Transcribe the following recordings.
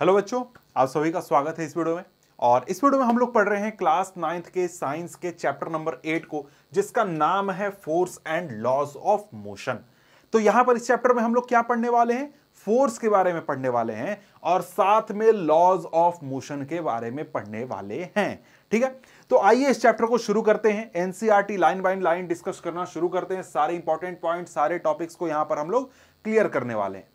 Hello बच्चों आप सभी का स्वागत है इस वीडियो में और इस वीडियो में हम लोग पढ़ रहे हैं क्लास नाइन्थ के साइंस के चैप्टर नंबर एट को जिसका नाम है force and laws of motion तो यहां पर इस चैप्टर में हम लोग क्या पढ़ने वाले हैं फोर्स के बारे में पढ़ने वाले हैं और साथ में लॉज ऑफ मोशन के बारे में पढ़ने वाले हैं ठीक है तो आइए इस चैप्टर को शुरू करते हैं NCERT e line by line discuss करना शुरू करते हैं सारे इंपॉर्टेंट पॉइंट सारे टॉपिक्स को यहां पर हम लोग क्लियर करने वाले हैं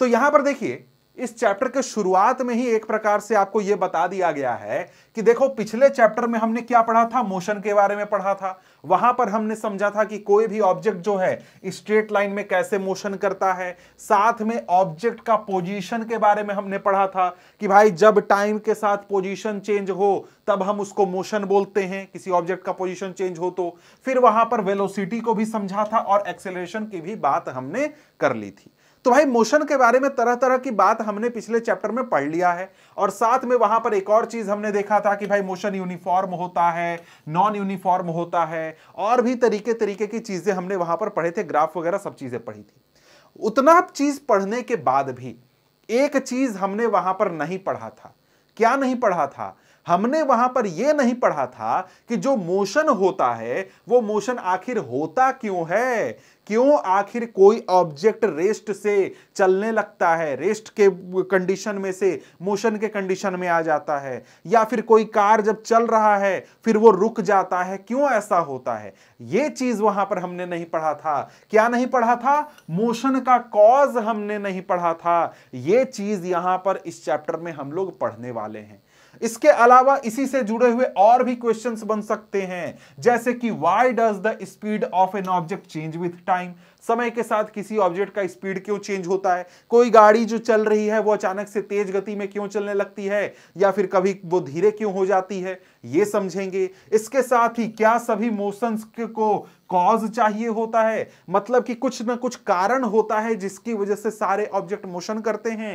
तो यहां पर देखिए इस चैप्टर के शुरुआत में ही एक प्रकार से आपको यह बता दिया गया है कि देखो पिछले चैप्टर में हमने क्या पढ़ा था मोशन के बारे में पढ़ा था वहां पर हमने समझा था कि कोई भी ऑब्जेक्ट जो है स्ट्रेट लाइन में कैसे मोशन करता है साथ में ऑब्जेक्ट का पोजीशन के बारे में हमने पढ़ा था कि भाई जब टाइम के साथ पोजीशन चेंज हो तब हम उसको मोशन बोलते हैं किसी ऑब्जेक्ट का पोजीशन चेंज हो तो फिर वहां पर वेलोसिटी को भी समझा था और एक्सेलरेशन की भी बात हमने कर ली थी तो भाई मोशन के बारे में तरह तरह की बात हमने पिछले चैप्टर में पढ़ लिया है और साथ में वहां पर एक और चीज हमने देखा था कि भाई मोशन यूनिफॉर्म होता है नॉन यूनिफॉर्म होता है और भी तरीके तरीके की चीजें हमने वहां पर पढ़े थे ग्राफ वगैरह सब चीजें पढ़ी थी उतना चीज पढ़ने के बाद भी एक चीज हमने वहां पर नहीं पढ़ा था क्या नहीं पढ़ा था हमने वहां पर यह नहीं पढ़ा था कि जो मोशन होता है वो मोशन आखिर होता क्यों है क्यों आखिर कोई ऑब्जेक्ट रेस्ट से चलने लगता है रेस्ट के कंडीशन में से मोशन के कंडीशन में आ जाता है या फिर कोई कार जब चल रहा है फिर वो रुक जाता है क्यों ऐसा होता है ये चीज वहां पर हमने नहीं पढ़ा था क्या नहीं पढ़ा था मोशन का कॉज हमने नहीं पढ़ा था ये चीज यहां पर इस चैप्टर में हम लोग पढ़ने वाले हैं इसके अलावा इसी से जुड़े हुए और भी क्वेश्चंस बन सकते हैं जैसे कि why does the speed of an object change with time समय के साथ किसी ऑब्जेक्ट का स्पीड क्यों चेंज होता है कोई गाड़ी जो चल रही है वो अचानक से तेज गति में क्यों चलने लगती है या फिर कभी वो धीरे क्यों हो जाती है ये समझेंगे इसके साथ ही क्या सभी मोशंस को कॉज चाहिए होता है मतलब कि कुछ ना कुछ कारण होता है जिसकी वजह से सारे ऑब्जेक्ट मोशन करते हैं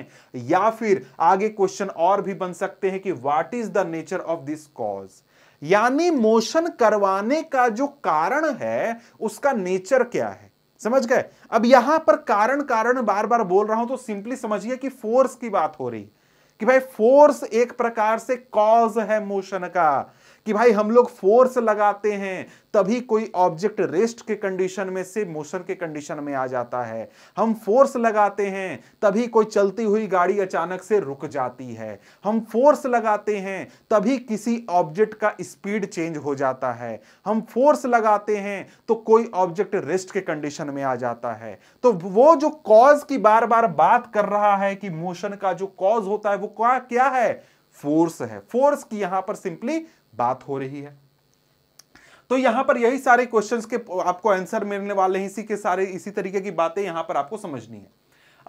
या फिर आगे क्वेश्चन और भी बन सकते हैं कि what is the nature of this cause यानी मोशन करवाने का जो कारण है उसका नेचर क्या है समझ गए अब यहां पर कारण कारण बार बार बोल रहा हूं तो सिंपली समझिए कि फोर्स की बात हो रही है कि भाई फोर्स एक प्रकार से कॉज है मोशन का कि भाई हम लोग फोर्स लगाते हैं तभी कोई ऑब्जेक्ट रेस्ट के कंडीशन में से मोशन के कंडीशन में आ जाता है हम फोर्स लगाते हैं तभी कोई चलती हुई गाड़ी अचानक से रुक जाती है हम फोर्स लगाते हैं तभी किसी ऑब्जेक्ट का स्पीड चेंज हो जाता है हम फोर्स लगाते हैं तो कोई ऑब्जेक्ट रेस्ट के कंडीशन में आ जाता है तो वो जो कॉज की बार बार बात कर रहा है कि मोशन का जो कॉज होता है वो क्या क्या है फोर्स है फोर्स की यहां पर सिंपली बात हो रही है तो यहां पर यही सारे क्वेश्चंस के आपको आंसर मिलने वाले हैं इसी के सारे इसी तरीके की बातें यहां पर आपको समझनी है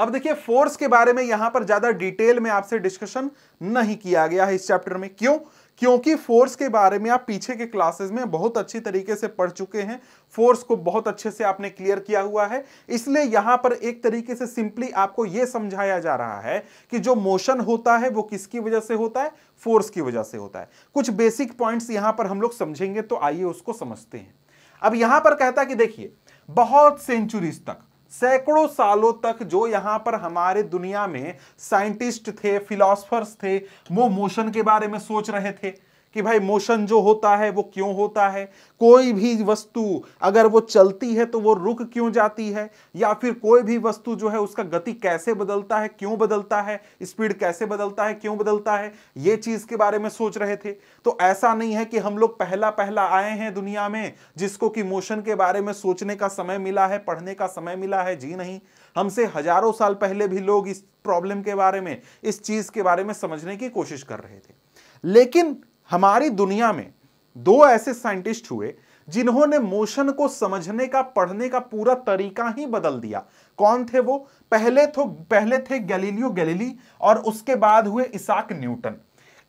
अब देखिए फोर्स के बारे में यहां पर ज्यादा डिटेल में आपसे डिस्कशन नहीं किया गया है इस चैप्टर में क्यों क्योंकि फोर्स के बारे में आप पीछे के क्लासेस में बहुत अच्छी तरीके से पढ़ चुके हैं फोर्स को बहुत अच्छे से आपने क्लियर किया हुआ है इसलिए यहां पर एक तरीके से सिंपली आपको यह समझाया जा रहा है कि जो मोशन होता है वो किसकी वजह से होता है फोर्स की वजह से होता है कुछ बेसिक पॉइंट्स यहां पर हम लोग समझेंगे तो आइए उसको समझते हैं अब यहां पर कहता है कि देखिए बहुत सेंचुरीज तक सैकड़ों सालों तक जो यहां पर हमारे दुनिया में साइंटिस्ट थे फिलोसफर्स थे वो मोशन के बारे में सोच रहे थे कि भाई मोशन जो होता है वो क्यों होता है कोई भी वस्तु अगर वो चलती है तो वो रुक क्यों जाती है या फिर कोई भी वस्तु जो है उसका गति कैसे बदलता है क्यों बदलता है स्पीड कैसे बदलता है क्यों बदलता है ये चीज के बारे में सोच रहे थे तो ऐसा नहीं है कि हम लोग पहला पहला आए हैं दुनिया में जिसको कि मोशन के बारे में सोचने का समय मिला है पढ़ने का समय मिला है जी नहीं हमसे हजारों साल पहले भी लोग इस प्रॉब्लम के बारे में इस चीज के बारे में समझने की कोशिश कर रहे थे लेकिन हमारी दुनिया में दो ऐसे साइंटिस्ट हुए जिन्होंने मोशन को समझने का पढ़ने का पूरा तरीका ही बदल दिया कौन थे वो पहले तो पहले थे गैलीलियो गैलीली और उसके बाद हुए इसाक न्यूटन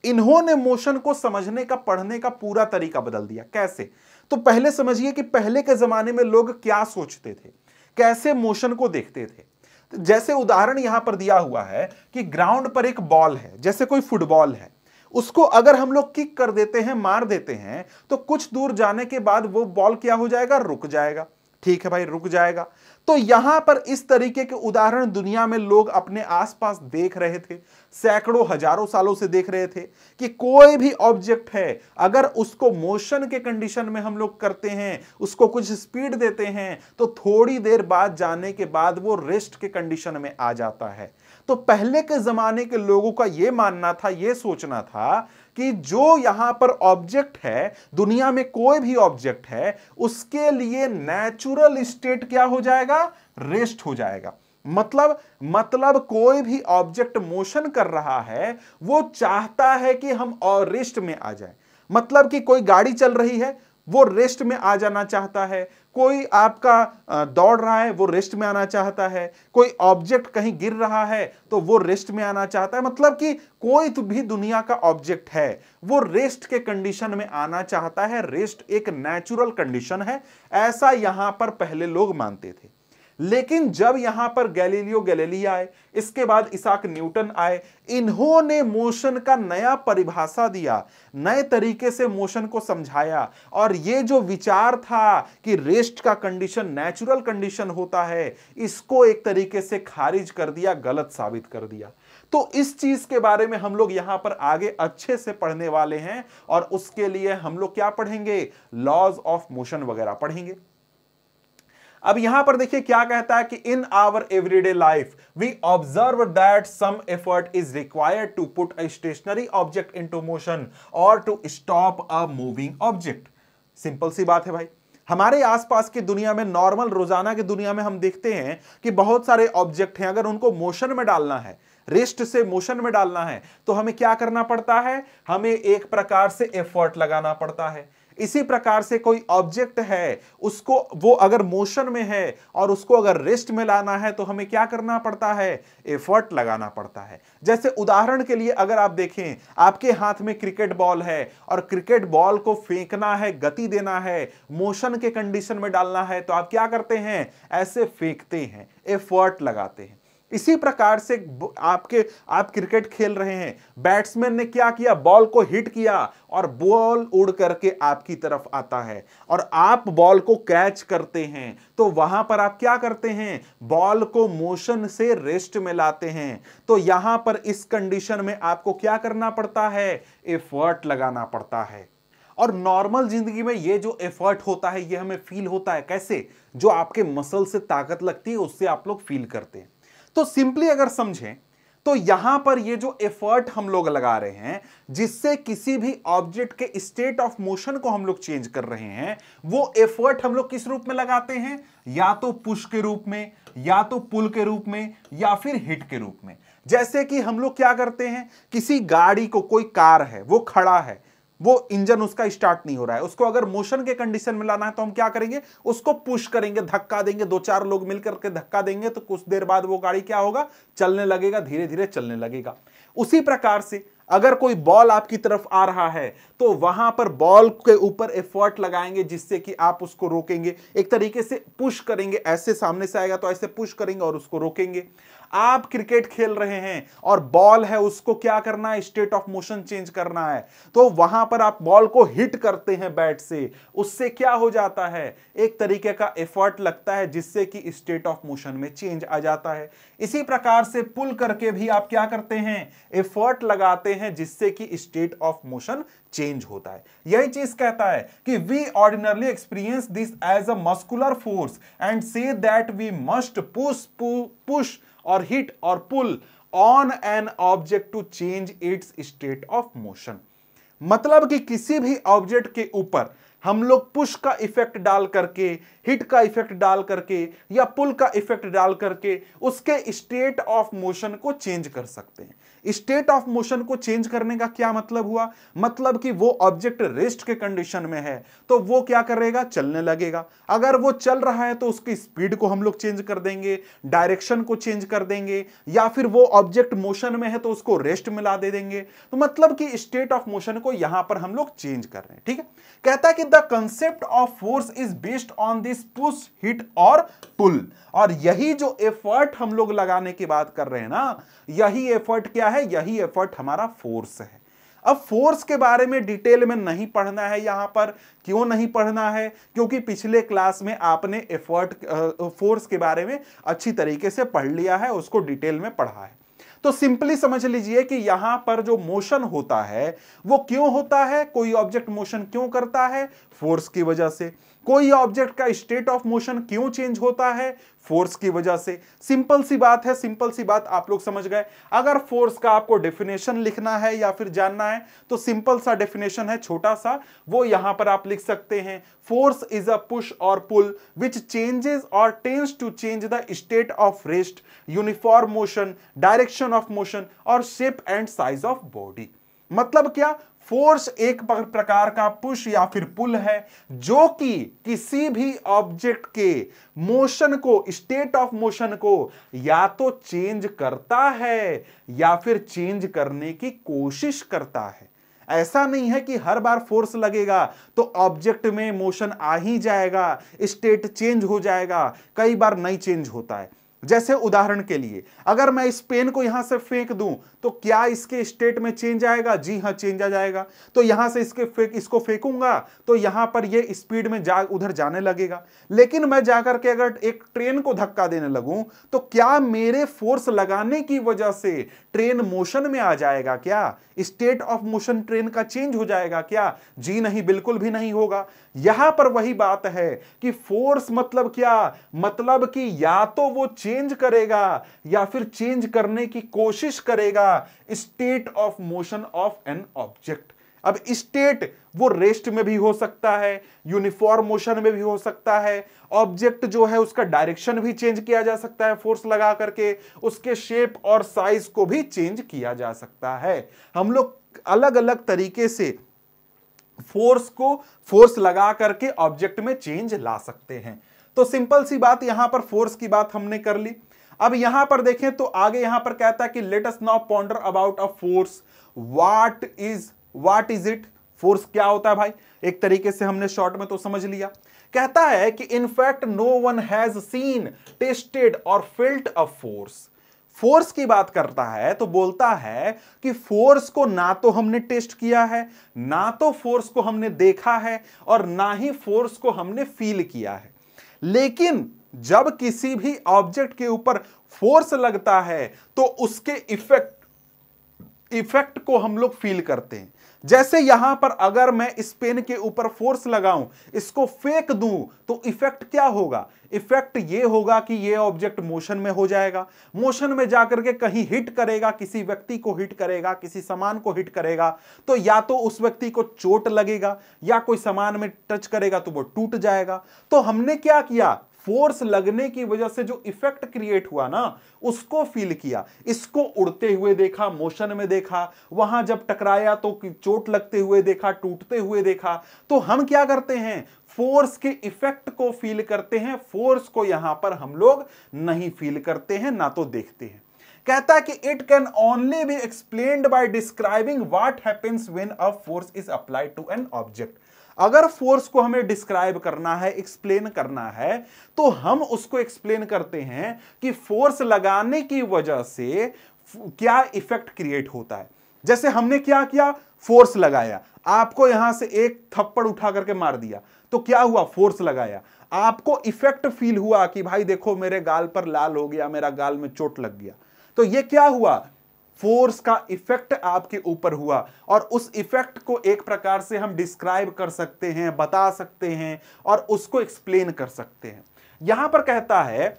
इन्होंने मोशन को समझने का पढ़ने का पूरा तरीका बदल दिया कैसे तो पहले समझिए कि पहले के जमाने में लोग क्या सोचते थे कैसे मोशन को देखते थे जैसे उदाहरण यहां पर दिया हुआ है कि ग्राउंड पर एक बॉल है जैसे कोई फुटबॉल है उसको अगर हम लोग किक कर देते हैं मार देते हैं तो कुछ दूर जाने के बाद वो बॉल क्या हो जाएगा रुक जाएगा ठीक है भाई रुक जाएगा तो यहां पर इस तरीके के उदाहरण दुनिया में लोग अपने आसपास देख रहे थे सैकड़ों हजारों सालों से देख रहे थे कि कोई भी ऑब्जेक्ट है अगर उसको मोशन के कंडीशन में हम लोग करते हैं उसको कुछ स्पीड देते हैं तो थोड़ी देर बाद जाने के बाद वो रेस्ट के कंडीशन में आ जाता है तो पहले के जमाने के लोगों का यह मानना था यह सोचना था कि जो यहां पर ऑब्जेक्ट है दुनिया में कोई भी ऑब्जेक्ट है उसके लिए नेचुरल स्टेट क्या हो जाएगा रेस्ट हो जाएगा मतलब मतलब कोई भी ऑब्जेक्ट मोशन कर रहा है वो चाहता है कि हम और रेस्ट में आ जाए मतलब कि कोई गाड़ी चल रही है वो रेस्ट में आ जाना चाहता है कोई आपका दौड़ रहा है वो रेस्ट में आना चाहता है कोई ऑब्जेक्ट कहीं गिर रहा है तो वो रेस्ट में आना चाहता है मतलब कि कोई तो भी दुनिया का ऑब्जेक्ट है वो रेस्ट के कंडीशन में आना चाहता है रेस्ट एक नेचुरल कंडीशन है ऐसा यहां पर पहले लोग मानते थे लेकिन जब यहां पर गैलीलियो गैलेली आए इसके बाद इसाक न्यूटन आए इन्होंने मोशन का नया परिभाषा दिया नए तरीके से मोशन को समझाया और ये जो विचार था कि रेस्ट का कंडीशन नेचुरल कंडीशन होता है इसको एक तरीके से खारिज कर दिया गलत साबित कर दिया तो इस चीज के बारे में हम लोग यहां पर आगे अच्छे से पढ़ने वाले हैं और उसके लिए हम लोग क्या पढ़ेंगे लॉज ऑफ मोशन वगैरह पढ़ेंगे अब यहां पर देखिए क्या कहता है कि in our everyday life we observe that some effort is required to put a stationary object into motion और to stop a moving object simple सी बात है भाई हमारे आसपास की दुनिया में नॉर्मल रोजाना की दुनिया में हम देखते हैं कि बहुत सारे ऑब्जेक्ट हैं अगर उनको मोशन में डालना है रिस्ट से मोशन में डालना है तो हमें क्या करना पड़ता है हमें एक प्रकार से एफर्ट लगाना पड़ता है इसी प्रकार से कोई ऑब्जेक्ट है उसको वो अगर मोशन में है और उसको अगर रेस्ट में लाना है तो हमें क्या करना पड़ता है एफर्ट लगाना पड़ता है जैसे उदाहरण के लिए अगर आप देखें आपके हाथ में क्रिकेट बॉल है और क्रिकेट बॉल को फेंकना है गति देना है मोशन के कंडीशन में डालना है तो आप क्या करते हैं ऐसे फेंकते हैं एफर्ट लगाते हैं इसी प्रकार से आपके आप क्रिकेट खेल रहे हैं बैट्समैन ने क्या किया बॉल को हिट किया और बॉल उड़ करके आपकी तरफ आता है और आप बॉल को कैच करते हैं तो वहां पर आप क्या करते हैं बॉल को मोशन से रेस्ट में लाते हैं तो यहां पर इस कंडीशन में आपको क्या करना पड़ता है एफर्ट लगाना पड़ता है और नॉर्मल जिंदगी में ये जो एफर्ट होता है ये हमें फील होता है कैसे जो आपके मसल से ताकत लगती है उससे आप लोग फील करते हैं तो सिंपली अगर समझें तो यहां पर ये जो एफर्ट हम लोग लगा रहे हैं जिससे किसी भी ऑब्जेक्ट के स्टेट ऑफ मोशन को हम लोग चेंज कर रहे हैं वो एफर्ट हम लोग किस रूप में लगाते हैं या तो पुश के रूप में या तो पुल के रूप में या फिर हिट के रूप में जैसे कि हम लोग क्या करते हैं किसी गाड़ी को कोई कार है वो खड़ा है वो इंजन उसका स्टार्ट नहीं हो रहा है उसको अगर मोशन के कंडीशन में लाना है तो हम क्या करेंगे उसको पुश करेंगे धक्का देंगे दो चार लोग मिलकर के धक्का देंगे तो कुछ देर बाद वो गाड़ी क्या होगा चलने लगेगा धीरे धीरे चलने लगेगा उसी प्रकार से अगर कोई बॉल आपकी तरफ आ रहा है तो वहां पर बॉल के ऊपर एफर्ट लगाएंगे जिससे कि आप उसको रोकेंगे एक तरीके से पुश करेंगे ऐसे सामने से आएगा तो ऐसे पुश करेंगे और उसको रोकेंगे आप क्रिकेट खेल रहे हैं और बॉल है उसको क्या करना है स्टेट ऑफ मोशन चेंज करना है तो वहां पर आप बॉल को हिट करते हैं बैट से उससे क्या हो जाता है एक तरीके का एफर्ट लगता है जिससे कि स्टेट ऑफ मोशन में चेंज आ जाता है इसी प्रकार से पुल करके भी आप क्या करते हैं एफर्ट लगाते हैं जिससे कि स्टेट ऑफ मोशन चेंज होता है यही चीज कहता है कि we ordinarily experience this as a muscular force and से that we must push push और हिट और pull on an object to change its state of motion मतलब कि किसी भी ऑब्जेक्ट के ऊपर हम लोग पुश का इफेक्ट डाल करके हिट का इफेक्ट डाल करके या पुल का इफेक्ट डाल करके उसके स्टेट ऑफ मोशन को चेंज कर सकते हैं स्टेट ऑफ मोशन को चेंज करने का क्या मतलब हुआ मतलब कि वो ऑब्जेक्ट रेस्ट के कंडीशन में है तो वो क्या करेगा चलने लगेगा अगर वो चल रहा है तो उसकी स्पीड को हम लोग चेंज कर देंगे डायरेक्शन को चेंज कर देंगे या फिर वो ऑब्जेक्ट मोशन में है तो उसको रेस्ट मिला दे देंगे तो मतलब कि स्टेट ऑफ मोशन को यहां पर हम लोग चेंज कर रहे हैं ठीक है कहता है कि the concept of force is based on this push hit और पुल और यही जो एफर्ट हम लोग लगाने की बात कर रहे हैं ना यही एफर्ट क्या है है यही एफर्ट हमारा फोर्स है अब फोर्स के बारे में डिटेल में नहीं पढ़ना है यहां पर क्यों नहीं पढ़ना है क्योंकि पिछले क्लास में आपने एफर्ट फोर्स के बारे में अच्छी तरीके से पढ़ लिया है उसको डिटेल में पढ़ा है तो सिंपली समझ लीजिए कि यहां पर जो मोशन होता है वो क्यों होता है कोई ऑब्जेक्ट मोशन क्यों करता है फोर्स की वजह से कोई ऑब्जेक्ट का स्टेट ऑफ मोशन क्यों चेंज होता है फोर्स की वजह से सिंपल सी बात है सिंपल सी बात आप लोग समझ गए अगर फोर्स का आपको डेफिनेशन लिखना है या फिर जानना है तो सिंपल सा डेफिनेशन है छोटा सा वो यहां पर आप लिख सकते हैं फोर्स इज अ पुश और पुल विच चेंजेस और tends to change the state of rest uniform motion direction of motion और shape and size of body मतलब क्या फोर्स एक प्रकार का पुश या फिर पुल है जो कि किसी भी ऑब्जेक्ट के मोशन को स्टेट ऑफ मोशन को या तो चेंज करता है या फिर चेंज करने की कोशिश करता है ऐसा नहीं है कि हर बार फोर्स लगेगा तो ऑब्जेक्ट में मोशन आ ही जाएगा स्टेट चेंज हो जाएगा कई बार नहीं चेंज होता है जैसे उदाहरण के लिए अगर मैं इस पेन को यहां से फेंक दूं तो क्या इसके स्टेट में चेंज आएगा जी हां चेंज आ जाएगा तो यहां से इसके फेंक इसको फेंकूंगा तो यहां पर ये स्पीड में जा उधर जाने लगेगा लेकिन मैं जाकर के अगर एक ट्रेन को धक्का देने लगूं तो क्या मेरे फोर्स लगाने की वजह से ट्रेन मोशन में आ जाएगा क्या स्टेट ऑफ मोशन ट्रेन का चेंज हो जाएगा क्या जी नहीं बिल्कुल भी नहीं होगा यहां पर वही बात है कि फोर्स मतलब क्या मतलब कि या तो वो चेंज चेंज करेगा या फिर चेंज करने की कोशिश करेगा state of motion of an object अब स्टेट वो रेस्ट में भी हो सकता है यूनिफॉर्म मोशन में भी हो सकता है ऑब्जेक्ट जो है उसका डायरेक्शन भी चेंज किया जा सकता है फोर्स लगा करके उसके शेप और साइज को भी चेंज किया जा सकता है हम लोग अलग अलग तरीके से फोर्स को फोर्स लगा करके ऑब्जेक्ट में चेंज ला सकते हैं तो सिंपल सी बात यहां पर फोर्स की बात हमने कर ली अब यहां पर देखें तो आगे यहां पर कहता है कि let us now ponder about a force what is what is it force क्या होता है भाई एक तरीके से हमने शॉर्ट में तो समझ लिया कहता है कि in fact no one has seen tested और फिल्ट अ फोर्स फोर्स की बात करता है तो बोलता है कि फोर्स को ना तो हमने टेस्ट किया है ना तो फोर्स को हमने देखा है और ना ही फोर्स को हमने फील किया है लेकिन जब किसी भी ऑब्जेक्ट के ऊपर फोर्स लगता है तो उसके इफेक्ट इफेक्ट को हम लोग फील करते हैं जैसे यहां पर अगर मैं इस पेन के ऊपर फोर्स लगाऊं इसको फेंक दूं तो इफेक्ट क्या होगा इफेक्ट ये होगा कि ये ऑब्जेक्ट मोशन में हो जाएगा मोशन में जाकर के कहीं हिट करेगा किसी व्यक्ति को हिट करेगा किसी सामान को हिट करेगा तो या तो उस व्यक्ति को चोट लगेगा या कोई सामान में टच करेगा तो वो टूट जाएगा तो हमने क्या किया फोर्स लगने की वजह से जो इफेक्ट क्रिएट हुआ ना उसको फील किया इसको उड़ते हुए देखा मोशन में देखा वहां जब टकराया तो चोट लगते हुए देखा टूटते हुए देखा तो हम क्या करते हैं फोर्स के इफेक्ट को फील करते हैं फोर्स को यहां पर हम लोग नहीं फील करते हैं ना तो देखते हैं कहता है कि it can only be explain by describing what happens when a force is applied to an object अगर फोर्स को हमें डिस्क्राइब करना है एक्सप्लेन करना है तो हम उसको एक्सप्लेन करते हैं कि फोर्स लगाने की वजह से क्या इफेक्ट क्रिएट होता है जैसे हमने क्या किया फोर्स लगाया आपको यहां से एक थप्पड़ उठा करके मार दिया तो क्या हुआ फोर्स लगाया आपको इफेक्ट फील हुआ कि भाई देखो मेरे गाल पर लाल हो गया मेरा गाल में चोट लग गया तो ये क्या हुआ फोर्स का इफेक्ट आपके ऊपर हुआ और उस इफेक्ट को एक प्रकार से हम डिस्क्राइब कर सकते हैं बता सकते हैं और उसको एक्सप्लेन कर सकते हैं यहां पर कहता है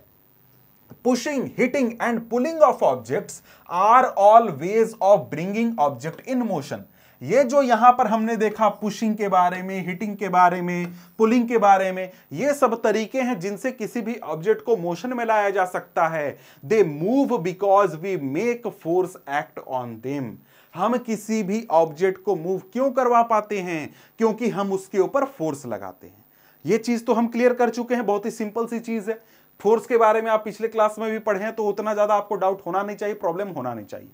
pushing hitting and pulling of objects are all ways of bringing object in motion ये जो यहां पर हमने देखा पुशिंग के बारे में हिटिंग के बारे में पुलिंग के बारे में ये सब तरीके हैं जिनसे किसी भी ऑब्जेक्ट को मोशन में लाया जा सकता है they move because we make force act on them हम किसी भी ऑब्जेक्ट को मूव क्यों करवा पाते हैं क्योंकि हम उसके ऊपर फोर्स लगाते हैं ये चीज तो हम क्लियर कर चुके हैं बहुत ही सिंपल सी चीज है फोर्स के बारे में आप पिछले क्लास में भी पढ़े हैं तो उतना ज्यादा आपको डाउट होना नहीं चाहिए प्रॉब्लम होना नहीं चाहिए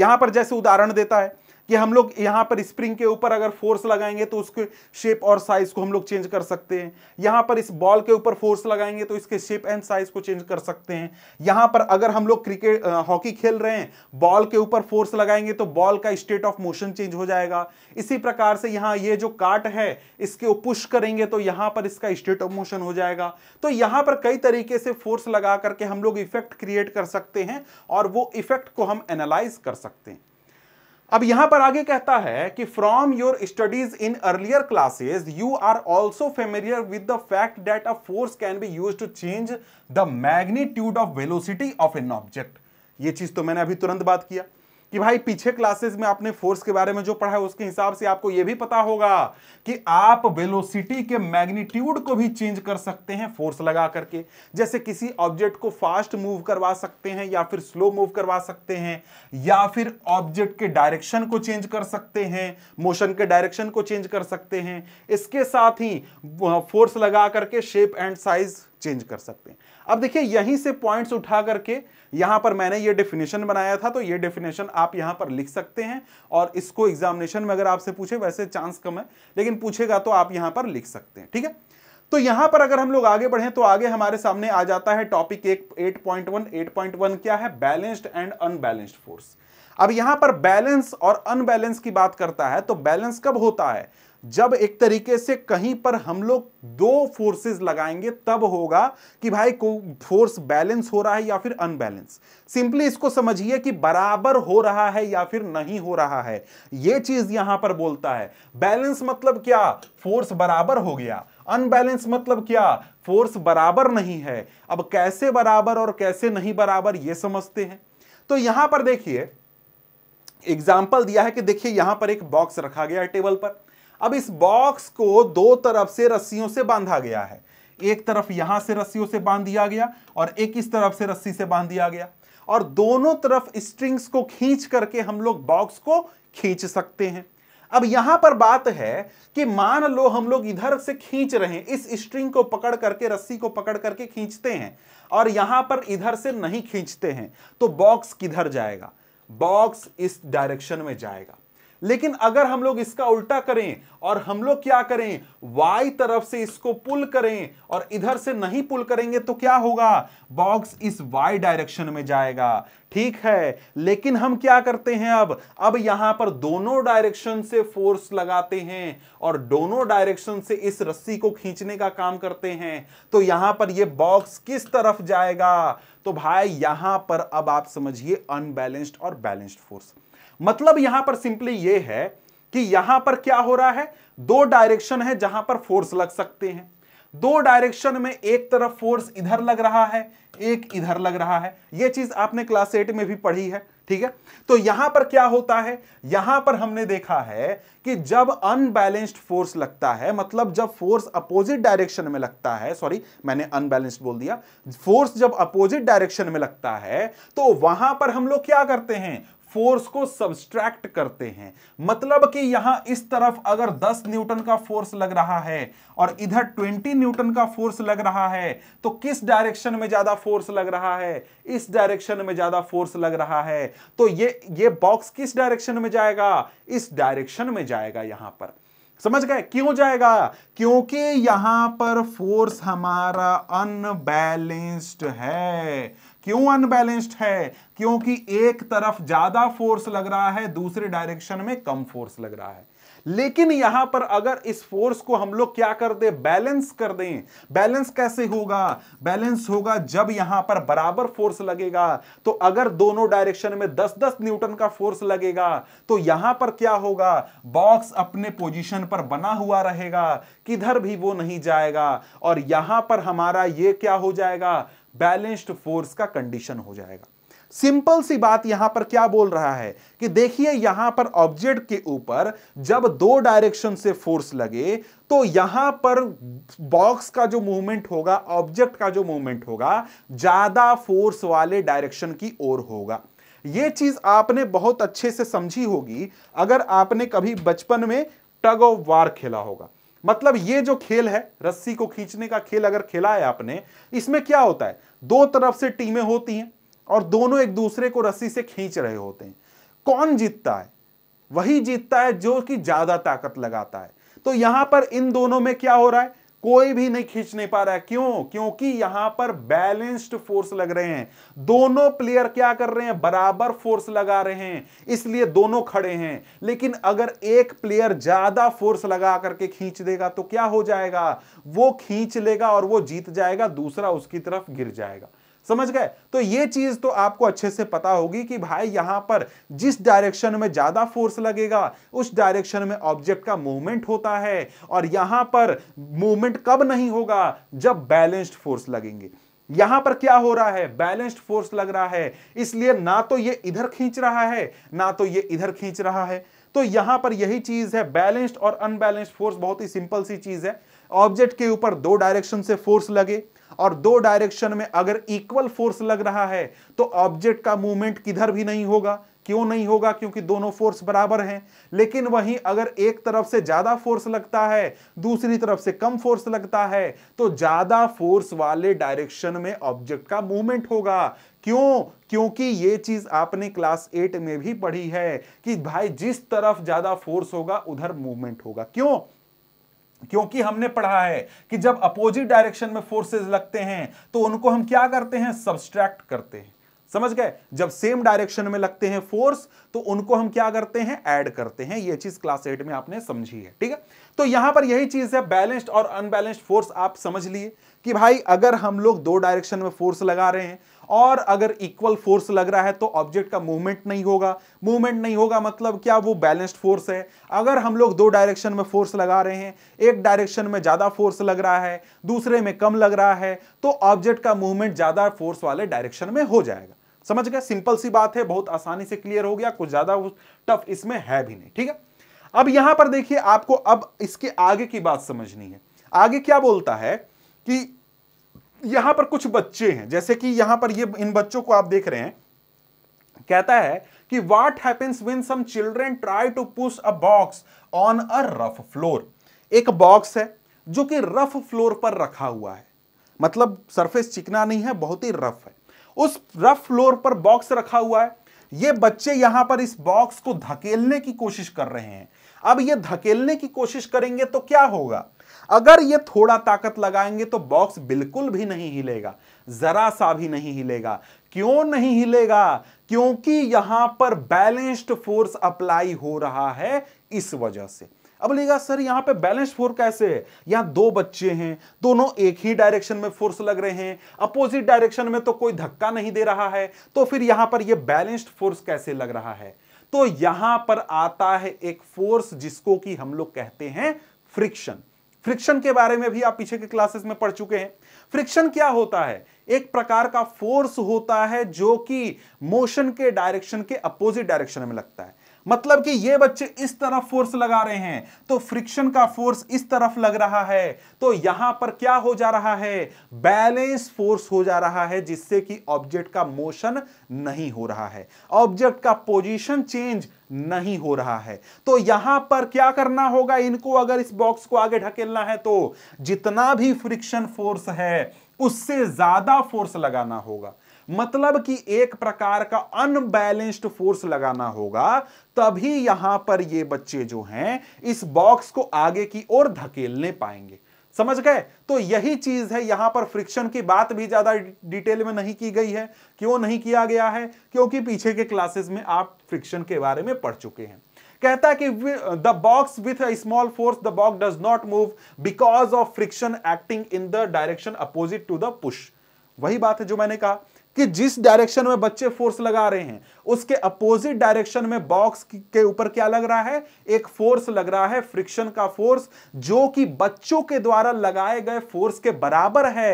यहां पर जैसे उदाहरण देता है कि हम लोग यहाँ पर स्प्रिंग के ऊपर अगर फोर्स लगाएंगे तो उसके शेप और साइज को हम लोग चेंज कर सकते हैं यहाँ पर इस बॉल के ऊपर फोर्स लगाएंगे तो इसके शेप एंड साइज को चेंज कर सकते हैं यहाँ पर अगर हम लोग क्रिकेट हॉकी खेल रहे हैं बॉल के ऊपर फोर्स लगाएंगे तो बॉल का स्टेट ऑफ मोशन चेंज हो जाएगा इसी प्रकार से यहाँ ये जो काट है इसके पुश करेंगे तो यहाँ पर इसका स्टेट ऑफ मोशन हो जाएगा तो यहाँ पर कई तरीके से फोर्स लगा करके हम लोग इफेक्ट क्रिएट कर सकते हैं और वो इफेक्ट को हम एनालाइज कर सकते हैं अब यहां पर आगे कहता है कि from your studies in earlier classes you are also familiar with the fact that a force can be use to change the magnitude of velocity of an object ये चीज तो मैंने अभी तुरंत बात किया कि भाई पीछे क्लासेस में आपने फोर्स के बारे में जो पढ़ा है उसके हिसाब से आपको यह भी पता होगा कि आप वेलोसिटी के मैग्नीट्यूड को भी चेंज कर सकते हैं फोर्स लगा करके जैसे किसी ऑब्जेक्ट को फास्ट मूव करवा सकते हैं या फिर स्लो मूव करवा सकते हैं या फिर ऑब्जेक्ट के डायरेक्शन को चेंज कर सकते हैं मोशन के डायरेक्शन को चेंज कर सकते हैं इसके साथ ही फोर्स लगा करके शेप एंड साइज चेंज कर सकते हैं अब देखिए यहीं से पॉइंट्स उठा करके यहां पर मैंने ये डेफिनेशन बनाया था तो ये डेफिनेशन आप यहां पर लिख सकते हैं और इसको एग्जामिनेशन में अगर आपसे पूछे वैसे चांस कम है लेकिन पूछेगा तो आप यहां पर लिख सकते हैं ठीक है तो यहां पर अगर हम लोग आगे बढ़े तो आगे हमारे सामने आ जाता है टॉपिक एक eight point one eight point one क्या है बैलेंस्ड एंड अनबैलेंस्ड फोर्स अब यहां पर बैलेंस और अनबैलेंस की बात करता है तो बैलेंस कब होता है जब एक तरीके से कहीं पर हम लोग दो फोर्सेस लगाएंगे तब होगा कि भाई को फोर्स बैलेंस हो रहा है या फिर अनबैलेंस सिंपली इसको समझिए कि बराबर हो रहा है या फिर नहीं हो रहा है यह चीज यहां पर बोलता है बैलेंस मतलब क्या फोर्स बराबर हो गया अनबैलेंस मतलब क्या फोर्स बराबर नहीं है अब कैसे बराबर और कैसे नहीं बराबर यह समझते हैं तो यहां पर देखिए एग्जाम्पल दिया है कि देखिए यहां पर एक बॉक्स रखा गया है टेबल पर अब इस बॉक्स को दो तरफ से रस्सियों से बांधा गया है एक तरफ यहां से रस्सियों से बांध दिया गया और एक इस तरफ से रस्सी से बांध दिया गया और दोनों तरफ स्ट्रिंग्स को खींच करके हम लोग बॉक्स को खींच सकते हैं अब यहां पर बात है कि मान लो हम लोग इधर से खींच रहे हैं इस स्ट्रिंग को पकड़ करके रस्सी को पकड़ करके खींचते हैं और यहां पर इधर से नहीं खींचते हैं तो बॉक्स किधर जाएगा बॉक्स इस डायरेक्शन में जाएगा लेकिन अगर हम लोग इसका उल्टा करें और हम लोग क्या करें वाई तरफ से इसको पुल करें और इधर से नहीं पुल करेंगे तो क्या होगा बॉक्स इस वाई डायरेक्शन में जाएगा ठीक है लेकिन हम क्या करते हैं अब अब यहां पर दोनों डायरेक्शन से फोर्स लगाते हैं और दोनों डायरेक्शन से इस रस्सी को खींचने का काम करते हैं तो यहां पर यह बॉक्स किस तरफ जाएगा तो भाई यहां पर अब आप समझिए अनबैलेंस्ड और बैलेंस्ड फोर्स मतलब यहां पर सिंपली ये है कि यहां पर क्या हो रहा है दो डायरेक्शन है जहां पर फोर्स लग सकते हैं दो डायरेक्शन में एक तरफ फोर्स इधर लग रहा है एक इधर लग रहा है यह चीज आपने क्लास एट में भी पढ़ी है ठीक है तो यहां पर क्या होता है यहां पर हमने देखा है कि जब अनबैलेंस्ड फोर्स लगता है मतलब जब फोर्स अपोजिट डायरेक्शन में लगता है सॉरी मैंने अनबैलेंस्ड बोल दिया फोर्स जब अपोजिट डायरेक्शन में लगता है तो वहां पर हम लोग क्या करते हैं फोर्स को सब्सट्रैक्ट करते हैं मतलब कि यहां इस तरफ अगर 10 न्यूटन का फोर्स लग रहा है और इधर 20 न्यूटन का फोर्स लग रहा है तो किस डायरेक्शन में ज्यादा फोर्स लग रहा है इस डायरेक्शन में ज्यादा फोर्स लग रहा है तो ये ये बॉक्स किस डायरेक्शन में जाएगा इस डायरेक्शन में जाएगा यहां पर समझ गए क्यों जाएगा क्योंकि यहां पर फोर्स हमारा अनबैलेंस्ड है क्यों अनबैलेंस्ड है क्योंकि एक तरफ ज्यादा फोर्स लग रहा है दूसरे डायरेक्शन में कम फोर्स लग रहा है लेकिन यहां पर अगर इस फोर्स को हम लोग क्या कर दे बैलेंस कर दें बैलेंस कैसे होगा बैलेंस होगा जब यहां पर बराबर फोर्स लगेगा तो अगर दोनों डायरेक्शन में 10-10 न्यूटन का फोर्स लगेगा तो यहां पर क्या होगा बॉक्स अपने पोजीशन पर बना हुआ रहेगा किधर भी वो नहीं जाएगा और यहां पर हमारा ये क्या हो जाएगा बैलेंस्ड फोर्स का कंडीशन हो जाएगा सिंपल सी बात यहां पर क्या बोल रहा है कि देखिए यहां पर ऑब्जेक्ट के ऊपर जब दो डायरेक्शन से फोर्स लगे तो यहां पर बॉक्स का जो मूवमेंट होगा ऑब्जेक्ट का जो मूवमेंट होगा ज्यादा फोर्स वाले डायरेक्शन की ओर होगा यह चीज आपने बहुत अच्छे से समझी होगी अगर आपने कभी बचपन में टग ऑफ वार खेला होगा मतलब ये जो खेल है रस्सी को खींचने का खेल अगर खेला है आपने इसमें क्या होता है दो तरफ से टीमें होती हैं और दोनों एक दूसरे को रस्सी से खींच रहे होते हैं कौन जीतता है वही जीतता है जो कि ज्यादा ताकत लगाता है तो यहां पर इन दोनों में क्या हो रहा है कोई भी नहीं खींच नहीं पा रहा है क्यों क्योंकि यहां पर बैलेंस्ड फोर्स लग रहे हैं दोनों प्लेयर क्या कर रहे हैं बराबर फोर्स लगा रहे हैं इसलिए दोनों खड़े हैं लेकिन अगर एक प्लेयर ज्यादा फोर्स लगा करके खींच देगा तो क्या हो जाएगा वो खींच लेगा और वो जीत जाएगा दूसरा उसकी तरफ गिर जाएगा समझ गए तो ये चीज तो आपको अच्छे से पता होगी कि भाई यहां पर जिस डायरेक्शन में ज्यादा फोर्स लगेगा उस डायरेक्शन में ऑब्जेक्ट का मूवमेंट होता है और यहां पर मूवमेंट कब नहीं होगा जब बैलेंस्ड फोर्स लगेंगे यहां पर क्या हो रहा है बैलेंस्ड फोर्स लग रहा है इसलिए ना तो ये इधर खींच रहा है ना तो ये इधर खींच रहा है तो यहां पर यही चीज है बैलेंस्ड और अनबैलेंस्ड फोर्स बहुत ही सिंपल सी चीज है ऑब्जेक्ट के ऊपर दो डायरेक्शन से फोर्स लगे और दो डायरेक्शन में अगर इक्वल फोर्स लग रहा है तो ऑब्जेक्ट का मूवमेंट किधर भी नहीं होगा क्यों नहीं होगा क्योंकि दोनों फोर्स बराबर हैं लेकिन वहीं अगर एक तरफ से ज्यादा फोर्स लगता है दूसरी तरफ से कम फोर्स लगता है तो ज्यादा फोर्स वाले डायरेक्शन में ऑब्जेक्ट का मूवमेंट होगा क्यों क्योंकि ये चीज आपने क्लास एट में भी पढ़ी है कि भाई जिस तरफ ज्यादा फोर्स होगा उधर मूवमेंट होगा क्यों क्योंकि हमने पढ़ा है कि जब अपोजिट डायरेक्शन में फोर्सेस लगते हैं तो उनको हम क्या करते हैं सब्सट्रैक्ट करते हैं समझ गए जब सेम डायरेक्शन में लगते हैं फोर्स तो उनको हम क्या करते हैं ऐड करते हैं यह चीज क्लास एट में आपने समझी है ठीक है तो यहां पर यही चीज है बैलेंस्ड और अनबैलेंस्ड फोर्स आप समझ लिए कि भाई अगर हम लोग दो डायरेक्शन में फोर्स लगा रहे हैं और अगर इक्वल फोर्स लग रहा है तो ऑब्जेक्ट का मूवमेंट नहीं होगा मूवमेंट नहीं होगा मतलब क्या वो बैलेंस्ड फोर्स है अगर हम लोग दो डायरेक्शन में फोर्स लगा रहे हैं एक डायरेक्शन में ज़्यादा फोर्स लग रहा है दूसरे में कम लग रहा है तो ऑब्जेक्ट का मूवमेंट ज़्यादा फोर्स वाले डायरेक्शन में हो जाएगा समझ गए सिंपल सी बात है बहुत आसानी से क्लियर हो गया कुछ ज़्यादा टफ इसमें है भी नहीं ठीक है अब यहां पर देखिए आपको अब इसके आगे की बात समझनी है आगे क्या बोलता है कि यहां पर कुछ बच्चे हैं जैसे कि यहां पर ये इन बच्चों को आप देख रहे हैं कहता है कि what happens when some children try to push a box on a rough floor एक बॉक्स है जो कि रफ फ्लोर पर रखा हुआ है मतलब सरफेस चिकना नहीं है बहुत ही रफ है उस रफ फ्लोर पर बॉक्स रखा हुआ है ये बच्चे यहां पर इस बॉक्स को धकेलने की कोशिश कर रहे हैं अब ये धकेलने की कोशिश करेंगे तो क्या होगा अगर ये थोड़ा ताकत लगाएंगे तो बॉक्स बिल्कुल भी नहीं हिलेगा जरा सा भी नहीं हिलेगा क्यों नहीं हिलेगा क्योंकि यहां पर बैलेंस्ड फोर्स अप्लाई हो रहा है इस वजह से अब बोलेगा सर यहां पे बैलेंस फोर कैसे है यहां दो बच्चे हैं दोनों एक ही डायरेक्शन में फोर्स लग रहे हैं अपोजिट डायरेक्शन में तो कोई धक्का नहीं दे रहा है तो फिर यहां पर यह बैलेंस्ड फोर्स कैसे लग रहा है तो यहां पर आता है एक फोर्स जिसको कि हम लोग कहते हैं फ्रिक्शन फ्रिक्शन के बारे में भी आप पीछे के क्लासेस में पढ़ चुके हैं फ्रिक्शन क्या होता है एक प्रकार का फोर्स होता है जो कि मोशन के डायरेक्शन के अपोजिट डायरेक्शन में लगता है मतलब कि ये बच्चे इस तरफ फोर्स लगा रहे हैं तो फ्रिक्शन का फोर्स इस तरफ लग रहा है तो यहां पर क्या हो जा रहा है बैलेंस फोर्स हो जा रहा है जिससे कि ऑब्जेक्ट का मोशन नहीं हो रहा है ऑब्जेक्ट का पोजीशन चेंज नहीं हो रहा है तो यहां पर क्या करना होगा इनको अगर इस बॉक्स को आगे ढकेलना है तो जितना भी फ्रिक्शन फोर्स है उससे ज्यादा फोर्स लगाना होगा मतलब कि एक प्रकार का अनबैलेंस्ड फोर्स लगाना होगा तभी यहां पर ये बच्चे जो हैं इस बॉक्स को आगे की ओर धकेलने पाएंगे समझ गए तो यही चीज है यहां पर फ्रिक्शन की बात भी ज्यादा डिटेल में नहीं की गई है क्यों नहीं किया गया है क्योंकि पीछे के क्लासेस में आप फ्रिक्शन के बारे में पढ़ चुके हैं कहता है कि the box with a small force the box does not move because of friction acting in the direction opposite to the push वही बात है जो मैंने कहा कि जिस डायरेक्शन में बच्चे फोर्स लगा रहे हैं उसके अपोजिट डायरेक्शन में बॉक्स के ऊपर क्या लग रहा है एक फोर्स लग रहा है फ्रिक्शन का फोर्स जो कि बच्चों के द्वारा लगाए गए फोर्स के बराबर है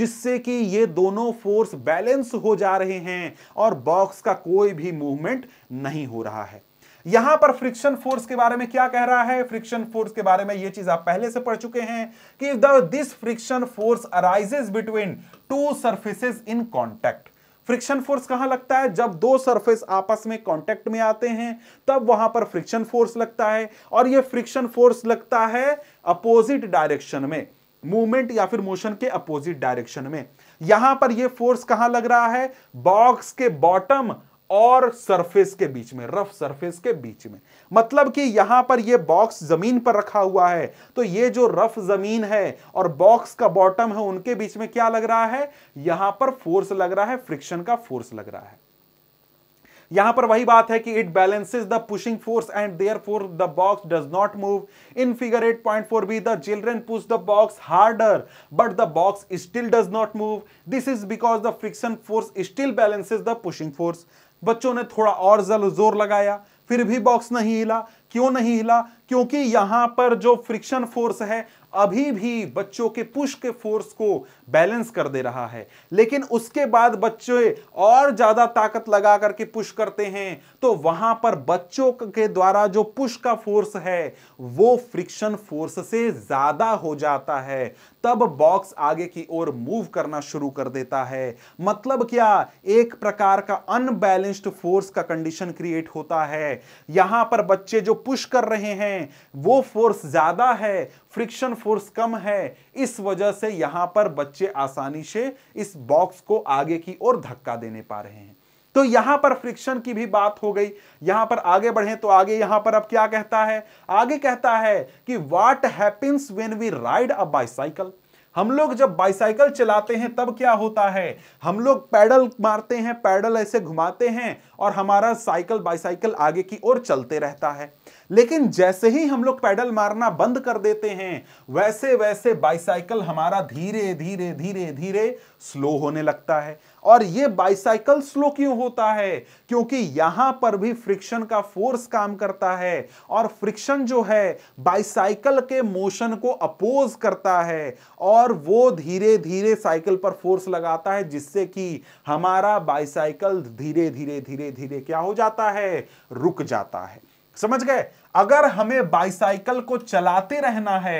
जिससे कि ये दोनों फोर्स बैलेंस हो जा रहे हैं और बॉक्स का कोई भी मूवमेंट नहीं हो रहा है यहां पर फ्रिक्शन फोर्स के बारे में क्या कह रहा है फ्रिक्शन फोर्स के बारे में यह चीज आप पहले से पढ़ चुके हैं कि this friction force arises between two surfaces in contact friction force कहां लगता है जब दो सरफेस आपस में कांटेक्ट में आते हैं तब वहां पर फ्रिक्शन फोर्स लगता है और ये फ्रिक्शन फोर्स लगता है अपोजिट डायरेक्शन में मूवमेंट या फिर मोशन के अपोजिट डायरेक्शन में यहां पर ये फोर्स कहां लग रहा है बॉक्स के बॉटम और सरफेस के बीच में रफ सरफेस के बीच में मतलब कि यहां पर यह बॉक्स जमीन पर रखा हुआ है तो ये जो रफ जमीन है और बॉक्स का बॉटम है उनके बीच में क्या लग रहा है यहां पर फोर्स लग रहा है फ्रिक्शन का फोर्स लग रहा है यहां पर वही बात है कि it balances the pushing force and therefore the box does not move in figure eight point four B the children push the box harder but the box still does not move this is because the friction force still balances the pushing force बच्चों ने थोड़ा और जोर लगाया फिर भी box नहीं हिला क्यों नहीं हिला क्योंकि यहां पर जो फ्रिक्शन फोर्स है अभी भी बच्चों के पुश के फोर्स को बैलेंस कर दे रहा है लेकिन उसके बाद बच्चे और ज़्यादा ताकत लगा करके पुश करते हैं तो वहां पर बच्चों के द्वारा जो पुश का फोर्स है वो फ्रिक्शन फोर्स से ज़्यादा हो जाता है तब बॉक्स आगे की ओर मूव करना शुरू कर देता है मतलब क्या एक प्रकार का अनबैलेंस्ड फोर्स का कंडीशन क्रिएट होता है यहां पर बच्चे जो पुश कर रहे हैं वो फोर्स ज़्यादा है फ्रिक्शन फोर्स कम है इस वजह से यहां पर बच्चे आसानी से इस बॉक्स को आगे की ओर धक्का देने पा रहे हैं तो यहां पर फ्रिक्शन की भी बात हो गई यहां पर आगे बढ़े तो आगे यहां पर अब क्या कहता है आगे कहता है कि what happens when we ride a bicycle हम लोग जब बाइसाइकिल चलाते हैं तब क्या होता है हम लोग पैडल मारते हैं पैडल ऐसे घुमाते हैं और हमारा साइकिल बाइसाइकिल आगे की ओर चलते रहता है लेकिन जैसे ही हम लोग पैडल मारना बंद कर देते हैं वैसे वैसे बाइसाइकिल हमारा धीरे धीरे धीरे धीरे स्लो होने लगता है और ये बाइसाइकिल स्लो क्यों होता है क्योंकि यहां पर भी फ्रिक्शन का फोर्स काम करता है और फ्रिक्शन जो है बाइसाइकिल के मोशन को अपोज करता है और वो धीरे धीरे साइकिल पर फोर्स लगाता है जिससे कि हमारा बाइसाइकिल धीरे धीरे धीरे धीरे क्या हो जाता है रुक जाता है समझ गए अगर हमें बाइसाइकिल को चलाते रहना है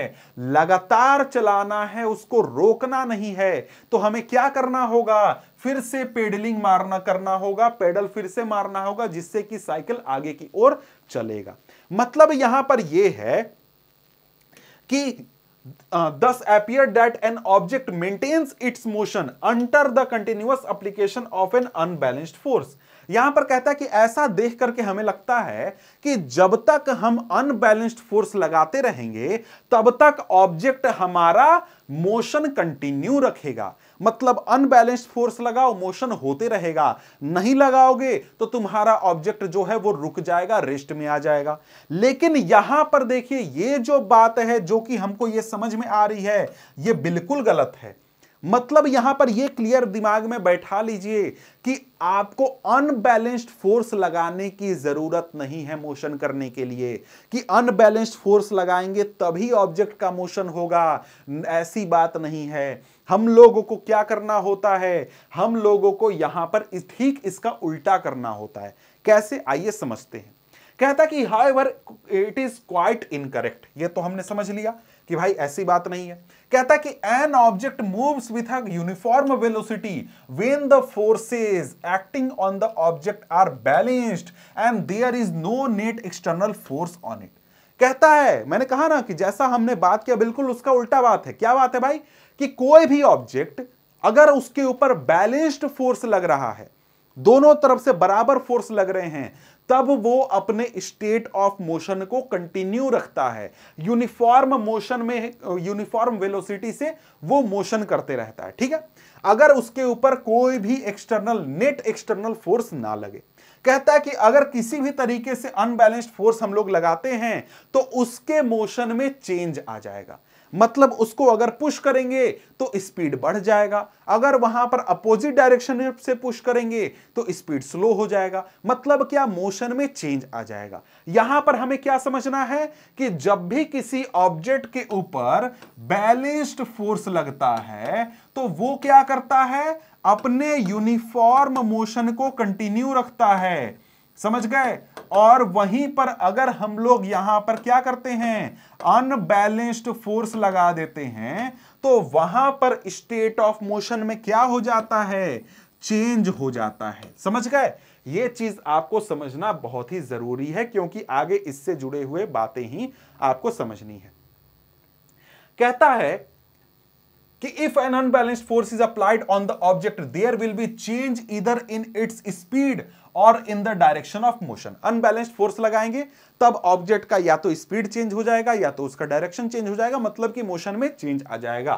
लगातार चलाना है उसको रोकना नहीं है तो हमें क्या करना होगा फिर से पेडलिंग मारना करना होगा पेडल फिर से मारना होगा जिससे कि साइकिल आगे की ओर चलेगा मतलब यहां पर यह है कि thus appear that an object maintains its motion under the continuous application of an unbalanced force यहां पर कहता है कि ऐसा देख करके हमें लगता है कि जब तक हम अनबैलेंस्ड फोर्स लगाते रहेंगे तब तक ऑब्जेक्ट हमारा मोशन कंटिन्यू रखेगा मतलब अनबैलेंस्ड फोर्स लगाओ मोशन होते रहेगा नहीं लगाओगे तो तुम्हारा ऑब्जेक्ट जो है वो रुक जाएगा रेस्ट में आ जाएगा लेकिन यहां पर देखिए ये जो बात है जो कि हमको ये समझ में आ रही है ये बिल्कुल गलत है मतलब यहां पर यह क्लियर दिमाग में बैठा लीजिए कि आपको अनबैलेंस्ड फोर्स लगाने की जरूरत नहीं है मोशन करने के लिए कि अनबैलेंस्ड फोर्स लगाएंगे तभी ऑब्जेक्ट का मोशन होगा ऐसी बात नहीं है हम लोगों को क्या करना होता है हम लोगों को यहां पर ठीक इसका उल्टा करना होता है कैसे आइए समझते हैं कहता कि hi it is quite incorrect ये तो हमने समझ लिया कि भाई ऐसी बात नहीं है कहता है कि an object moves with a uniform velocity when the forces acting on the object are balanced and there is no net external force on it कहता है मैंने कहा ना कि जैसा हमने बात किया बिल्कुल उसका उल्टा बात है क्या बात है भाई कि कोई भी ऑब्जेक्ट अगर उसके ऊपर बैलेंस्ड फोर्स लग रहा है दोनों तरफ से बराबर फोर्स लग रहे हैं तब वो अपने स्टेट ऑफ मोशन को कंटिन्यू रखता है यूनिफॉर्म मोशन में यूनिफॉर्म वेलोसिटी से वो मोशन करते रहता है ठीक है अगर उसके ऊपर कोई भी एक्सटर्नल नेट एक्सटर्नल फोर्स ना लगे कहता है कि अगर किसी भी तरीके से अनबैलेंस्ड फोर्स हम लोग लगाते हैं तो उसके मोशन में चेंज आ जाएगा मतलब उसको अगर पुश करेंगे तो स्पीड बढ़ जाएगा अगर वहां पर अपोजिट डायरेक्शन से पुश करेंगे तो स्पीड स्लो हो जाएगा मतलब क्या मोशन में चेंज आ जाएगा यहां पर हमें क्या समझना है कि जब भी किसी ऑब्जेक्ट के ऊपर बैलेंस्ड फोर्स लगता है तो वो क्या करता है अपने यूनिफॉर्म मोशन को कंटिन्यू रखता है समझ गए और वहीं पर अगर हम लोग यहां पर क्या करते हैं अनबैलेंस्ड फोर्स लगा देते हैं तो वहां पर स्टेट ऑफ मोशन में क्या हो जाता है चेंज हो जाता है समझ गए ये चीज आपको समझना बहुत ही जरूरी है क्योंकि आगे इससे जुड़े हुए बातें ही आपको समझनी है कहता है कि if an unbalanced force is applied on the object there will be change either in its speed or in the direction of motion unbalanced force लगाएंगे तब ऑब्जेक्ट का या तो स्पीड चेंज हो जाएगा या तो उसका डायरेक्शन चेंज हो जाएगा मतलब कि मोशन में चेंज आ जाएगा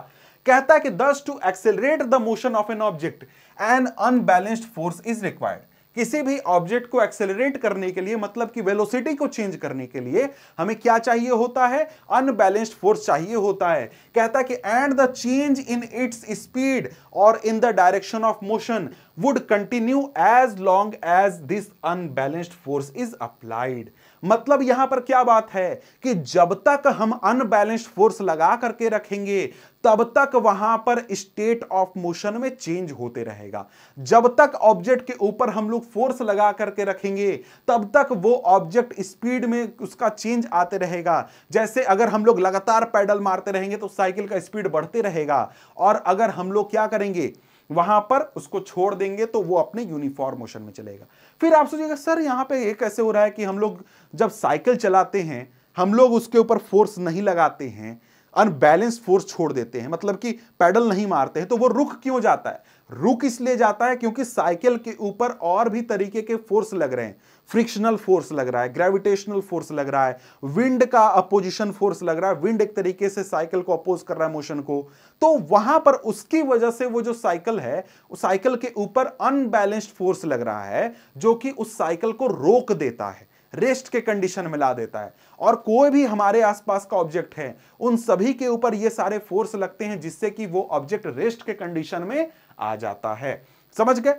कहता है कि thus to accelerate the motion of an object an unbalanced force is required किसी भी ऑब्जेक्ट को एक्सेलरेट करने के लिए मतलब कि वेलोसिटी को चेंज करने के लिए हमें क्या चाहिए होता है अनबैलेंस्ड फोर्स चाहिए होता है कहता है कि and the change in its speed or in the direction of motion would continue as long as this unbalanced force is applied मतलब यहां पर क्या बात है कि जब तक हम अनबैलेंस्ड फोर्स लगा करके रखेंगे तब तक वहां पर स्टेट ऑफ मोशन में चेंज होते रहेगा जब तक ऑब्जेक्ट के ऊपर हम लोग फोर्स लगा करके रखेंगे तब तक वो ऑब्जेक्ट स्पीड में उसका चेंज आते रहेगा जैसे अगर हम लोग लगातार पैडल मारते रहेंगे तो साइकिल का स्पीड बढ़ते रहेगा और अगर हम लोग क्या करेंगे वहां पर उसको छोड़ देंगे तो वो अपने यूनिफॉर्म मोशन में चलेगा फिर आप सोचिएगा सर यहाँ पे ये कैसे हो रहा है कि हम लोग जब साइकिल चलाते हैं हम लोग उसके ऊपर फोर्स नहीं लगाते हैं अनबैलेंस फोर्स छोड़ देते हैं मतलब कि पैडल नहीं मारते हैं तो वो रुक क्यों जाता है रुक इसलिए जाता है क्योंकि साइकिल के ऊपर और भी तरीके के फोर्स लग रहे हैं फ्रिक्शनल फोर्स लग रहा है ग्रेविटेशनल फोर्स लग रहा है विंड का अपोजिशन फोर्स लग रहा है विंड एक तरीके से साइकिल को अपोज कर रहा है मोशन को तो वहां पर उसकी वजह से वो जो साइकिल है उस साइकिल के ऊपर अनबैलेंस्ड फोर्स लग रहा है जो कि उस साइकिल को रोक देता है रेस्ट के कंडीशन में ला देता है और कोई भी हमारे आसपास का ऑब्जेक्ट है उन सभी के ऊपर ये सारे फोर्स लगते हैं जिससे कि वो ऑब्जेक्ट रेस्ट के कंडीशन में आ जाता है समझ गए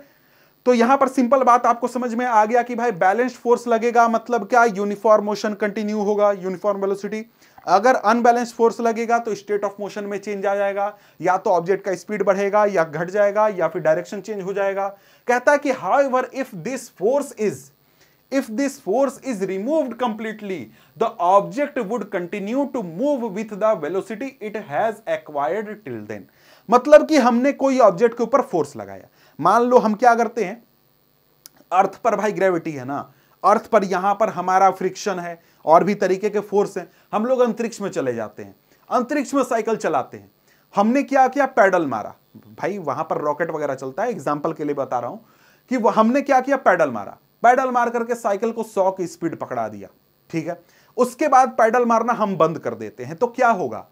तो यहां पर सिंपल बात आपको समझ में आ गया कि भाई बैलेंस्ड फोर्स लगेगा मतलब क्या यूनिफॉर्म मोशन कंटिन्यू होगा यूनिफॉर्म वेलोसिटी अगर अनबैलेंस फोर्स लगेगा तो स्टेट ऑफ मोशन में चेंज आ जाएगा या तो ऑब्जेक्ट का स्पीड बढ़ेगा या घट जाएगा या फिर डायरेक्शन चेंज हो जाएगा कहता है कि however if this force is if this force is removed completely the object would continue to move with the velocity it has acquired till then मतलब कि हमने कोई ऑब्जेक्ट के ऊपर फोर्स लगाया मान लो हम क्या करते हैं अर्थ पर भाई ग्रेविटी है ना अर्थ पर यहां पर हमारा फ्रिक्शन है और भी तरीके के फोर्स हैं हम लोग अंतरिक्ष में चले जाते हैं अंतरिक्ष में साइकिल चलाते हैं हमने क्या किया पैडल मारा भाई वहां पर रॉकेट वगैरह चलता है एग्जाम्पल के लिए बता रहा हूं कि हमने क्या किया पैडल मारा पैडल मार करके साइकिल को सौ की स्पीड पकड़ा दिया ठीक है उसके बाद पैडल मारना हम बंद कर देते हैं तो क्या होगा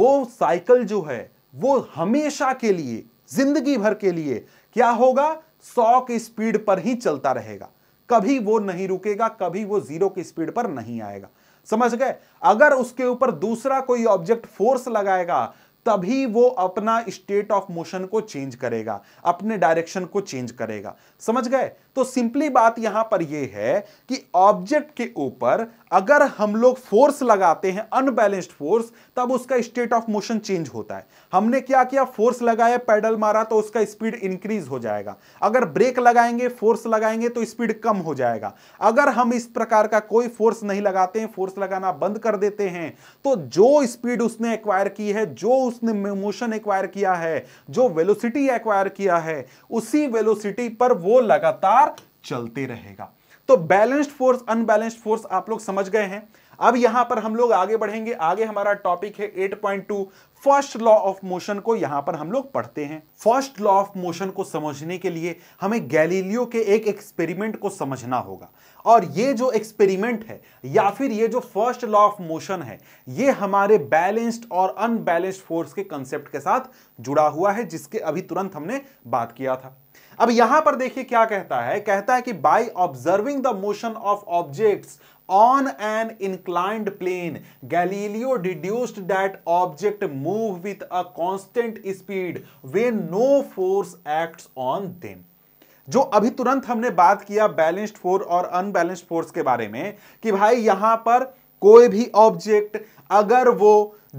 वो साइकिल जो है वो हमेशा के लिए जिंदगी भर के लिए क्या होगा सौ की स्पीड पर ही चलता रहेगा कभी वो नहीं रुकेगा कभी वो जीरो की स्पीड पर नहीं आएगा समझ गए अगर उसके ऊपर दूसरा कोई ऑब्जेक्ट फोर्स लगाएगा तभी वो अपना स्टेट ऑफ मोशन को चेंज करेगा अपने डायरेक्शन को चेंज करेगा समझ गए तो सिंपली बात यहां पर यह है कि ऑब्जेक्ट के ऊपर अगर हम लोग फोर्स लगाते हैं अनबैलेंस्ड फोर्स तब उसका स्टेट ऑफ मोशन चेंज होता है हमने क्या किया फोर्स लगाया पैडल मारा तो उसका स्पीड इंक्रीज हो जाएगा अगर ब्रेक लगाएंगे फोर्स लगाएंगे तो स्पीड कम हो जाएगा अगर हम इस प्रकार का कोई फोर्स नहीं लगाते हैं फोर्स लगाना बंद कर देते हैं तो जो स्पीड उसने एक्वायर की है जो उसने मोशन एक्वायर किया है जो वेलोसिटी एक्वायर किया है उसी वेलोसिटी पर वो लगातार चलते रहेगा तो बैलेंस्ड फोर्स अनबैलेंस्ड फोर्स आप लोग समझ गए हैं अब यहां पर हम लोग आगे बढ़ेंगे आगे हमारा टॉपिक है 8.2 फर्स्ट लॉ ऑफ मोशन को यहां पर हम लोग पढ़ते हैं फर्स्ट लॉ ऑफ मोशन को समझने के लिए हमें गैलीलियो के एक एक्सपेरिमेंट को समझना होगा और ये जो एक्सपेरिमेंट है या फिर ये जो फर्स्ट लॉ ऑफ मोशन है ये हमारे बैलेंस्ड और अनबैलेंस्ड फोर्स के कंसेप्ट के साथ जुड़ा हुआ है जिसके अभी तुरंत हमने बात किया था अब यहां पर देखिए क्या कहता है कहता है कि by observing the motion of objects on an inclined plane Galileo deduced that object move with a constant speed way no force acts on them जो अभी तुरंत हमने बात किया बैलेंस्ड फोर्स और अनबैलेंस्ड फोर्स के बारे में कि भाई यहां पर कोई भी ऑब्जेक्ट अगर वो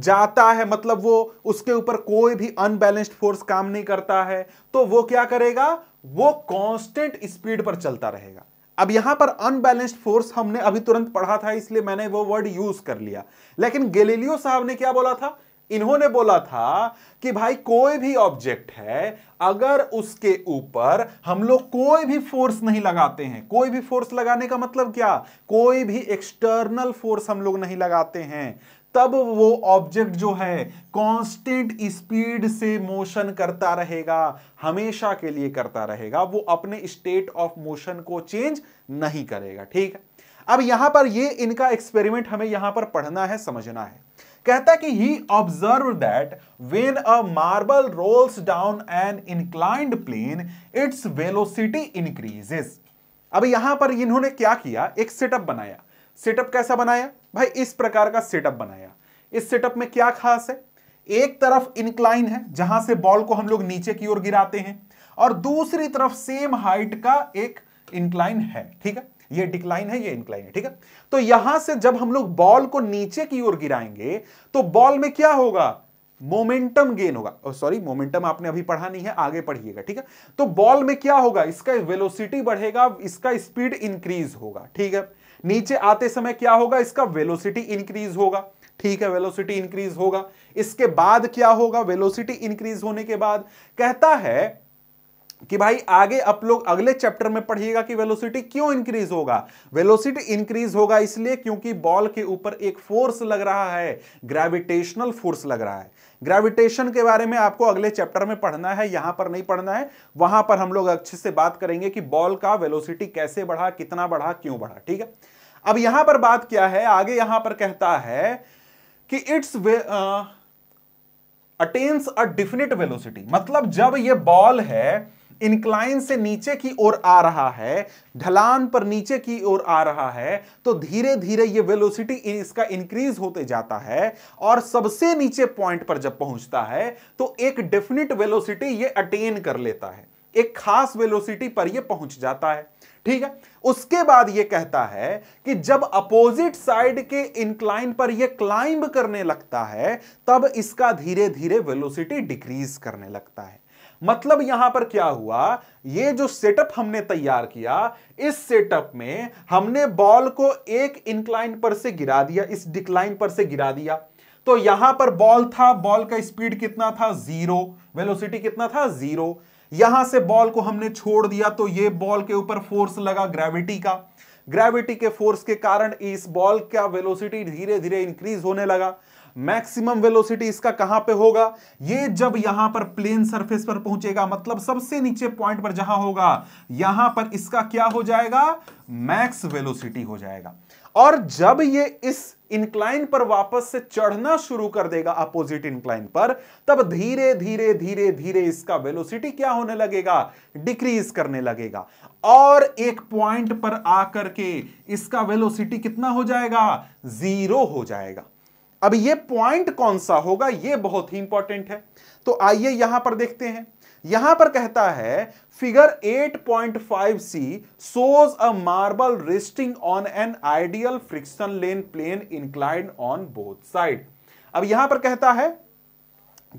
जाता है मतलब वो उसके ऊपर कोई भी अनबैलेंस्ड फोर्स काम नहीं करता है तो वो क्या करेगा वो कांस्टेंट स्पीड पर चलता रहेगा अब यहां पर अनबैलेंस्ड फोर्स हमने अभी तुरंत पढ़ा था इसलिए मैंने वो वर्ड यूज कर लिया लेकिन गेलेलियो साहब ने क्या बोला था इन्होंने बोला था कि भाई कोई भी ऑब्जेक्ट है अगर उसके ऊपर हम लोग कोई भी फोर्स नहीं लगाते हैं कोई भी फोर्स लगाने का मतलब क्या कोई भी एक्सटर्नल फोर्स हम लोग नहीं लगाते हैं तब वो ऑब्जेक्ट जो है कांस्टेंट स्पीड से मोशन करता रहेगा हमेशा के लिए करता रहेगा वो अपने स्टेट ऑफ मोशन को चेंज नहीं करेगा ठीक है अब यहां पर ये इनका एक्सपेरिमेंट हमें यहां पर पढ़ना है समझना है कहता है कि he observed that when a marble rolls down an inclined plane its velocity increases अब यहां पर इन्होंने क्या किया एक सेटअप बनाया सेटअप कैसा बनाया भाई इस प्रकार का सेटअप बनाया इस सेटअप में क्या खास है एक तरफ इंक्लाइन है जहां से बॉल को हम लोग नीचे की ओर गिराते हैं और दूसरी तरफ सेम हाइट का एक इंक्लाइन है ठीक है ये डिक्लाइन है ये इंक्लाइन है ठीक है तो यहां से जब हम लोग बॉल को नीचे की ओर गिराएंगे तो बॉल में क्या होगा मोमेंटम गेन होगा सॉरी oh, मोमेंटम आपने अभी पढ़ा नहीं है आगे पढ़िएगा ठीक है तो बॉल में क्या होगा इसका वेलोसिटी बढ़ेगा इसका स्पीड इंक्रीज होगा ठीक है नीचे आते समय क्या होगा इसका वेलोसिटी इंक्रीज होगा ठीक है वेलोसिटी इंक्रीज होगा इसके बाद क्या होगा वेलोसिटी इंक्रीज होने के बाद कहता है कि भाई आगे आप लोग अगले चैप्टर में पढ़िएगा कि वेलोसिटी क्यों इंक्रीज होगा वेलोसिटी इंक्रीज होगा इसलिए क्योंकि बॉल के ऊपर एक फोर्स लग रहा है ग्रेविटेशनल फोर्स लग रहा है ग्रेविटेशन के बारे में आपको अगले चैप्टर में पढ़ना है यहां पर नहीं पढ़ना है वहां पर हम लोग अच्छे से बात करेंगे कि बॉल का वेलोसिटी कैसे बढ़ा कितना बढ़ा क्यों बढ़ा ठीक है अब यहां पर बात क्या है आगे यहां पर कहता है कि its attains a definite velocity मतलब जब यह बॉल है इंक्लाइन से नीचे की ओर आ रहा है ढलान पर नीचे की ओर आ रहा है तो धीरे धीरे ये वेलोसिटी इसका इंक्रीज होते जाता है और सबसे नीचे पॉइंट पर जब पहुंचता है तो एक डेफिनेट वेलोसिटी ये अटेन कर लेता है एक खास वेलोसिटी पर ये पहुंच जाता है ठीक है उसके बाद ये कहता है कि जब अपोजिट साइड के इंक्लाइन पर ये क्लाइंब करने लगता है तब इसका धीरे धीरे वेलोसिटी डिक्रीज करने लगता है मतलब यहां पर क्या हुआ ये जो सेटअप हमने तैयार किया इस सेटअप में हमने बॉल को एक इंक्लाइन पर से गिरा दिया इस डिक्लाइन पर से गिरा दिया तो यहां पर बॉल था बॉल का स्पीड कितना था जीरो वेलोसिटी कितना था जीरो यहां से बॉल को हमने छोड़ दिया तो ये बॉल के ऊपर फोर्स लगा ग्रेविटी का ग्रेविटी के फोर्स के कारण इस बॉल का वेलोसिटी धीरे धीरे इंक्रीज होने लगा मैक्सिमम वेलोसिटी इसका कहां पे होगा ये जब यहां पर प्लेन सरफेस पर पहुंचेगा मतलब सबसे नीचे पॉइंट पर जहां होगा यहां पर इसका क्या हो जाएगा मैक्स वेलोसिटी हो जाएगा और जब ये इस इंक्लाइन पर वापस से चढ़ना शुरू कर देगा अपोजिट इंक्लाइन पर तब धीरे धीरे धीरे धीरे इसका वेलोसिटी क्या होने लगेगा डिक्रीज करने लगेगा और एक पॉइंट पर आकर के इसका वेलोसिटी कितना हो जाएगा जीरो हो जाएगा अब ये पॉइंट कौन सा होगा ये बहुत ही इंपॉर्टेंट है तो आइए यहां पर देखते हैं यहां पर कहता है figure 8.5 C shows a marble resting on an ideal frictionless plane incline on both side अब यहां पर कहता है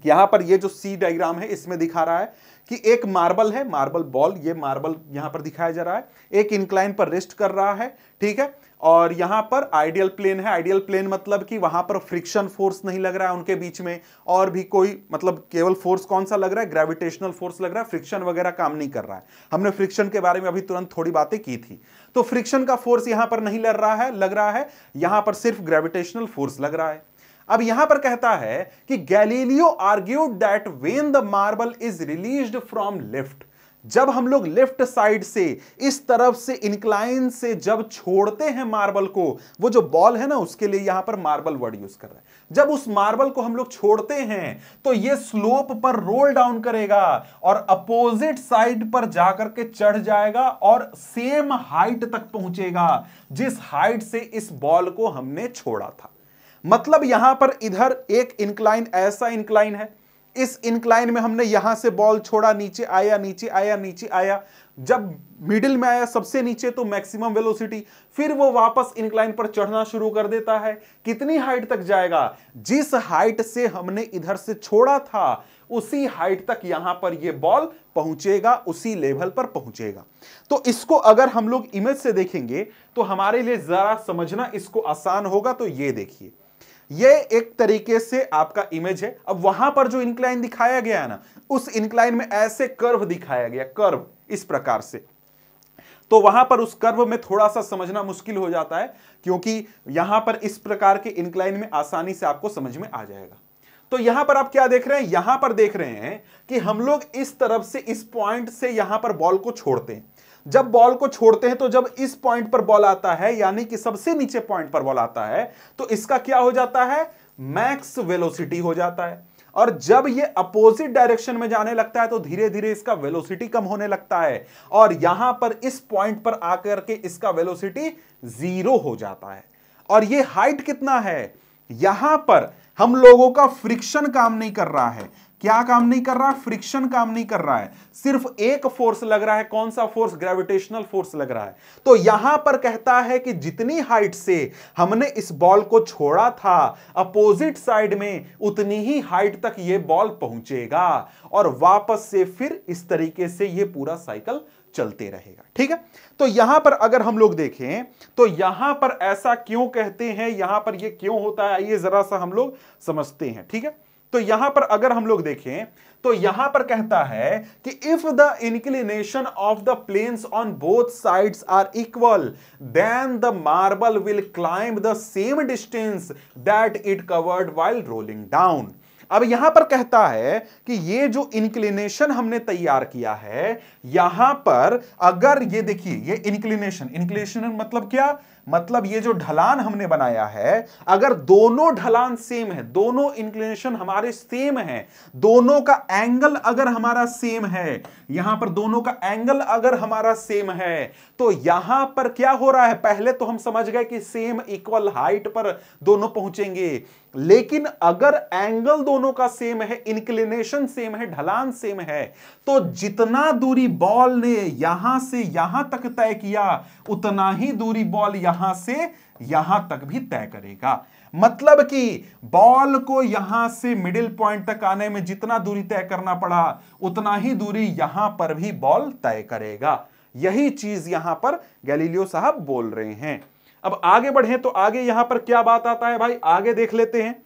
यहां पर ये जो सी डायग्राम है इसमें दिखा रहा है कि एक मार्बल है मार्बल बॉल ये मार्बल यहां पर दिखाया जा रहा है एक इंक्लाइन पर रेस्ट कर रहा है ठीक है और यहाँ पर आइडियल प्लेन है आइडियल प्लेन मतलब कि वहां पर फ्रिक्शन फोर्स नहीं लग रहा है उनके बीच में और भी कोई मतलब केवल फोर्स कौन सा लग रहा है ग्रेविटेशनल फोर्स लग रहा है फ्रिक्शन वगैरह काम नहीं कर रहा है हमने फ्रिक्शन के बारे में अभी तुरंत थोड़ी बातें की थी तो फ्रिक्शन का फोर्स यहाँ पर नहीं लग रहा है लग रहा है यहां पर सिर्फ ग्रेविटेशनल फोर्स लग रहा है अब यहां पर कहता है कि Galileo argued that when the marble is released from left जब हम लोग लेफ्ट साइड से इस तरफ से इंक्लाइन से जब छोड़ते हैं मार्बल को वो जो बॉल है ना उसके लिए यहां पर मार्बल वर्ड यूज कर रहे हैं जब उस मार्बल को हम लोग छोड़ते हैं तो ये स्लोप पर रोल डाउन करेगा और अपोजिट साइड पर जाकर के चढ़ जाएगा और सेम हाइट तक पहुंचेगा जिस हाइट से इस बॉल को हमने छोड़ा था मतलब यहां पर इधर एक इंक्लाइन ऐसा इंक्लाइन है इस इंक्लाइन में हमने यहां से बॉल छोड़ा नीचे आया नीचे आया नीचे आया जब मिडिल में आया सबसे नीचे तो मैक्सिमम वेलोसिटी फिर वो वापस इंक्लाइन पर चढ़ना शुरू कर देता है कितनी हाइट तक जाएगा जिस हाइट से हमने इधर से छोड़ा था उसी हाइट तक यहां पर ये बॉल पहुंचेगा उसी लेवल पर पहुंचेगा तो इसको अगर हम लोग इमेज से देखेंगे तो हमारे लिए जरा समझना इसको आसान होगा तो ये देखिए ये एक तरीके से आपका इमेज है अब वहां पर जो इंक्लाइन दिखाया गया है ना उस इंक्लाइन में ऐसे कर्व दिखाया गया कर्व इस प्रकार से तो वहां पर उस कर्व में थोड़ा सा समझना मुश्किल हो जाता है क्योंकि यहां पर इस प्रकार के इंक्लाइन में आसानी से आपको समझ में आ जाएगा तो यहां पर आप क्या देख रहे हैं यहां पर देख रहे हैं कि हम लोग इस तरफ से इस पॉइंट से यहां पर बॉल को छोड़ते हैं जब बॉल को छोड़ते हैं तो जब इस पॉइंट पर बॉल आता है यानी कि सबसे नीचे पॉइंट पर बॉल आता है तो इसका क्या हो जाता है मैक्स वेलोसिटी हो जाता है और जब ये अपोजिट डायरेक्शन में जाने लगता है तो धीरे धीरे इसका वेलोसिटी कम होने लगता है और यहां पर इस पॉइंट पर आकर के इसका वेलोसिटी जीरो हो जाता है और ये हाइट कितना है यहां पर हम लोगों का फ्रिक्शन काम नहीं कर रहा है क्या काम नहीं कर रहा फ्रिक्शन काम नहीं कर रहा है सिर्फ एक फोर्स लग रहा है कौन सा फोर्स ग्रेविटेशनल फोर्स लग रहा है तो यहां पर कहता है कि जितनी हाइट से हमने इस बॉल को छोड़ा था अपोजिट साइड में उतनी ही हाइट तक यह बॉल पहुंचेगा और वापस से फिर इस तरीके से यह पूरा साइकिल चलते रहेगा ठीक है तो यहां पर अगर हम लोग देखें तो यहां पर ऐसा क्यों कहते हैं यहां पर यह क्यों होता है ये जरा सा हम लोग समझते हैं ठीक है तो यहां पर अगर हम लोग देखें तो यहां पर कहता है कि if the inclination of the planes on both sides are equal then the marble will climb the same distance that it covered while rolling down अब यहां पर कहता है कि ये जो इंक्लिनेशन हमने तैयार किया है यहां पर अगर ये देखिए ये इंक्लिनेशन इंक्लिनेशन मतलब क्या मतलब ये जो ढलान हमने बनाया है अगर दोनों ढलान सेम है दोनों इंक्लिनेशन हमारे सेम है दोनों का एंगल अगर हमारा सेम है यहां पर दोनों का एंगल अगर हमारा सेम है तो यहां पर क्या हो रहा है पहले तो हम समझ गए कि सेम इक्वल हाइट पर दोनों पहुंचेंगे लेकिन अगर एंगल दोनों का सेम है इंक्लिनेशन सेम है ढलान सेम है तो जितना दूरी बॉल ने यहां से यहां तक तय किया उतना ही दूरी बॉल यहां से यहां तक भी तय करेगा मतलब कि बॉल को यहां से मिडिल पॉइंट तक आने में जितना दूरी तय करना पड़ा उतना ही दूरी यहां पर भी बॉल तय करेगा यही चीज यहां पर गैलीलियो साहब बोल रहे हैं अब आगे बढ़े तो आगे यहां पर क्या बात आता है भाई आगे देख लेते हैं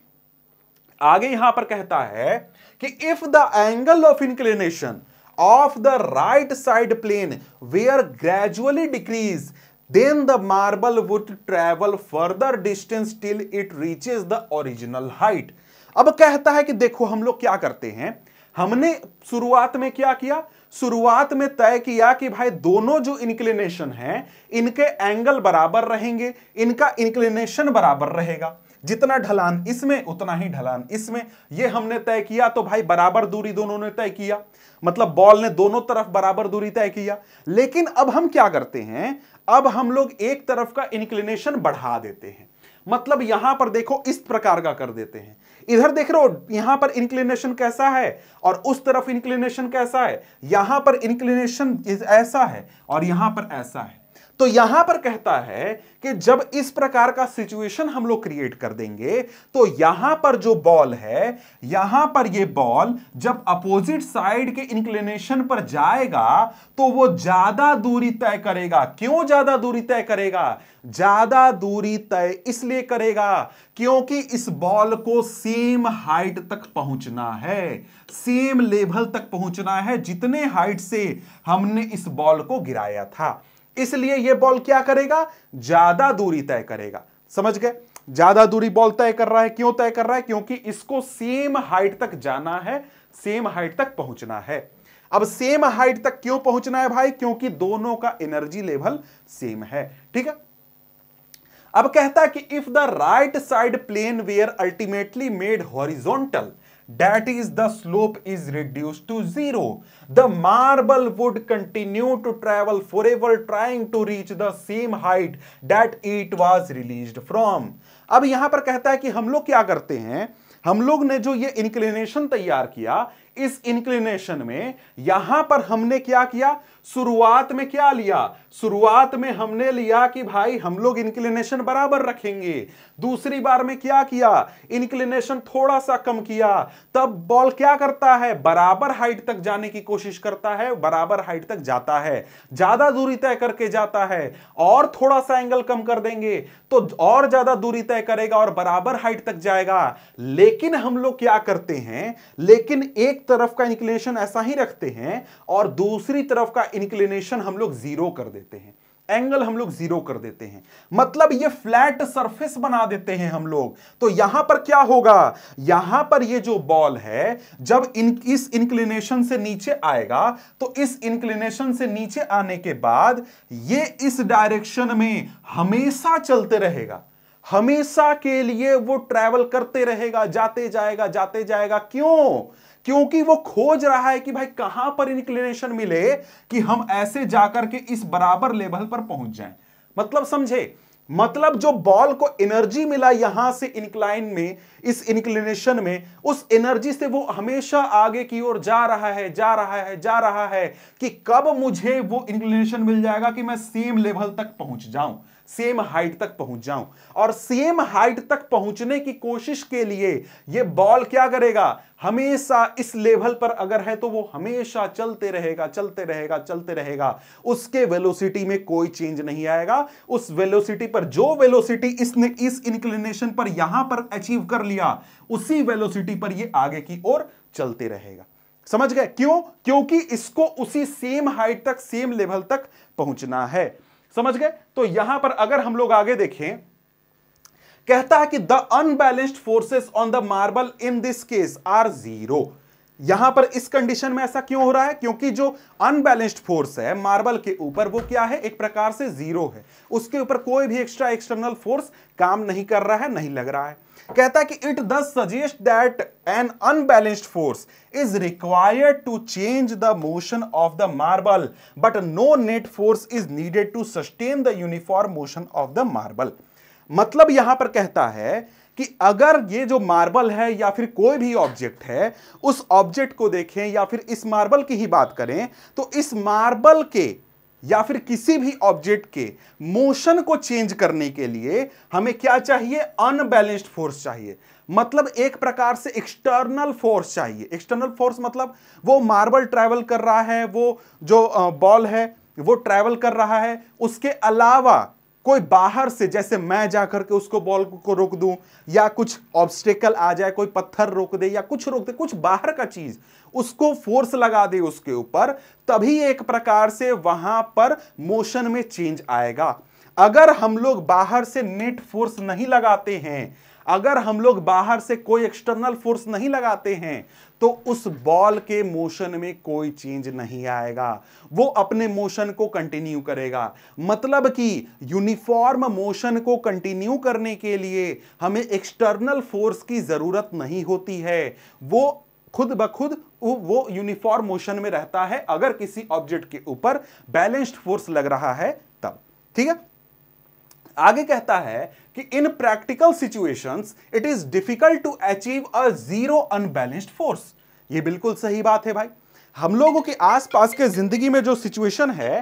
आगे यहां पर कहता है कि if the angle of inclination of the right side plane were gradually decrease then the marble would travel further distance till it reaches the original height अब कहता है कि देखो हम लोग क्या करते हैं हमने शुरुआत में क्या किया शुरुआत में तय किया कि भाई दोनों जो इंक्लिनेशन है इनके एंगल बराबर रहेंगे इनका इंक्लिनेशन बराबर रहेगा जितना ढलान इसमें उतना ही ढलान इसमें ये हमने तय किया तो भाई बराबर दूरी दोनों ने तय किया मतलब बॉल ने दोनों तरफ बराबर दूरी तय किया लेकिन अब हम क्या करते हैं अब हम लोग एक तरफ का इंक्लिनेशन बढ़ा देते हैं मतलब यहां पर देखो इस प्रकार का कर देते हैं इधर देख रहे हो यहां पर इंक्लिनेशन कैसा है और उस तरफ इंक्लिनेशन कैसा है यहां पर इंक्लिनेशन ऐसा है और यहां पर ऐसा है तो यहां पर कहता है कि जब इस प्रकार का सिचुएशन हम लोग क्रिएट कर देंगे तो यहां पर जो बॉल है यहां पर ये बॉल जब अपोजिट साइड के इंक्लिनेशन पर जाएगा तो वो ज्यादा दूरी तय करेगा क्यों ज्यादा दूरी तय करेगा ज्यादा दूरी तय इसलिए करेगा क्योंकि इस बॉल को सेम हाइट तक पहुंचना है सेम लेवल तक पहुंचना है जितने हाइट से हमने इस बॉल को गिराया था इसलिए यह बॉल क्या करेगा ज्यादा दूरी तय करेगा समझ गए ज्यादा दूरी बॉल तय कर रहा है क्यों तय कर रहा है क्योंकि इसको सेम हाइट तक जाना है सेम हाइट तक पहुंचना है अब सेम हाइट तक क्यों पहुंचना है भाई क्योंकि दोनों का एनर्जी लेवल सेम है ठीक है अब कहता है कि if the right side plane were ultimately made horizontal that is the slope is reduced to zero. The marble would continue to travel forever trying to reach the same height that it was released from. अब यहां पर कहता है कि हम लोग क्या करते हैं हम लोग ने जो ये इंक्लिनेशन तैयार किया इस इंक्लिनेशन में यहां पर हमने क्या किया शुरुआत में क्या लिया शुरुआत में हमने लिया कि भाई हम लोग इंक्लिनेशन बराबर रखेंगे दूसरी बार में क्या किया इंक्लिनेशन थोड़ा सा कम किया तब बॉल क्या करता है बराबर हाइट तक जाने की कोशिश करता है बराबर हाइट तक जाता है ज्यादा दूरी तय करके जाता है और थोड़ा सा एंगल कम कर देंगे तो और ज्यादा दूरी तय करेगा और बराबर हाइट तक जाएगा लेकिन हम लोग क्या करते हैं लेकिन एक तरफ का इंक्लिनेशन ऐसा ही रखते हैं और दूसरी तरफ का इंक्लिनेशन हम लोग जीरो कर देते हैं एंगल हम लोग जीरो कर देते हैं मतलब ये फ्लैट सरफेस बना देते हैं हम लोग तो यहां पर क्या होगा यहां पर ये जो बॉल है जब इन इस इंक्लिनेशन से नीचे आएगा तो इस इंक्लिनेशन से नीचे आने के बाद ये इस डायरेक्शन में हमेशा चलते रहेगा हमेशा के लिए वो ट्रैवल करते रहेगा जाते जाएगा जाते जाएगा क्यों क्योंकि वो खोज रहा है कि भाई कहां पर इंक्लिनेशन मिले कि हम ऐसे जाकर के इस बराबर लेवल पर पहुंच जाएं मतलब समझे मतलब जो बॉल को एनर्जी मिला यहां से इंक्लाइन में इस इंक्लिनेशन में उस एनर्जी से वो हमेशा आगे की ओर जा रहा है जा रहा है जा रहा है कि कब मुझे वो इंक्लिनेशन मिल जाएगा कि मैं सेम लेवल तक पहुंच जाऊं सेम हाइट तक पहुंच जाऊं और सेम हाइट तक पहुंचने की कोशिश के लिए ये बॉल क्या करेगा हमेशा इस लेवल पर अगर है तो वो हमेशा चलते रहेगा चलते रहेगा चलते रहेगा उसके वेलोसिटी में कोई चेंज नहीं आएगा उस वेलोसिटी पर जो वेलोसिटी इसने इस इंक्लिनेशन पर यहां पर अचीव कर लिया उसी वेलोसिटी पर ये आगे की ओर चलते रहेगा समझ गए क्यों क्योंकि इसको उसी सेम हाइट तक सेम लेवल तक पहुंचना है समझ गए तो यहां पर अगर हम लोग आगे देखें कहता है कि the unbalanced forces on the marble in this case are zero यहां पर इस कंडीशन में ऐसा क्यों हो रहा है क्योंकि जो अनबैलेंस्ड फोर्स है मार्बल के ऊपर वो क्या है एक प्रकार से जीरो है उसके ऊपर कोई भी एक्स्ट्रा एक्सटर्नल फोर्स काम नहीं कर रहा है नहीं लग रहा है कहता है कि it thus suggest that an unbalanced force is required to change the motion of the marble but no net force is needed to sustain the uniform motion of the marble मतलब यहां पर कहता है कि अगर ये जो मार्बल है या फिर कोई भी ऑब्जेक्ट है उस ऑब्जेक्ट को देखें या फिर इस मार्बल की ही बात करें तो इस मार्बल के या फिर किसी भी ऑब्जेक्ट के मोशन को चेंज करने के लिए हमें क्या चाहिए अनबैलेंस्ड फोर्स चाहिए मतलब एक प्रकार से एक्सटर्नल फोर्स चाहिए एक्सटर्नल फोर्स मतलब वो मार्बल ट्रैवल कर रहा है वो जो बॉल है वो ट्रैवल कर रहा है उसके अलावा कोई बाहर से जैसे मैं जा करके उसको बॉल को रोक दूं या कुछ ऑब्स्टेकल आ जाए कोई पत्थर रोक दे या कुछ रोक दे कुछ बाहर का चीज उसको फोर्स लगा दे उसके ऊपर तभी एक प्रकार से वहां पर मोशन में चेंज आएगा अगर हम लोग बाहर से नेट फोर्स नहीं लगाते हैं अगर हम लोग बाहर से कोई एक्सटर्नल फोर्स नहीं लगाते हैं तो उस बॉल के मोशन में कोई चेंज नहीं आएगा वो अपने मोशन को कंटिन्यू करेगा मतलब कि यूनिफॉर्म मोशन को कंटिन्यू करने के लिए हमें एक्सटर्नल फोर्स की जरूरत नहीं होती है वो खुद ब खुद वो यूनिफॉर्म मोशन में रहता है अगर किसी ऑब्जेक्ट के ऊपर बैलेंस्ड फोर्स लग रहा है तब ठीक है आगे कहता है कि in practical situations it is difficult to achieve a zero unbalanced force ये बिल्कुल सही बात है भाई हम लोगों के आसपास के जिंदगी में जो सिचुएशन है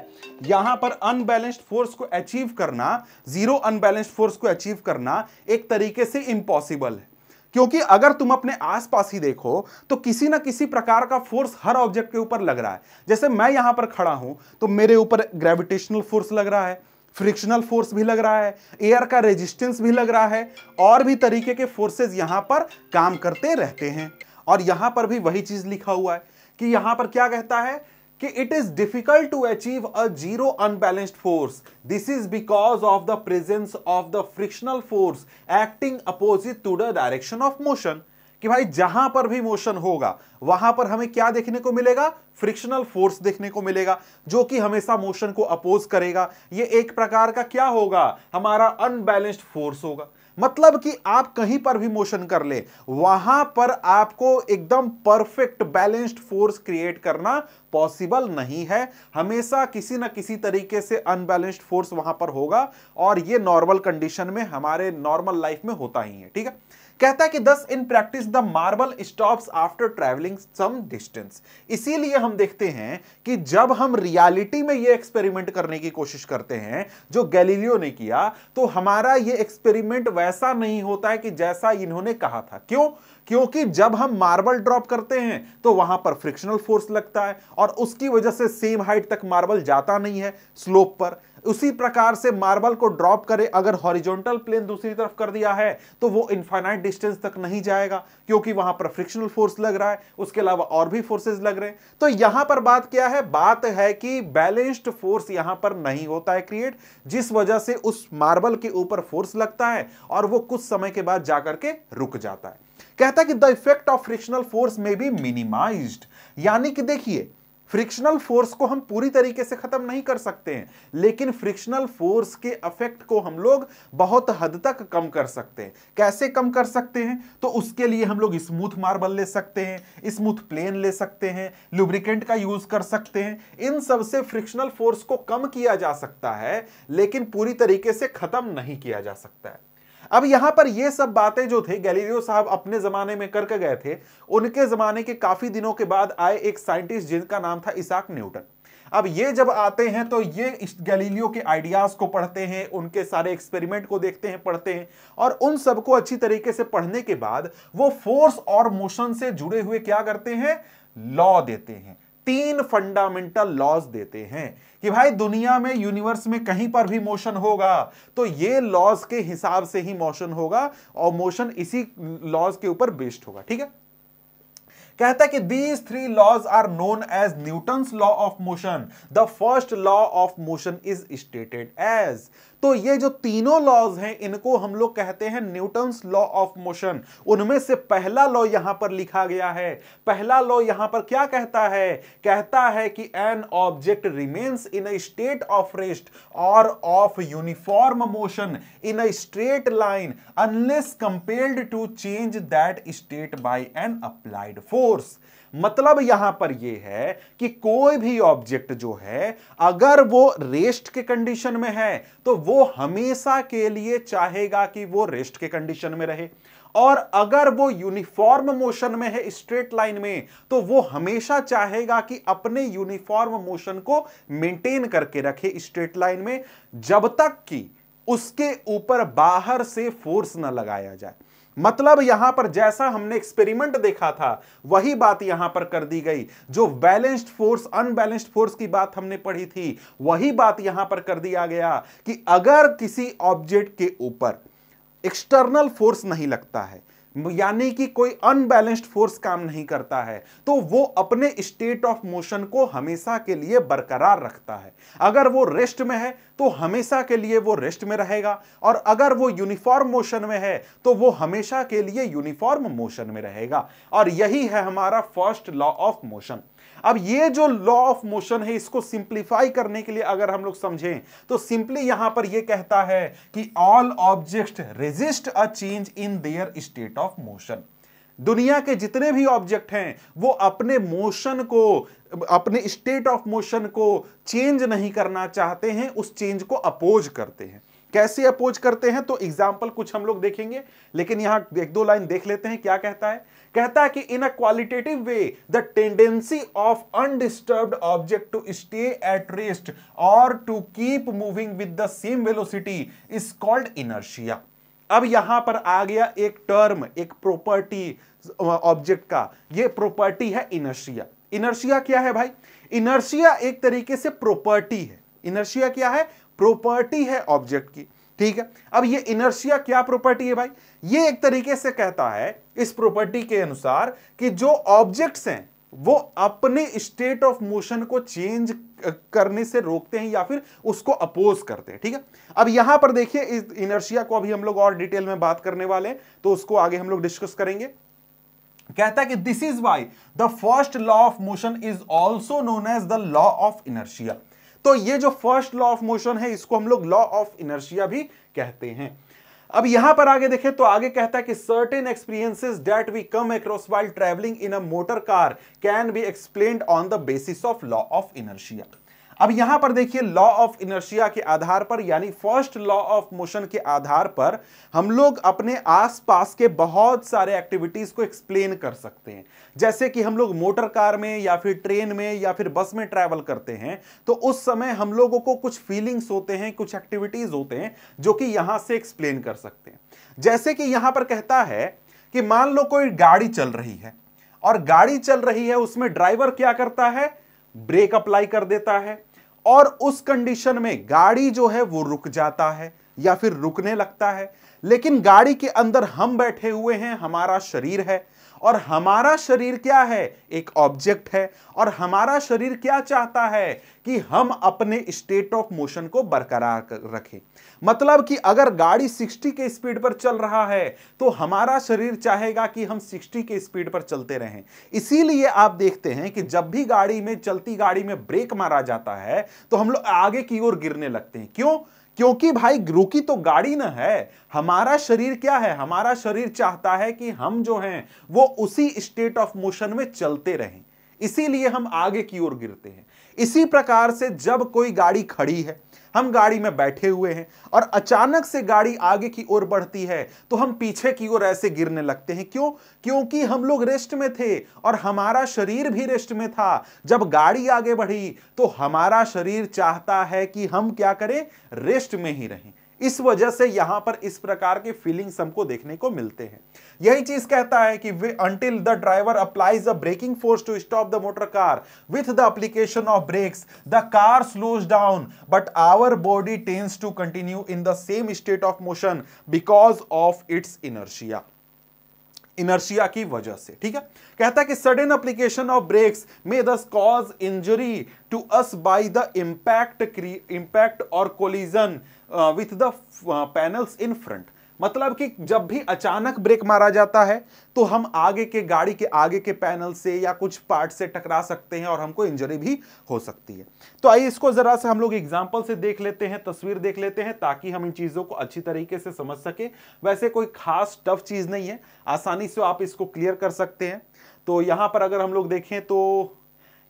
यहां पर अनबैलेंस्ड फोर्स को अचीव करना जीरो अनबैलेंस्ड फोर्स को अचीव करना एक तरीके से इम्पॉसिबल है क्योंकि अगर तुम अपने आसपास ही देखो तो किसी ना किसी प्रकार का फोर्स हर ऑब्जेक्ट के ऊपर लग रहा है जैसे मैं यहां पर खड़ा हूं तो मेरे ऊपर ग्रेविटेशनल फोर्स लग रहा है फ्रिक्शनल फोर्स भी लग रहा है एयर का रेजिस्टेंस भी लग रहा है और भी तरीके के फोर्सेज यहाँ पर काम करते रहते हैं और यहाँ पर भी वही चीज लिखा हुआ है कि यहाँ पर क्या कहता है कि it is difficult to achieve a zero unbalanced force this is because of the presence of the frictional force acting opposite to the direction of motion कि भाई जहां पर भी मोशन होगा वहां पर हमें क्या देखने को मिलेगा फ्रिक्शनल फोर्स देखने को मिलेगा जो कि हमेशा मोशन को अपोज करेगा ये एक प्रकार का क्या होगा हमारा अनबैलेंस्ड फोर्स होगा मतलब कि आप कहीं पर भी मोशन कर ले वहां पर आपको एकदम परफेक्ट बैलेंस्ड फोर्स क्रिएट करना पॉसिबल नहीं है हमेशा किसी ना किसी तरीके से अनबैलेंस्ड फोर्स वहां पर होगा और ये नॉर्मल कंडीशन में हमारे नॉर्मल लाइफ में होता ही है ठीक है कहता है कि thus in practice the marble stops after travelling some distance इसीलिए हम देखते हैं कि जब हम रियलिटी में ये एक्सपेरिमेंट करने की कोशिश करते हैं जो गैलीलियो ने किया तो हमारा ये एक्सपेरिमेंट वैसा नहीं होता है कि जैसा इन्होंने कहा था क्यों क्योंकि जब हम मार्बल ड्रॉप करते हैं तो वहां पर फ्रिक्शनल फोर्स लगता है और उसकी वजह से सेम हाइट तक मार्बल जाता नहीं है स्लोप पर उसी प्रकार से मार्बल को ड्रॉप करें अगर हॉरिजॉन्टल प्लेन दूसरी तरफ कर दिया है तो वो इन्फाइनाइट डिस्टेंस तक नहीं जाएगा क्योंकि वहां पर फ्रिक्शनल फोर्स लग रहा है उसके अलावा और भी फोर्सेस लग रहे हैं तो यहां पर बात क्या है बात है कि बैलेंस्ड फोर्स यहां पर नहीं होता है क्रिएट जिस वजह से उस मार्बल के ऊपर फोर्स लगता है और वो कुछ समय के बाद जाकर के रुक जाता है कहता है कि the effect of frictional force may be minimise यानी कि देखिए फ्रिक्शनल फोर्स को हम पूरी तरीके से खत्म नहीं कर सकते हैं लेकिन फ्रिक्शनल फोर्स के अफेक्ट को हम लोग बहुत हद तक कम कर सकते हैं कैसे कम कर सकते हैं तो उसके लिए हम लोग स्मूथ मार्बल ले सकते हैं स्मूथ प्लेन ले सकते हैं लुब्रिकेंट का यूज कर सकते हैं इन सब से फ्रिक्शनल फोर्स को कम किया जा सकता है लेकिन पूरी तरीके से खत्म नहीं किया जा सकता है अब यहां पर ये सब बातें जो थे गैलीलियो साहब अपने जमाने में करके गए थे उनके जमाने के काफी दिनों के बाद आए एक साइंटिस्ट जिनका नाम था इसाक न्यूटन अब ये जब आते हैं तो ये गैलीलियो के आइडियाज को पढ़ते हैं उनके सारे एक्सपेरिमेंट को देखते हैं पढ़ते हैं और उन सबको अच्छी तरीके से पढ़ने के बाद वो फोर्स और मोशन से जुड़े हुए क्या करते हैं लॉ देते हैं तीन फंडामेंटल लॉज देते हैं कि भाई दुनिया में यूनिवर्स में कहीं पर भी मोशन होगा तो ये लॉज के हिसाब से ही मोशन होगा और मोशन इसी लॉज के ऊपर बेस्ड होगा ठीक है कहता है कि these three laws are known as Newton law of motion the first law of motion is stated as तो ये जो तीनों लॉज हैं इनको हम लोग कहते हैं न्यूटन लॉ ऑफ मोशन उनमें से पहला लॉ यहां पर लिखा गया है पहला लॉ यहां पर क्या कहता है कहता है कि an object remains in a state of rest और of uniform motion in a straight line unless compelled to change that state by an applied force मतलब यहां पर यह है कि कोई भी ऑब्जेक्ट जो है अगर वो रेस्ट के कंडीशन में है तो वो हमेशा के लिए चाहेगा कि वो रेस्ट के कंडीशन में रहे और अगर वो यूनिफॉर्म मोशन में है स्ट्रेट लाइन में तो वो हमेशा चाहेगा कि अपने यूनिफॉर्म मोशन को मेंटेन करके रखे स्ट्रेट लाइन में जब तक कि उसके ऊपर बाहर से फोर्स ना लगाया जाए मतलब यहां पर जैसा हमने एक्सपेरिमेंट देखा था वही बात यहां पर कर दी गई जो बैलेंस्ड फोर्स अनबैलेंस्ड फोर्स की बात हमने पढ़ी थी वही बात यहां पर कर दिया गया कि अगर किसी ऑब्जेक्ट के ऊपर एक्सटर्नल फोर्स नहीं लगता है यानी कि कोई अनबैलेंस्ड फोर्स काम नहीं करता है तो वो अपने स्टेट ऑफ मोशन को हमेशा के लिए बरकरार रखता है अगर वो रेस्ट में है तो हमेशा के लिए वो रेस्ट में रहेगा और अगर वो यूनिफॉर्म मोशन में है तो वो हमेशा के लिए यूनिफॉर्म मोशन में रहेगा और यही है हमारा फर्स्ट लॉ ऑफ मोशन अब ये जो लॉ ऑफ मोशन है इसको सिंप्लीफाई करने के लिए अगर हम लोग समझें तो सिंपली यहां पर ये कहता है कि all object resist a change in their state of motion दुनिया के जितने भी ऑब्जेक्ट हैं वो अपने मोशन को अपने स्टेट ऑफ मोशन को चेंज नहीं करना चाहते हैं उस चेंज को अपोज करते हैं कैसे अपोज करते हैं तो एग्जाम्पल कुछ हम लोग देखेंगे लेकिन यहां एक दो लाइन देख लेते हैं क्या कहता है कहता है कि in a qualitative way the tendency of undisturbed object to stay at rest or to keep moving with the same velocity is called inertia अब यहां पर आ गया एक टर्म एक प्रॉपर्टी ऑब्जेक्ट का ये प्रॉपर्टी है इनर्शिया इनर्शिया क्या है भाई इनर्शिया एक तरीके से प्रॉपर्टी है इनर्शिया क्या है प्रॉपर्टी है ऑब्जेक्ट की ठीक है अब ये इनर्शिया क्या प्रॉपर्टी है भाई ये एक तरीके से कहता है इस प्रॉपर्टी के अनुसार कि जो ऑब्जेक्ट्स हैं वो अपने स्टेट ऑफ मोशन को चेंज करने से रोकते हैं या फिर उसको अपोज करते हैं ठीक है अब यहां पर देखिए इस इनर्शिया को अभी हम लोग और डिटेल में बात करने वाले हैं तो उसको आगे हम लोग डिस्कस करेंगे कहता है कि this is why the first law of motion is also known as the law of inertia तो ये जो फर्स्ट लॉ ऑफ मोशन है इसको हम लोग लॉ ऑफ इनर्शिया भी कहते हैं अब यहां पर आगे देखें तो आगे कहता है कि certain experiences that we come across while travelling in a motor car can be explain on the basis of law of inertia अब यहां पर देखिए लॉ ऑफ इनर्शिया के आधार पर यानी फर्स्ट लॉ ऑफ मोशन के आधार पर हम लोग अपने आसपास के बहुत सारे एक्टिविटीज को एक्सप्लेन कर सकते हैं जैसे कि हम लोग मोटर कार में या फिर ट्रेन में या फिर बस में ट्रैवल करते हैं तो उस समय हम लोगों को कुछ फीलिंग्स होते हैं कुछ एक्टिविटीज होते हैं जो कि यहां से एक्सप्लेन कर सकते हैं जैसे कि यहां पर कहता है कि मान लो कोई गाड़ी चल रही है और गाड़ी चल रही है उसमें ड्राइवर क्या करता है ब्रेक अप्लाई कर देता है और उस कंडीशन में गाड़ी जो है वो रुक जाता है या फिर रुकने लगता है लेकिन गाड़ी के अंदर हम बैठे हुए हैं हमारा शरीर है और हमारा शरीर क्या है एक ऑब्जेक्ट है और हमारा शरीर क्या चाहता है कि हम अपने स्टेट ऑफ मोशन को बरकरार रखें मतलब कि अगर गाड़ी 60 के स्पीड पर चल रहा है तो हमारा शरीर चाहेगा कि हम 60 के स्पीड पर चलते रहें इसीलिए आप देखते हैं कि जब भी गाड़ी में चलती गाड़ी में ब्रेक मारा जाता है तो हम लोग आगे की ओर गिरने लगते हैं क्यों क्योंकि भाई रुकी तो गाड़ी ना है हमारा शरीर क्या है हमारा शरीर चाहता है कि हम जो हैं वो उसी स्टेट ऑफ मोशन में चलते रहें इसीलिए हम आगे की ओर गिरते हैं इसी प्रकार से जब कोई गाड़ी खड़ी है हम गाड़ी में बैठे हुए हैं और अचानक से गाड़ी आगे की ओर बढ़ती है तो हम पीछे की ओर ऐसे गिरने लगते हैं क्यों क्योंकि हम लोग रेस्ट में थे और हमारा शरीर भी रेस्ट में था जब गाड़ी आगे बढ़ी तो हमारा शरीर चाहता है कि हम क्या करें रेस्ट में ही रहें इस वजह से यहां पर इस प्रकार के फीलिंग्स हमको देखने को मिलते हैं यही चीज कहता है कि until the driver applies the braking force to stop the motor car with the application of brakes the car slows down but our body tends to continue in the same state of motion because of its inertia inertia की वजह से ठीक है कहता है कि sudden application of brakes may thus cause injury to us by the impact impact or collision with the panels in front मतलब कि जब भी अचानक ब्रेक मारा जाता है तो हम आगे के गाड़ी के आगे के पैनल से या कुछ पार्ट से टकरा सकते हैं और हमको इंजरी भी हो सकती है तो आइए इसको ज़रा से हम लोग एग्जाम्पल से देख लेते हैं तस्वीर देख लेते हैं ताकि हम इन चीज़ों को अच्छी तरीके से समझ सके वैसे कोई खास टफ चीज़ नहीं है आसानी से आप इसको क्लियर कर सकते हैं तो यहां पर अगर हम लोग देखें तो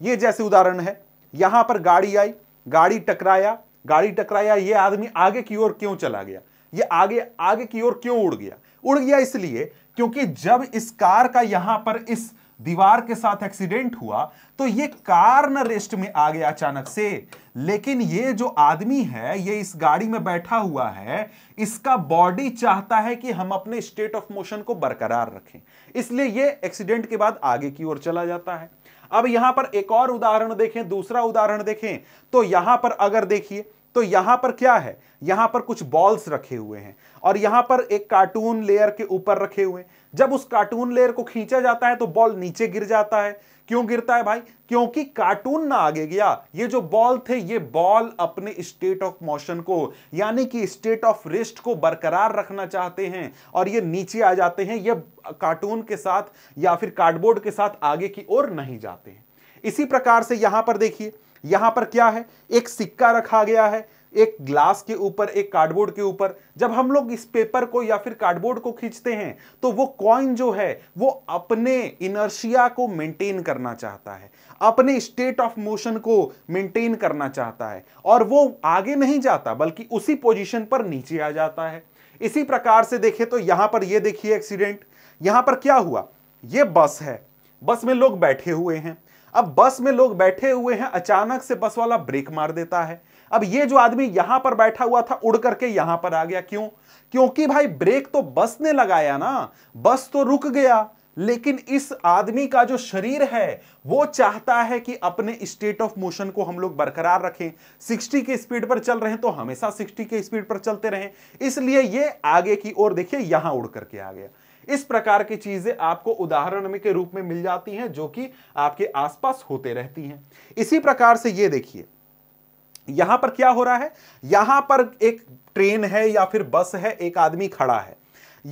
ये जैसे उदाहरण है यहां पर गाड़ी आई गाड़ी टकराया गाड़ी टकराया ये आदमी आगे की ओर क्यों चला गया ये आगे आगे की ओर क्यों उड़ गया उड़ गया इसलिए क्योंकि जब इस कार का यहां पर इस दीवार के साथ एक्सीडेंट हुआ तो ये कार न रेस्ट में आ गया अचानक से लेकिन ये जो आदमी है ये इस गाड़ी में बैठा हुआ है इसका बॉडी चाहता है कि हम अपने स्टेट ऑफ मोशन को बरकरार रखें इसलिए ये एक्सीडेंट के बाद आगे की ओर चला जाता है अब यहां पर एक और उदाहरण देखें दूसरा उदाहरण देखें तो यहां पर अगर देखिए तो यहां पर क्या है यहां पर कुछ बॉल्स रखे हुए हैं और यहां पर एक कार्टून लेयर के ऊपर रखे हुए हैं जब उस कार्टून लेयर को खींचा जाता है तो बॉल नीचे गिर जाता है क्यों गिरता है भाई क्योंकि कार्टून ना आगे गया ये जो बॉल थे ये बॉल अपने स्टेट ऑफ मोशन को यानी कि स्टेट ऑफ रिस्ट को बरकरार रखना चाहते हैं और ये नीचे आ जाते हैं ये कार्टून के साथ या फिर कार्डबोर्ड के साथ आगे की ओर नहीं जाते हैं इसी प्रकार से यहां पर देखिए यहां पर क्या है एक सिक्का रखा गया है एक ग्लास के ऊपर एक कार्डबोर्ड के ऊपर जब हम लोग इस पेपर को या फिर कार्डबोर्ड को खींचते हैं तो वो कॉइन जो है वो अपने इनर्शिया को मेंटेन करना चाहता है अपने स्टेट ऑफ मोशन को मेंटेन करना चाहता है और वो आगे नहीं जाता बल्कि उसी पोजीशन पर नीचे आ जाता है इसी प्रकार से देखें तो यहां पर यह देखिए एक्सीडेंट यहां पर क्या हुआ ये बस है बस में लोग बैठे हुए हैं अब बस में लोग बैठे हुए हैं अचानक से बस वाला ब्रेक मार देता है अब ये जो आदमी यहां पर बैठा हुआ था उड़ करके यहां पर आ गया क्यों क्योंकि भाई ब्रेक तो बस ने लगाया ना बस तो रुक गया लेकिन इस आदमी का जो शरीर है वो चाहता है कि अपने स्टेट ऑफ मोशन को हम लोग बरकरार रखें 60 के स्पीड पर चल रहे हैं तो हमेशा 60 के स्पीड पर चलते रहें इसलिए ये आगे की ओर देखिए यहां उड़ करके आ गया इस प्रकार की चीजें आपको उदाहरण के रूप में मिल जाती हैं जो कि आपके आसपास होते रहती हैं इसी प्रकार से ये देखिए यहां पर क्या हो रहा है यहां पर एक ट्रेन है या फिर बस है एक आदमी खड़ा है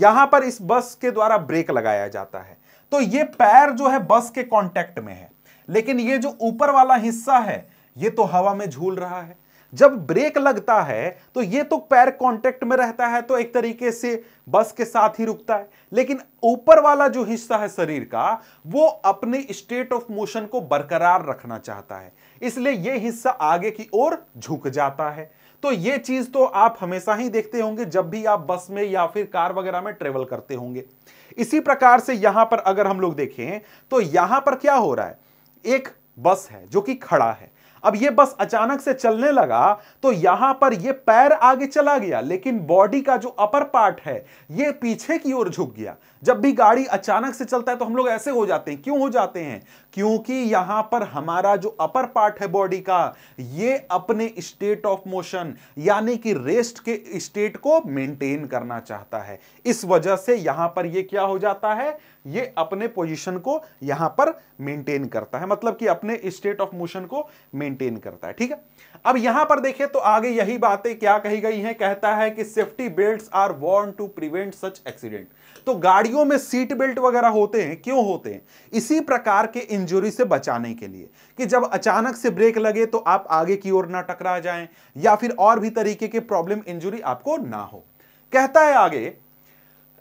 यहां पर इस बस के द्वारा ब्रेक लगाया जाता है तो ये पैर जो है बस के कांटेक्ट में है लेकिन ये जो ऊपर वाला हिस्सा है ये तो हवा में झूल रहा है जब ब्रेक लगता है तो ये तो पैर कांटेक्ट में रहता है तो एक तरीके से बस के साथ ही रुकता है लेकिन ऊपर वाला जो हिस्सा है शरीर का वो अपने स्टेट ऑफ मोशन को बरकरार रखना चाहता है इसलिए यह हिस्सा आगे की ओर झुक जाता है तो ये चीज तो आप हमेशा ही देखते होंगे जब भी आप बस में या फिर कार वगैरह में ट्रेवल करते होंगे इसी प्रकार से यहां पर अगर हम लोग देखें तो यहां पर क्या हो रहा है एक बस है जो कि खड़ा है अब ये बस अचानक से चलने लगा तो यहां पर ये पैर आगे चला गया लेकिन बॉडी का जो अपर पार्ट है ये पीछे की ओर झुक गया जब भी गाड़ी अचानक से चलता है तो हम लोग ऐसे हो जाते हैं क्यों हो जाते हैं क्योंकि यहां पर हमारा जो अपर पार्ट है बॉडी का ये अपने स्टेट ऑफ मोशन यानी कि रेस्ट के स्टेट को मेंटेन करना चाहता है इस वजह से यहां पर ये क्या हो जाता है ये अपने पोजीशन को यहां पर मेंटेन करता है मतलब कि अपने स्टेट ऑफ मोशन को मेंटेन करता है ठीक है अब यहां पर देखिए तो आगे यही बातें क्या कही गई हैं कहता है कि safety belt are worn to prevent such accident तो गाड़ियों में सीट बेल्ट वगैरह होते हैं क्यों होते हैं इसी प्रकार के इंजुरी से बचाने के लिए कि जब अचानक से ब्रेक लगे तो आप आगे की ओर ना टकरा जाएं या फिर और भी तरीके के प्रॉब्लम इंजुरी आपको ना हो कहता है आगे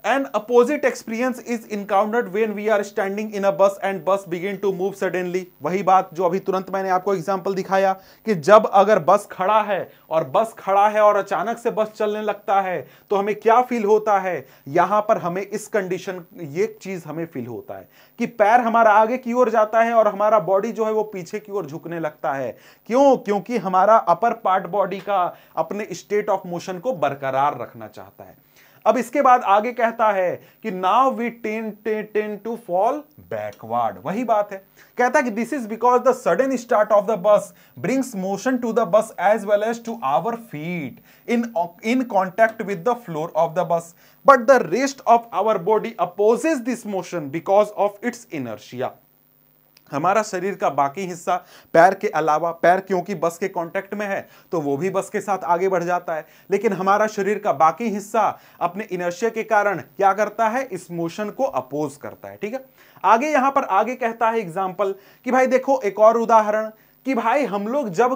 an opposite experience is encountered when we are standing in a bus and बस begin टू मूव सडनली वही बात जो अभी तुरंत मैंने आपको एग्जाम्पल दिखाया कि जब अगर बस खड़ा है और बस खड़ा है और अचानक से बस चलने लगता है तो हमें क्या फील होता है यहां पर हमें इस कंडीशन ये चीज हमें फील होता है कि पैर हमारा आगे की ओर जाता है और हमारा बॉडी जो है वो पीछे की ओर झुकने लगता है क्यों क्योंकि हमारा अपर पार्ट बॉडी का अपने स्टेट ऑफ मोशन को बरकरार रखना चाहता है अब इसके बाद आगे कहता है कि now we tend tend to fall backward वही बात है कहता है कि this is because the sudden start of the bus brings motion to the bus as well as to our feet in in contact with the floor of the bus but the rest of our body opposes this motion because of its inertia हमारा शरीर का बाकी हिस्सा पैर के अलावा पैर क्योंकि बस के कांटेक्ट में है तो वो भी बस के साथ आगे बढ़ जाता है लेकिन हमारा शरीर का बाकी हिस्सा अपने इनर्शिया के कारण क्या करता है इस मोशन को अपोज करता है ठीक है आगे यहां पर आगे कहता है एग्जाम्पल कि भाई देखो एक और उदाहरण कि भाई हम लोग जब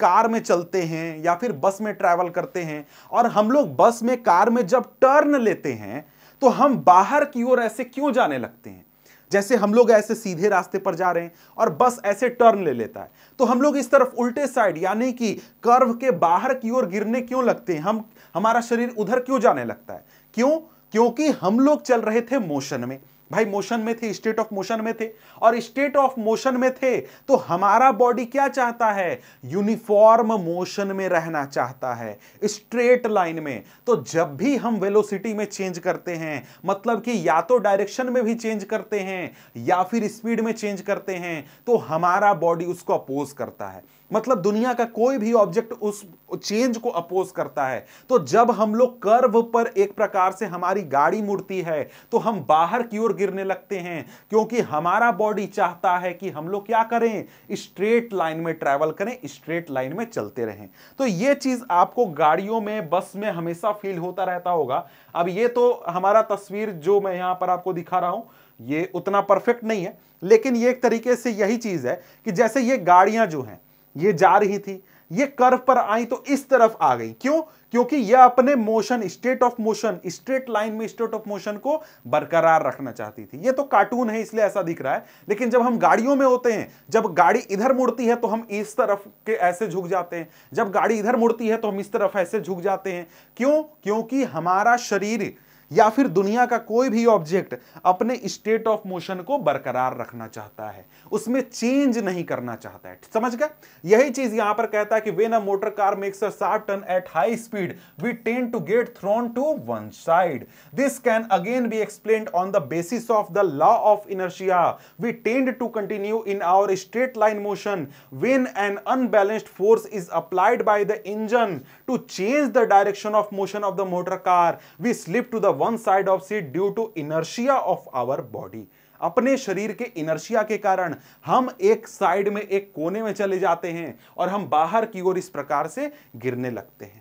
कार में चलते हैं या फिर बस में ट्रैवल करते हैं और हम लोग बस में कार में जब टर्न लेते हैं तो हम बाहर की ओर ऐसे क्यों जाने लगते हैं जैसे हम लोग ऐसे सीधे रास्ते पर जा रहे हैं और बस ऐसे टर्न ले लेता है तो हम लोग इस तरफ उल्टे साइड यानी कि कर्व के बाहर की ओर गिरने क्यों लगते हैं हम हमारा शरीर उधर क्यों जाने लगता है क्यों क्योंकि हम लोग चल रहे थे मोशन में भाई मोशन में थे स्टेट ऑफ मोशन में थे और स्टेट ऑफ मोशन में थे तो हमारा बॉडी क्या चाहता है यूनिफॉर्म मोशन में रहना चाहता है स्ट्रेट लाइन में तो जब भी हम वेलोसिटी में चेंज करते हैं मतलब कि या तो डायरेक्शन में भी चेंज करते हैं या फिर स्पीड में चेंज करते हैं तो हमारा बॉडी उसको अपोज करता है मतलब दुनिया का कोई भी ऑब्जेक्ट उस चेंज को अपोज करता है तो जब हम लोग कर्व पर एक प्रकार से हमारी गाड़ी मुड़ती है तो हम बाहर की ओर गिरने लगते हैं क्योंकि हमारा बॉडी चाहता है कि हम लोग क्या करें स्ट्रेट लाइन में ट्रैवल करें स्ट्रेट लाइन में चलते रहें तो ये चीज आपको गाड़ियों में बस में हमेशा फील होता रहता होगा अब ये तो हमारा तस्वीर जो मैं यहां पर आपको दिखा रहा हूं ये उतना परफेक्ट नहीं है लेकिन ये एक तरीके से यही चीज है कि जैसे ये गाड़ियां जो हैं ये जा रही थी ये कर्व पर आई तो इस तरफ आ गई क्यों क्योंकि यह अपने motion state of motion straight line में स्टेट ऑफ मोशन को बरकरार रखना चाहती थी ये तो कार्टून है इसलिए ऐसा दिख रहा है लेकिन जब हम गाड़ियों में होते हैं जब गाड़ी इधर मुड़ती है तो हम इस तरफ के ऐसे झुक जाते हैं जब गाड़ी इधर मुड़ती है तो हम इस तरफ ऐसे झुक जाते हैं क्यों क्योंकि हमारा शरीर या फिर दुनिया का कोई भी ऑब्जेक्ट अपने स्टेट ऑफ मोशन को बरकरार रखना चाहता है उसमें चेंज नहीं करना चाहता है समझ गए यही चीज यहां पर कहता है कि when a motor car makes a sharp turn at high speed we tend to get thrown to one side this can again be explain on the basis of the law of inertia we tend to continue in our straight line motion when an unbalanced force is applied by the engine to change the direction of motion of the motor car we slip to the one side of seat due to inertia of our body अपने शरीर के inertia के कारण हम एक side में एक कोने में चले जाते हैं और हम बाहर की ओर इस प्रकार से गिरने लगते हैं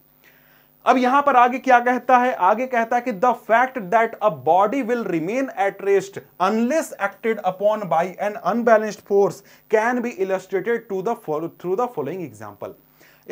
अब यहां पर आगे क्या कहता है आगे कहता है कि the fact that a body will remain at rest unless acted upon by an unbalanced force can be illustrated to the through the following example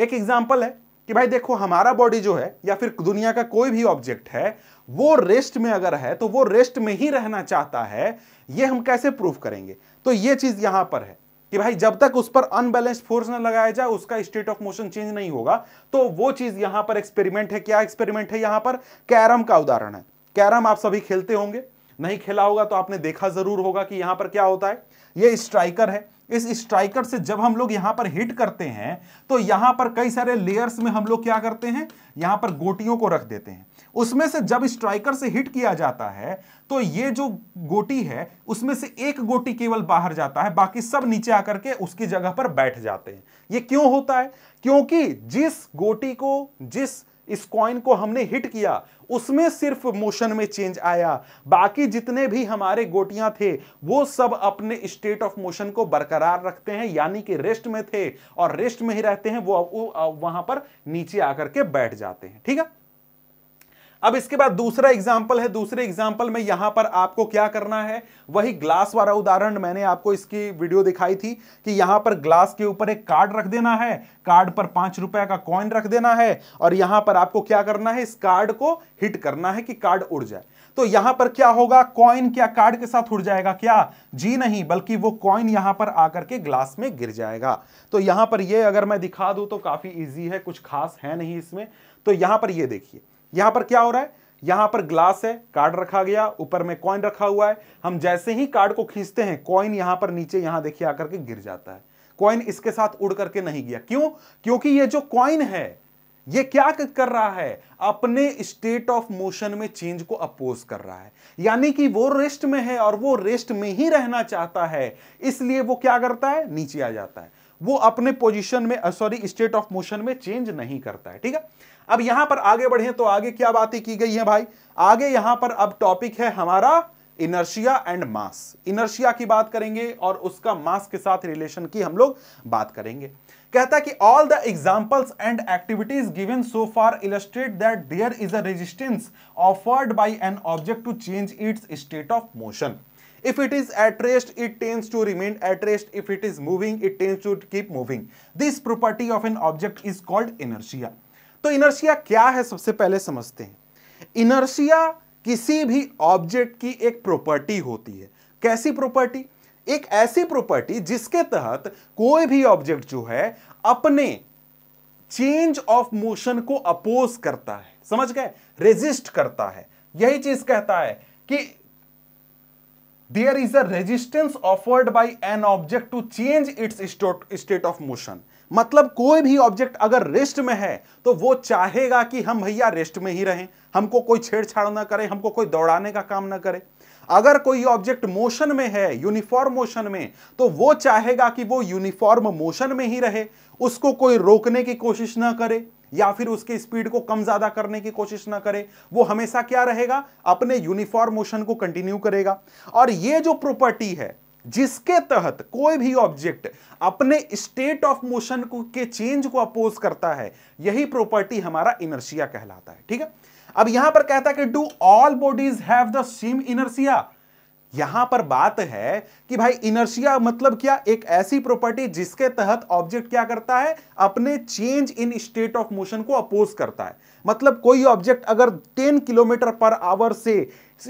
एक एग्जाम्पल है कि भाई देखो हमारा बॉडी जो है या फिर दुनिया का कोई भी ऑब्जेक्ट है वो रेस्ट में अगर है तो वो रेस्ट में ही रहना चाहता है ये हम कैसे प्रूव करेंगे तो ये चीज़ यहां पर है कि भाई जब तक उस पर अनबैलेंस्ड फोर्स ना लगाया जाए उसका स्टेट ऑफ मोशन चेंज नहीं होगा तो वो चीज़ यहां पर एक्सपेरिमेंट है क्या एक्सपेरिमेंट है यहां पर कैरम का उदाहरण है कैरम आप सभी खेलते होंगे नहीं खेला होगा तो आपने देखा जरूर होगा कि यहां पर क्या होता है ये स्ट्राइकर है इस स्ट्राइकर से जब हम लोग यहां पर हिट करते हैं तो यहां पर कई सारे लेयर्स में हम लोग क्या करते हैं यहां पर गोटियों को रख देते हैं उसमें से जब स्ट्राइकर से हिट किया जाता है तो ये जो गोटी है उसमें से एक गोटी केवल बाहर जाता है बाकी सब नीचे आकर के उसकी जगह पर बैठ जाते हैं ये क्यों होता है क्योंकि जिस गोटी को जिस इस कॉइन को हमने हिट किया उसमें सिर्फ मोशन में चेंज आया बाकी जितने भी हमारे गोटियां थे वो सब अपने स्टेट ऑफ मोशन को बरकरार रखते हैं यानी कि रेस्ट में थे और रेस्ट में ही रहते हैं वो, वो वहां पर नीचे आकर के बैठ जाते हैं ठीक है अब इसके बाद दूसरा एग्जाम्पल है दूसरे एग्जाम्पल में यहां पर आपको क्या करना है वही ग्लास वाला उदाहरण मैंने आपको इसकी वीडियो दिखाई थी कि यहां पर ग्लास के ऊपर एक कार्ड रख देना है कार्ड पर पांच रुपए का कॉइन रख देना है और यहां पर आपको क्या करना है इस कार्ड को हिट करना है कि कार्ड उड़ जाए तो यहां पर क्या होगा कॉइन क्या कार्ड के साथ उड़ जाएगा क्या जी नहीं बल्कि वो कॉइन यहां पर आकर के ग्लास में गिर जाएगा तो यहां पर ये अगर मैं दिखा दू तो काफी ईजी है कुछ खास है नहीं इसमें तो यहां पर ये देखिए यहां पर क्या हो रहा है यहां पर ग्लास है कार्ड रखा गया ऊपर में कॉइन रखा हुआ है हम जैसे ही कार्ड को खींचते हैं कॉइन यहां पर नीचे यहां देखिए आकर के गिर जाता है कॉइन इसके साथ उड़ करके नहीं गया क्यों क्योंकि ये जो कॉइन है ये क्या कर रहा है अपने स्टेट ऑफ मोशन में चेंज को अपोज कर रहा है यानी कि वो रेस्ट में है और वो रेस्ट में ही रहना चाहता है इसलिए वो क्या करता है नीचे आ जाता है वो अपने पोजीशन में सॉरी स्टेट ऑफ मोशन में चेंज नहीं करता है ठीक है अब यहां पर आगे बढ़े तो आगे क्या बातें की गई है भाई आगे यहां पर अब टॉपिक है हमारा इनर्शिया एंड मास इनर्शिया की बात करेंगे और उसका मास के साथ रिलेशन की हम लोग बात करेंगे कहता है कि all the examples and activities given so far illustrate that there is a resistance offered by an object to change its state of motion if it is at rest it tends to remain at rest if it is moving it tends to keep moving this property of an object is called inertia तो inertia क्या है सबसे पहले समझते हैं inertia किसी भी object की एक प्रॉपर्टी होती है कैसी प्रॉपर्टी एक ऐसी प्रॉपर्टी जिसके तहत कोई भी ऑब्जेक्ट जो है अपने चेंज ऑफ मोशन को अपोज करता है समझ गए रेजिस्ट करता है यही चीज कहता है कि there is a resistance offered by an object to change its state of motion मतलब कोई भी ऑब्जेक्ट अगर रेस्ट में है तो वो चाहेगा कि हम भैया रेस्ट में ही रहें हमको कोई छेड़छाड़ ना करे हमको कोई दौड़ाने का काम ना करे अगर कोई ऑब्जेक्ट मोशन में है यूनिफॉर्म मोशन में तो वो चाहेगा कि वो यूनिफॉर्म मोशन में ही रहे उसको कोई रोकने की कोशिश ना करे या फिर उसके स्पीड को कम ज्यादा करने की कोशिश ना करे वो हमेशा क्या रहेगा अपने यूनिफॉर्म मोशन को कंटिन्यू करेगा और ये जो प्रॉपर्टी है जिसके तहत कोई भी ऑब्जेक्ट अपने स्टेट ऑफ मोशन को के चेंज को अपोज करता है यही प्रॉपर्टी हमारा इनर्शिया कहलाता है ठीक है अब यहां पर कहता है कि do all bodies have the same inertia यहां पर बात है कि भाई इनर्शिया मतलब क्या एक ऐसी प्रॉपर्टी जिसके तहत ऑब्जेक्ट क्या करता है अपने change in state of motion को अपोज करता है मतलब कोई ऑब्जेक्ट अगर 10 किलोमीटर पर आवर से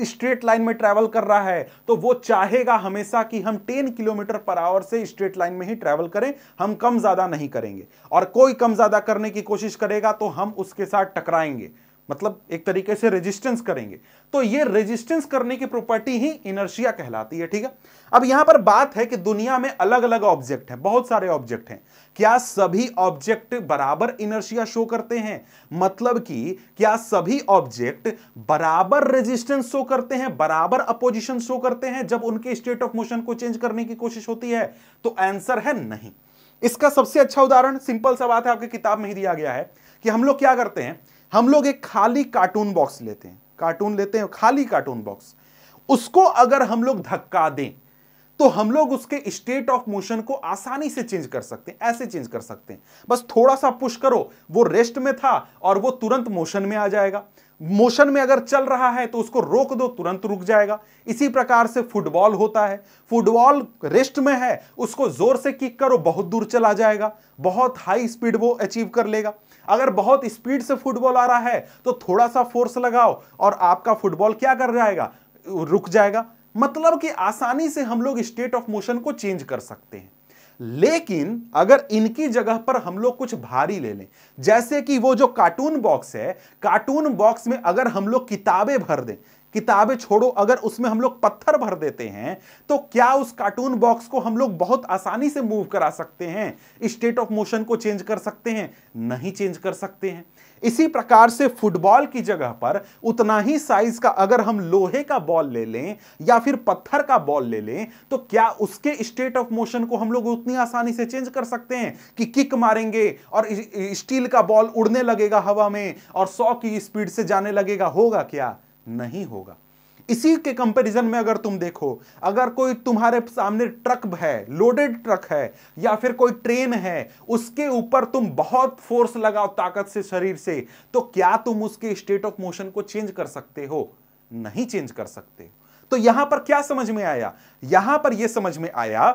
स्ट्रेट लाइन में ट्रैवल कर रहा है तो वो चाहेगा हमेशा कि हम 10 किलोमीटर पर आवर से स्ट्रेट लाइन में ही ट्रैवल करें हम कम ज़्यादा नहीं करेंगे और कोई कम ज़्यादा करने की कोशिश करेगा तो हम उसके साथ टकराएंगे मतलब एक तरीके से रेजिस्टेंस करेंगे तो ये रेजिस्टेंस करने की प्रॉपर्टी ही इनर्शिया कहलाती है ठीक है अब यहां पर बात है कि दुनिया में अलग अलग ऑब्जेक्ट है बहुत सारे ऑब्जेक्ट हैं क्या सभी ऑब्जेक्ट बराबर इनर्शिया शो करते हैं मतलब कि क्या सभी ऑब्जेक्ट बराबर रेजिस्टेंस शो करते हैं बराबर अपोजिशन शो करते हैं जब उनके स्टेट ऑफ मोशन को चेंज करने की कोशिश होती है तो आंसर है नहीं इसका सबसे अच्छा उदाहरण सिंपल सा बात है आपकी किताब में ही दिया गया है कि हम लोग क्या करते हैं हम लोग एक खाली कार्टून बॉक्स लेते हैं कार्टून लेते हैं खाली कार्टून बॉक्स उसको अगर हम लोग धक्का दें तो हम लोग उसके स्टेट ऑफ मोशन को आसानी से चेंज कर सकते हैं ऐसे चेंज कर सकते हैं बस थोड़ा सा पुश करो वो रेस्ट में था और वो तुरंत मोशन में आ जाएगा मोशन में अगर चल रहा है तो उसको रोक दो तुरंत रुक जाएगा इसी प्रकार से फुटबॉल होता है फुटबॉल रेस्ट में है उसको जोर से किक करो बहुत दूर चला जाएगा बहुत हाई स्पीड वो अचीव कर लेगा अगर बहुत स्पीड से फुटबॉल आ रहा है तो थोड़ा सा फोर्स लगाओ और आपका फुटबॉल क्या कर जाएगा रुक जाएगा मतलब कि आसानी से हम लोग स्टेट ऑफ मोशन को चेंज कर सकते हैं लेकिन अगर इनकी जगह पर हम लोग कुछ भारी ले लें जैसे कि वो जो कार्टून बॉक्स है कार्टून बॉक्स में अगर हम लोग किताबें भर दें किताबें छोड़ो अगर उसमें हम लोग पत्थर भर देते हैं तो क्या उस कार्टून बॉक्स को हम लोग बहुत आसानी से मूव करा सकते हैं स्टेट ऑफ मोशन को चेंज कर सकते हैं नहीं चेंज कर सकते हैं इसी प्रकार से फुटबॉल की जगह पर उतना ही साइज का अगर हम लोहे का बॉल ले लें या फिर पत्थर का बॉल ले लें तो क्या उसके स्टेट ऑफ मोशन को हम लोग उतनी आसानी से चेंज कर सकते हैं कि किक मारेंगे और स्टील का बॉल उड़ने लगेगा हवा में और सौ की स्पीड से जाने लगेगा होगा क्या नहीं होगा इसी के कंपैरिजन में अगर तुम देखो अगर कोई तुम्हारे सामने ट्रक है लोडेड ट्रक है या फिर कोई ट्रेन है उसके ऊपर तुम बहुत फोर्स लगाओ ताकत से शरीर से तो क्या तुम उसके स्टेट ऑफ मोशन को चेंज कर सकते हो नहीं चेंज कर सकते तो यहां पर क्या समझ में आया यहां पर यह समझ में आया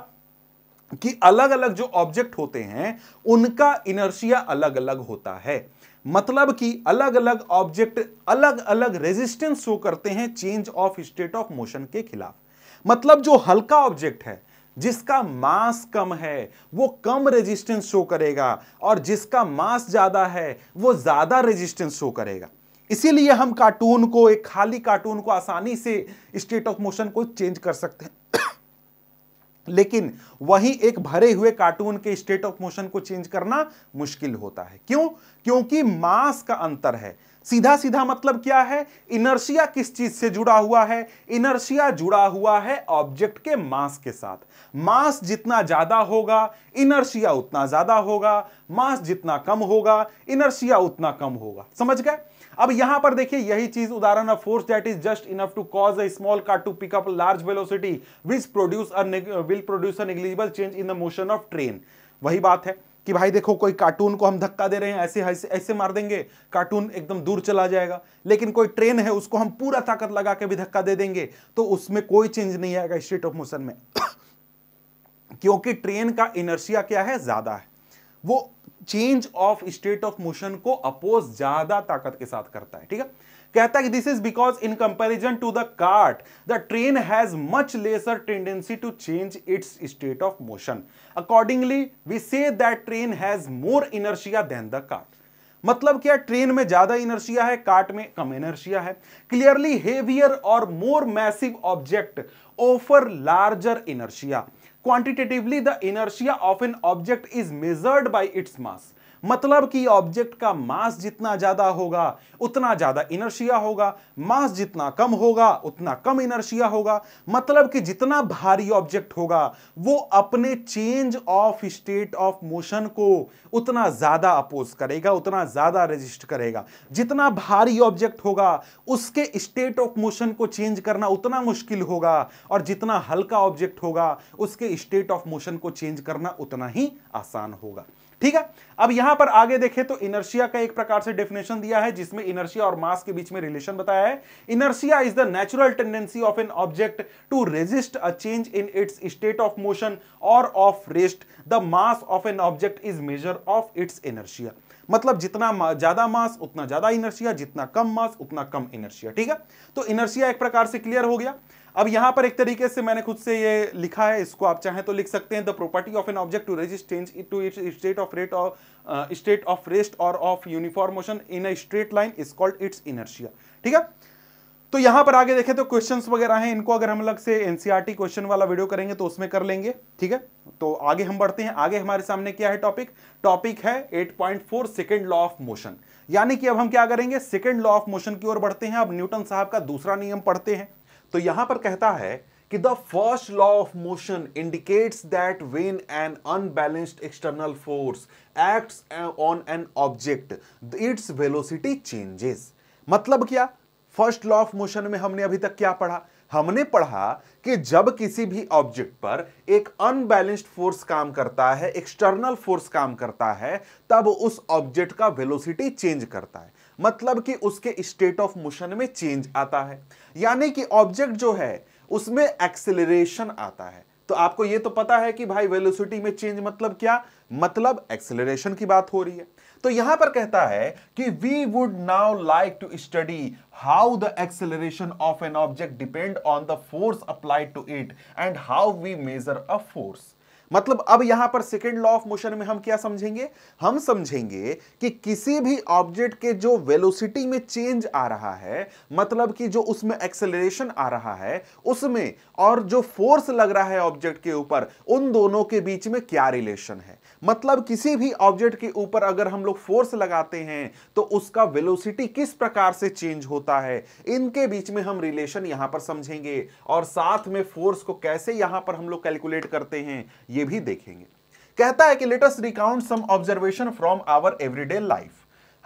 कि अलग अलग जो ऑब्जेक्ट होते हैं उनका इनर्शिया अलग अलग होता है मतलब कि अलग अलग ऑब्जेक्ट अलग अलग रेजिस्टेंस शो करते हैं change of state of motion के खिलाफ मतलब जो हल्का ऑब्जेक्ट है जिसका मास कम है वो कम रेजिस्टेंस शो करेगा और जिसका मास ज्यादा है वो ज्यादा रेजिस्टेंस शो करेगा इसीलिए हम कार्टून को एक खाली कार्टून को आसानी से स्टेट ऑफ मोशन को चेंज कर सकते हैं लेकिन वहीं एक भरे हुए कार्टून के स्टेट ऑफ मोशन को चेंज करना मुश्किल होता है क्यों क्योंकि मास का अंतर है सीधा सीधा मतलब क्या है इनर्शिया किस चीज से जुड़ा हुआ है इनर्शिया जुड़ा हुआ है ऑब्जेक्ट के मास के साथ मास जितना ज्यादा होगा इनर्शिया उतना ज्यादा होगा मास जितना कम होगा इनर्शिया उतना कम होगा समझ गए अब यहां पर देखिए यही चीज उदाहरण है force that is just enough to cause a small car to pick up large velocity which produce will produce a negligible change in the motion of train वही बात है कि भाई देखो कोई कार्टून को हम धक्का दे रहे हैं ऐसे ऐसे ऐसे मार देंगे कार्टून एकदम दूर चला जाएगा लेकिन कोई ट्रेन है उसको हम पूरा ताकत लगा के भी धक्का दे देंगे तो उसमें कोई चेंज नहीं आएगा स्टेट ऑफ मोशन में क्योंकि ट्रेन का इनर्शिया क्या है ज़्यादा है वो change of state of motion को अपोज ज़्यादा ताकत के साथ करता है ठीक है कहता है कि this is because in comparison to the cart the train has much lesser tendency to change its state of motion accordingly we say that train has more inertia than the cart मतलब क्या train में ज्यादा inertia है cart में कम inertia है clearly heavier और more massive object offer larger inertia quantitatively the inertia of an object is measured by its mass मतलब कि ऑब्जेक्ट का मास जितना ज्यादा होगा उतना ज्यादा इनर्शिया होगा मास जितना कम होगा उतना कम इनर्शिया होगा मतलब कि जितना भारी ऑब्जेक्ट होगा वो अपने change of state of motion को उतना ज्यादा अपोज करेगा उतना ज्यादा रेजिस्ट करेगा जितना भारी ऑब्जेक्ट होगा उसके स्टेट ऑफ मोशन को चेंज करना उतना मुश्किल होगा और जितना हल्का ऑब्जेक्ट होगा उसके स्टेट ऑफ मोशन को चेंज करना उतना ही आसान होगा ठीक है अब यहां पर आगे देखें तो इनर्शिया का एक प्रकार से डेफिनेशन दिया है जिसमें इनर्शिया और मास के बीच में रिलेशन बताया है inertia is the natural tendency of an object to resist a change in its state of motion और of rest the mass of an object is measure of its inertia मतलब जितना ज्यादा मास उतना ज्यादा इनर्शिया जितना कम मास उतना कम इनर्शिया ठीक है तो इनर्शिया एक प्रकार से क्लियर हो गया अब यहां पर एक तरीके से मैंने खुद से ये लिखा है इसको आप चाहें तो लिख सकते हैं the property of an object to resist change it to its state of rate of state of rest और of uniform motion in a straight line is called its inertia ठीक है तो यहां पर आगे देखें तो क्वेश्चन वगैरह हैं इनको अगर हम अलग से एनसीईआरटी क्वेश्चन e वाला वीडियो करेंगे तो उसमें कर लेंगे ठीक है तो आगे हम बढ़ते हैं आगे हमारे सामने क्या है टॉपिक टॉपिक है 8.4 point second law of motion यानी कि अब हम क्या करेंगे सेकेंड लॉ ऑफ मोशन की ओर बढ़ते हैं अब न्यूटन साहब का दूसरा नियम पढ़ते हैं तो यहां पर कहता है कि the first law of motion indicates that when an unbalanced external force acts on an object its velocity changes मतलब क्या फर्स्ट लॉ ऑफ मोशन में हमने अभी तक क्या पढ़ा हमने पढ़ा कि जब किसी भी ऑब्जेक्ट पर एक अनबैलेंस्ड फोर्स काम करता है एक्सटर्नल फोर्स काम करता है तब उस ऑब्जेक्ट का वेलोसिटी चेंज करता है मतलब कि उसके स्टेट ऑफ मोशन में चेंज आता है यानी कि ऑब्जेक्ट जो है उसमें एक्सेलरेशन आता है तो आपको यह तो पता है कि भाई वेलोसिटी में चेंज मतलब क्या मतलब एक्सेलरेशन की बात हो रही है तो यहां पर कहता है कि we would now like to study how the acceleration of an object depend on the force applied to it and how we measure a force मतलब अब यहां पर सेकेंड लॉ ऑफ मोशन में हम क्या समझेंगे हम समझेंगे कि किसी भी ऑब्जेक्ट के जो वेलोसिटी में चेंज आ रहा है मतलब कि जो उसमें एक्सेलरेशन आ रहा है उसमें और जो फोर्स लग रहा है ऑब्जेक्ट के ऊपर उन दोनों के बीच में क्या रिलेशन है मतलब किसी भी ऑब्जेक्ट के ऊपर अगर हम लोग फोर्स लगाते हैं तो उसका वेलोसिटी किस प्रकार से चेंज होता है इनके बीच में हम रिलेशन यहां पर समझेंगे और साथ में फोर्स को कैसे यहां पर हम लोग कैलकुलेट करते हैं ये भी देखेंगे कहता है कि let's recount some observation from our everyday life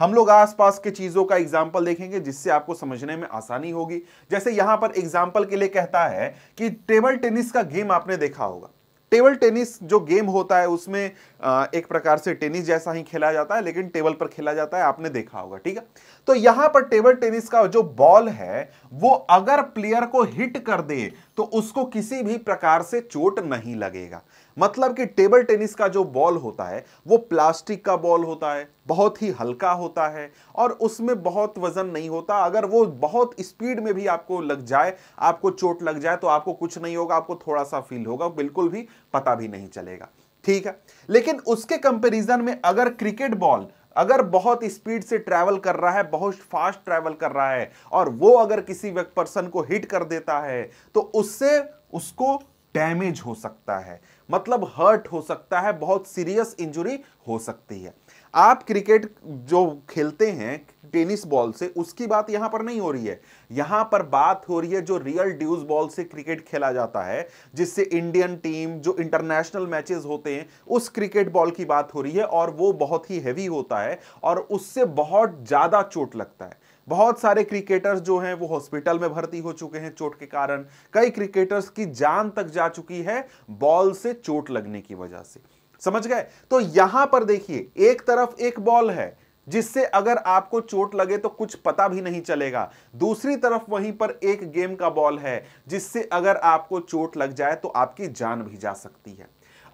हम लोग आसपास के चीजों का एग्जाम्पल देखेंगे जिससे आपको समझने में आसानी होगी जैसे यहां पर एग्जाम्पल के लिए कहता है कि टेबल टेनिस का गेम आपने देखा होगा टेबल टेनिस जो गेम होता है उसमें एक प्रकार से टेनिस जैसा ही खेला जाता है लेकिन टेबल पर खेला जाता है आपने देखा होगा ठीक है तो यहां पर टेबल टेनिस का जो बॉल है वो अगर प्लेयर को हिट कर दे तो उसको किसी भी प्रकार से चोट नहीं लगेगा मतलब कि टेबल टेनिस का जो बॉल होता है वो प्लास्टिक का बॉल होता है बहुत ही हल्का होता है और उसमें बहुत वजन नहीं होता अगर वो बहुत स्पीड में भी आपको लग जाए आपको चोट लग जाए तो आपको कुछ नहीं होगा आपको थोड़ा सा फील होगा बिल्कुल भी पता भी नहीं चलेगा ठीक है लेकिन उसके कंपेरिजन में अगर क्रिकेट बॉल अगर बहुत स्पीड से ट्रैवल कर रहा है बहुत फास्ट ट्रैवल कर रहा है और वो अगर किसी पर्सन को हिट कर देता है तो उससे उसको डैमेज हो सकता है मतलब हर्ट हो सकता है बहुत सीरियस इंजुरी हो सकती है आप क्रिकेट जो खेलते हैं टेनिस बॉल से उसकी बात यहां पर नहीं हो रही है यहां पर बात हो रही है जो रियल ड्यूज बॉल से क्रिकेट खेला जाता है जिससे इंडियन टीम जो इंटरनेशनल मैचेस होते हैं उस क्रिकेट बॉल की बात हो रही है और वो बहुत ही हैवी होता है और उससे बहुत ज़्यादा चोट लगता है बहुत सारे क्रिकेटर्स जो हैं वो हॉस्पिटल में भर्ती हो चुके हैं चोट के कारण कई क्रिकेटर्स की जान तक जा चुकी है बॉल से चोट लगने की वजह से समझ गए तो यहां पर देखिए एक तरफ एक बॉल है जिससे अगर आपको चोट लगे तो कुछ पता भी नहीं चलेगा दूसरी तरफ वहीं पर एक गेम का बॉल है जिससे अगर आपको चोट लग जाए तो आपकी जान भी जा सकती है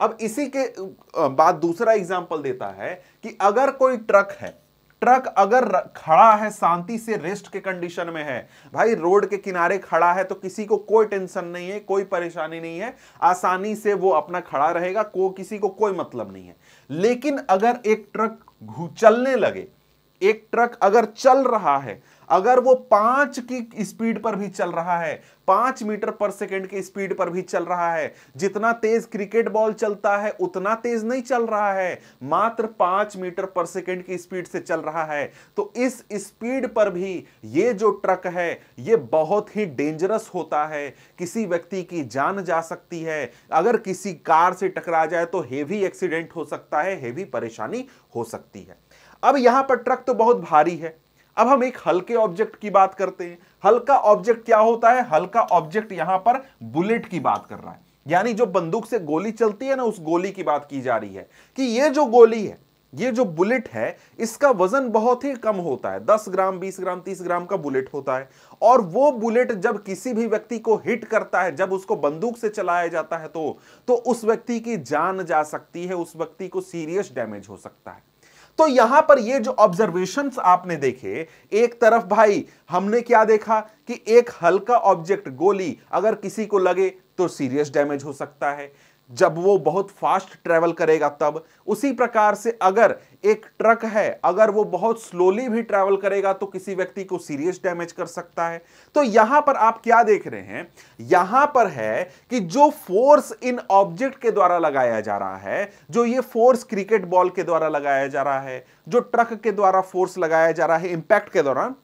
अब इसी के बाद दूसरा एग्जाम्पल देता है कि अगर कोई ट्रक है ट्रक अगर खड़ा है शांति से रेस्ट के कंडीशन में है भाई रोड के किनारे खड़ा है तो किसी को कोई टेंशन नहीं है कोई परेशानी नहीं है आसानी से वो अपना खड़ा रहेगा को किसी को कोई मतलब नहीं है लेकिन अगर एक ट्रक चलने लगे एक ट्रक अगर चल रहा है अगर वो पांच की स्पीड पर भी चल रहा है पांच मीटर पर सेकेंड की स्पीड पर भी चल रहा है जितना तेज क्रिकेट बॉल चलता है उतना तेज नहीं चल रहा है मात्र पांच मीटर पर सेकेंड की स्पीड से चल रहा है तो इस स्पीड पर भी ये जो ट्रक है ये बहुत ही डेंजरस होता है किसी व्यक्ति की जान जा सकती है अगर किसी कार से टकरा जाए तो हेवी एक्सीडेंट हो सकता है हेवी परेशानी हो सकती है अब यहां पर ट्रक तो बहुत भारी है अब हम एक हल्के ऑब्जेक्ट की बात करते हैं हल्का ऑब्जेक्ट क्या होता है हल्का ऑब्जेक्ट यहां पर बुलेट की बात कर रहा है यानी जो बंदूक से गोली चलती है ना उस गोली की बात की जा रही है कि ये जो गोली है ये जो बुलेट है इसका वजन बहुत ही कम होता है 10 ग्राम 20 ग्राम 30 ग्राम का बुलेट होता है और वो बुलेट जब किसी भी व्यक्ति को हिट करता है जब उसको बंदूक से चलाया जाता है तो तो उस व्यक्ति की जान जा सकती है उस व्यक्ति को सीरियस डैमेज हो सकता है तो यहां पर ये जो ऑब्जर्वेशन आपने देखे एक तरफ भाई हमने क्या देखा कि एक हल्का ऑब्जेक्ट गोली अगर किसी को लगे तो सीरियस डैमेज हो सकता है जब वो बहुत फास्ट ट्रेवल करेगा तब उसी प्रकार से अगर एक ट्रक है अगर वो बहुत स्लोली भी ट्रैवल करेगा तो किसी व्यक्ति को सीरियस डैमेज कर सकता है तो यहां पर आप क्या देख रहे हैं यहां पर है कि जो फोर्स इन ऑब्जेक्ट के द्वारा लगाया जा रहा है जो ये फोर्स क्रिकेट बॉल के द्वारा लगाया जा रहा है जो ट्रक के द्वारा फोर्स लगाया जा रहा है इंपैक्ट के दौरान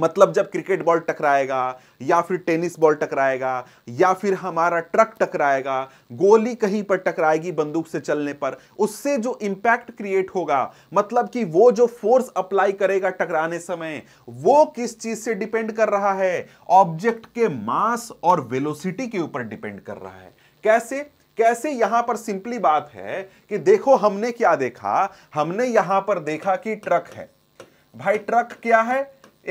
मतलब जब क्रिकेट बॉल टकराएगा या फिर टेनिस बॉल टकराएगा या फिर हमारा ट्रक टकराएगा गोली कहीं पर टकराएगी बंदूक से चलने पर उससे जो इम्पैक्ट क्रिएट होगा मतलब कि वो जो फोर्स अप्लाई करेगा टकराने समय वो किस चीज से डिपेंड कर रहा है ऑब्जेक्ट के मास और वेलोसिटी के ऊपर डिपेंड कर रहा है कैसे कैसे यहां पर सिंपली बात है कि देखो हमने क्या देखा हमने यहां पर देखा कि ट्रक है भाई ट्रक क्या है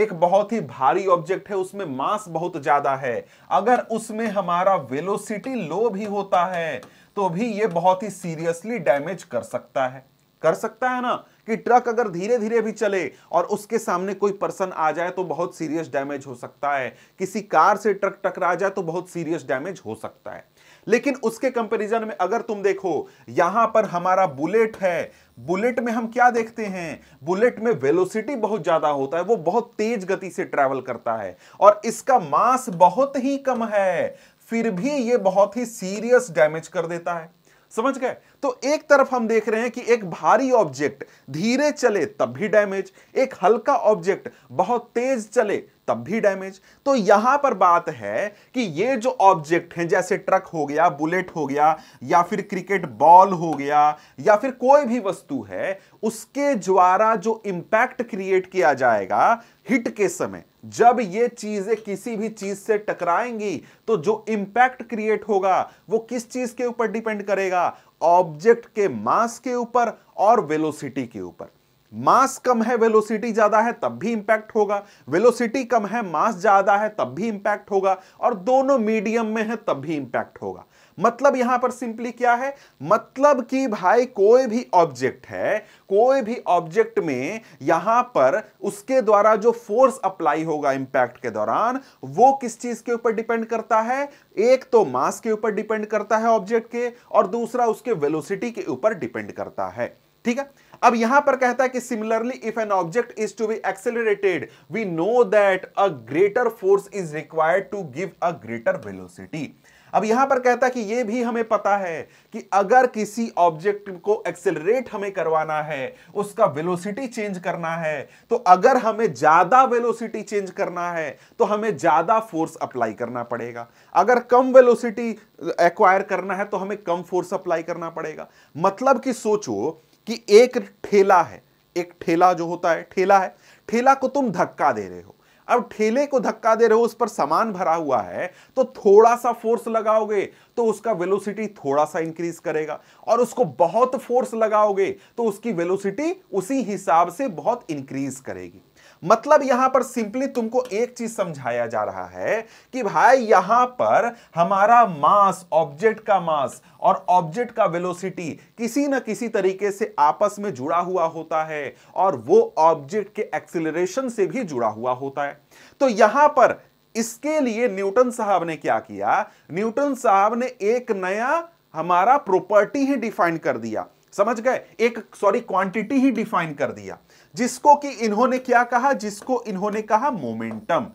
एक बहुत ही भारी ऑब्जेक्ट है उसमें मास बहुत ज्यादा है अगर उसमें हमारा वेलोसिटी लो भी होता है तो भी ये बहुत ही सीरियसली डैमेज कर सकता है कर सकता है ना कि ट्रक अगर धीरे धीरे भी चले और उसके सामने कोई पर्सन आ जाए तो बहुत सीरियस डैमेज हो सकता है किसी कार से ट्रक टकरा जाए तो बहुत सीरियस डैमेज हो सकता है लेकिन उसके कंपैरिजन में अगर तुम देखो यहां पर हमारा बुलेट है बुलेट में हम क्या देखते हैं बुलेट में वेलोसिटी बहुत ज्यादा होता है वो बहुत तेज गति से ट्रैवल करता है और इसका मास बहुत ही कम है फिर भी ये बहुत ही सीरियस डैमेज कर देता है समझ गए तो एक तरफ हम देख रहे हैं कि एक भारी ऑब्जेक्ट धीरे चले तब भी डैमेज एक हल्का ऑब्जेक्ट बहुत तेज चले तब भी डैमेज तो यहां पर बात है कि ये जो ऑब्जेक्ट हैं जैसे ट्रक हो गया बुलेट हो गया या फिर क्रिकेट बॉल हो गया या फिर कोई भी वस्तु है उसके द्वारा जो इंपैक्ट क्रिएट किया जाएगा हिट के समय जब ये चीजें किसी भी चीज से टकराएंगी तो जो इंपैक्ट क्रिएट होगा वो किस चीज के ऊपर डिपेंड करेगा ऑब्जेक्ट के मास के ऊपर और वेलोसिटी के ऊपर मास कम है वेलोसिटी ज्यादा है तब भी इंपैक्ट होगा वेलोसिटी कम है मास ज्यादा है तब भी इंपैक्ट होगा और दोनों मीडियम में है तब भी इंपैक्ट होगा मतलब यहां पर सिंपली क्या है मतलब कि भाई कोई भी ऑब्जेक्ट है कोई भी ऑब्जेक्ट में यहां पर उसके द्वारा जो फोर्स अप्लाई होगा इंपैक्ट के दौरान वो किस चीज के ऊपर डिपेंड करता है एक तो मास के ऊपर डिपेंड करता है ऑब्जेक्ट के और दूसरा उसके वेलोसिटी के ऊपर डिपेंड करता है ठीक है अब यहां पर कहता है कि similarly if an object is to be accelerated we know that a greater force is required to give a greater velocity अब यहां पर कहता है कि यह भी हमें पता है कि अगर किसी ऑब्जेक्ट को एक्सेलरेट हमें करवाना है उसका वेलोसिटी चेंज करना है तो अगर हमें ज्यादा वेलोसिटी चेंज करना है तो हमें ज्यादा फोर्स अप्लाई करना पड़ेगा अगर कम वेलोसिटी एक्वायर करना है तो हमें कम फोर्स अप्लाई करना पड़ेगा मतलब कि सोचो कि एक ठेला है एक ठेला जो होता है ठेला है ठेला को तुम धक्का दे रहे हो अब ठेले को धक्का दे रहे हो उस पर सामान भरा हुआ है तो थोड़ा सा फोर्स लगाओगे तो उसका वेलोसिटी थोड़ा सा इंक्रीज करेगा और उसको बहुत फोर्स लगाओगे तो उसकी वेलोसिटी उसी हिसाब से बहुत इंक्रीज करेगी मतलब यहां पर सिंपली तुमको एक चीज समझाया जा रहा है कि भाई यहां पर हमारा मास ऑब्जेक्ट का मास और ऑब्जेक्ट का वेलोसिटी किसी ना किसी तरीके से आपस में जुड़ा हुआ होता है और वो ऑब्जेक्ट के एक्सिलेशन से भी जुड़ा हुआ होता है तो यहां पर इसके लिए न्यूटन साहब ने क्या किया न्यूटन साहब ने एक नया हमारा प्रॉपर्टी ही डिफाइन कर दिया समझ गए एक सॉरी क्वांटिटी ही डिफाइन कर दिया जिसको कि इन्होंने क्या कहा जिसको इन्होंने कहा मोमेंटम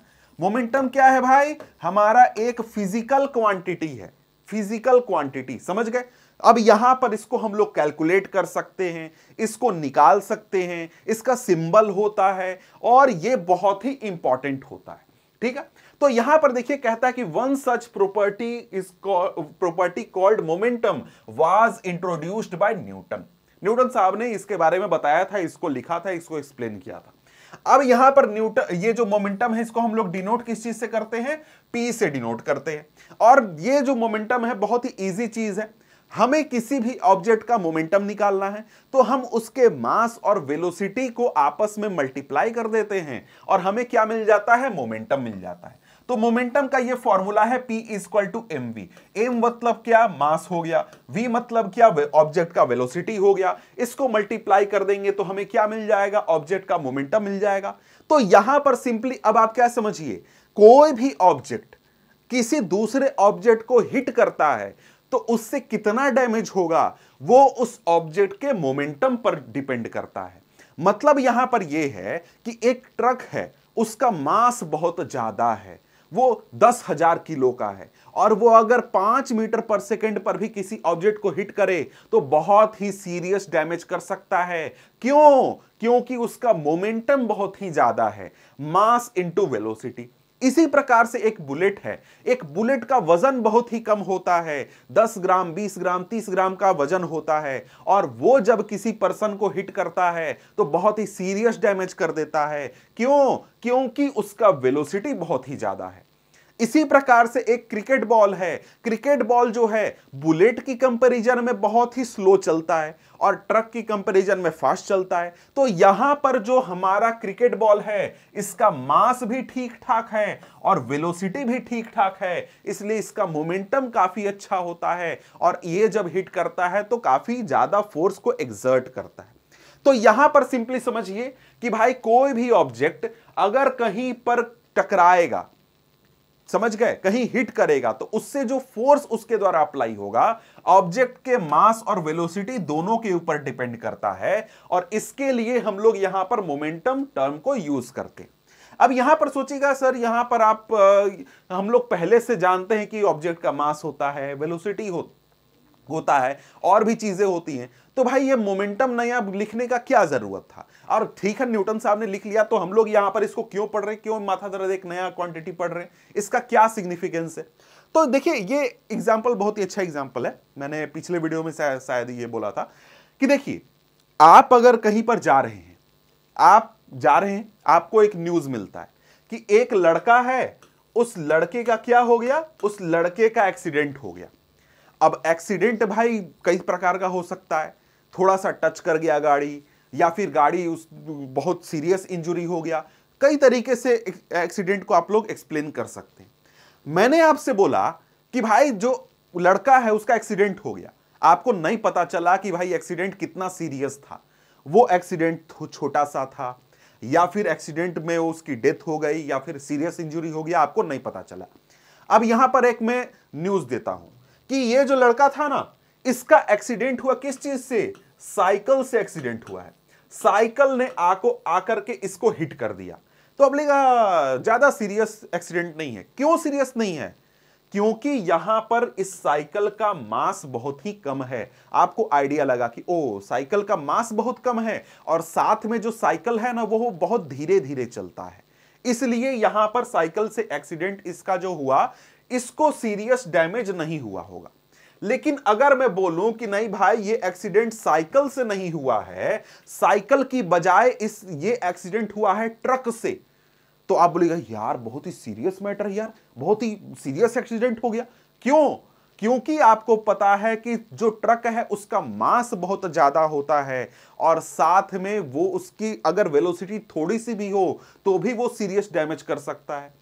मोमेंटम क्या है भाई हमारा एक फिजिकल क्वांटिटी है फिजिकल क्वांटिटी समझ गए अब यहां पर इसको हम लोग कैलकुलेट कर सकते हैं इसको निकाल सकते हैं इसका सिंबल होता है और ये बहुत ही इंपॉर्टेंट होता है ठीक है तो यहां पर देखिए कहता है कि one such property is property called momentum was introduced by Newton Newton साहब ने इसके बारे में बताया था इसको लिखा था इसको एक्सप्लेन किया था अब यहां पर न्यूटन ये जो मोमेंटम है इसको हम लोग डिनोट किस चीज से करते हैं पी से डिनोट करते हैं और ये जो मोमेंटम है बहुत ही ईजी चीज है हमें किसी भी ऑब्जेक्ट का मोमेंटम निकालना है तो हम उसके मास और वेलोसिटी को आपस में मल्टीप्लाई कर देते हैं और हमें क्या मिल जाता है मोमेंटम मिल जाता है तो मोमेंटम का ये फॉर्मूला है P is equal to m v m मतलब क्या मास हो गया V मतलब क्या ऑब्जेक्ट का वेलोसिटी हो गया इसको मल्टीप्लाई कर देंगे तो हमें क्या मिल जाएगा ऑब्जेक्ट का मोमेंटम मिल जाएगा तो यहां पर सिंपली अब आप क्या समझिए कोई भी ऑब्जेक्ट किसी दूसरे ऑब्जेक्ट को हिट करता है तो उससे कितना डैमेज होगा वो उस ऑब्जेक्ट के मोमेंटम पर डिपेंड करता है मतलब यहां पर यह है कि एक ट्रक है उसका मास बहुत ज्यादा है वो दस हजार किलो का है और वो अगर पांच मीटर पर सेकेंड पर भी किसी ऑब्जेक्ट को हिट करे तो बहुत ही सीरियस डैमेज कर सकता है क्यों क्योंकि उसका मोमेंटम बहुत ही ज्यादा है मास इंटू वेलोसिटी इसी प्रकार से एक बुलेट है एक बुलेट का वजन बहुत ही कम होता है 10 ग्राम 20 ग्राम 30 ग्राम का वजन होता है और वो जब किसी पर्सन को हिट करता है तो बहुत ही सीरियस डैमेज कर देता है क्यों क्योंकि उसका वेलोसिटी बहुत ही ज्यादा है इसी प्रकार से एक क्रिकेट बॉल है क्रिकेट बॉल जो है बुलेट की कंपेरिजन में बहुत ही स्लो चलता है और ट्रक की कंपेरिजन में फास्ट चलता है तो यहां पर जो हमारा क्रिकेट बॉल है इसका मास भी ठीक ठाक है और वेलोसिटी भी ठीक ठाक है इसलिए इसका मोमेंटम काफी अच्छा होता है और ये जब हिट करता है तो काफी ज्यादा फोर्स को एग्जर्ट करता है तो यहां पर सिंपली समझिए कि भाई कोई भी ऑब्जेक्ट अगर कहीं पर टकराएगा समझ गए कहीं हिट करेगा तो उससे जो फोर्स उसके द्वारा अप्लाई होगा ऑब्जेक्ट के मास और वेलोसिटी दोनों के ऊपर डिपेंड करता है और इसके लिए हम लोग यहां पर मोमेंटम टर्म को यूज करते हैं अब यहां पर सोचिएगा सर यहां पर आप हम लोग पहले से जानते हैं कि ऑब्जेक्ट का मास होता है वेलोसिटी होती होता है और भी चीज़ें होती हैं तो भाई ये मोमेंटम नया लिखने का क्या ज़रूरत था और ठीक है न्यूटन साहब ने लिख लिया तो हम लोग यहां पर इसको क्यों पढ़ रहे हैं क्यों माथा दर्द एक नया क्वांटिटी पढ़ रहे हैं इसका क्या सिग्निफिकेंस है तो देखिए ये एग्जाम्पल बहुत ही अच्छा एग्जाम्पल है मैंने पिछले वीडियो में शायद ये बोला था कि देखिए आप अगर कहीं पर जा रहे हैं आप जा रहे हैं आपको एक न्यूज़ मिलता है कि एक लड़का है उस लड़के का क्या हो गया उस लड़के का एक्सीडेंट हो गया अब एक्सीडेंट भाई कई प्रकार का हो सकता है थोड़ा सा टच कर गया गाड़ी या फिर गाड़ी उस बहुत सीरियस इंजुरी हो गया कई तरीके से एक्सीडेंट को आप लोग एक्सप्लेन कर सकते हैं मैंने आपसे बोला कि भाई जो लड़का है उसका एक्सीडेंट हो गया आपको नहीं पता चला कि भाई एक्सीडेंट कितना सीरियस था वो एक्सीडेंट छोटा सा था या फिर एक्सीडेंट में उसकी डेथ हो गई या फिर सीरियस इंजुरी हो गया आपको नहीं पता चला अब यहां पर एक मैं न्यूज देता हूं कि ये जो लड़का था ना इसका एक्सीडेंट हुआ किस चीज से साइकिल से एक्सीडेंट हुआ है साइकिल ने आको आकर के इसको हिट कर दिया तो अब लेगा ज्यादा सीरियस एक्सीडेंट नहीं है क्यों सीरियस नहीं है क्योंकि यहां पर इस साइकिल का मास बहुत ही कम है आपको आइडिया लगा कि ओ साइकिल का मास बहुत कम है और साथ में जो साइकिल है ना वो बहुत धीरे धीरे चलता है इसलिए यहां पर साइकिल से एक्सीडेंट इसका जो हुआ इसको सीरियस डैमेज नहीं हुआ होगा लेकिन अगर मैं बोलूं कि नहीं भाई ये एक्सीडेंट साइकिल से नहीं हुआ है साइकिल की बजाय इस ये एक्सीडेंट हुआ है ट्रक से तो आप बोलेगा यार बहुत ही सीरियस मैटर यार बहुत ही सीरियस एक्सीडेंट हो गया क्यों क्योंकि आपको पता है कि जो ट्रक है उसका मास बहुत ज़्यादा होता है और साथ में वो उसकी अगर वेलोसिटी थोड़ी सी भी हो तो भी वो सीरियस डैमेज कर सकता है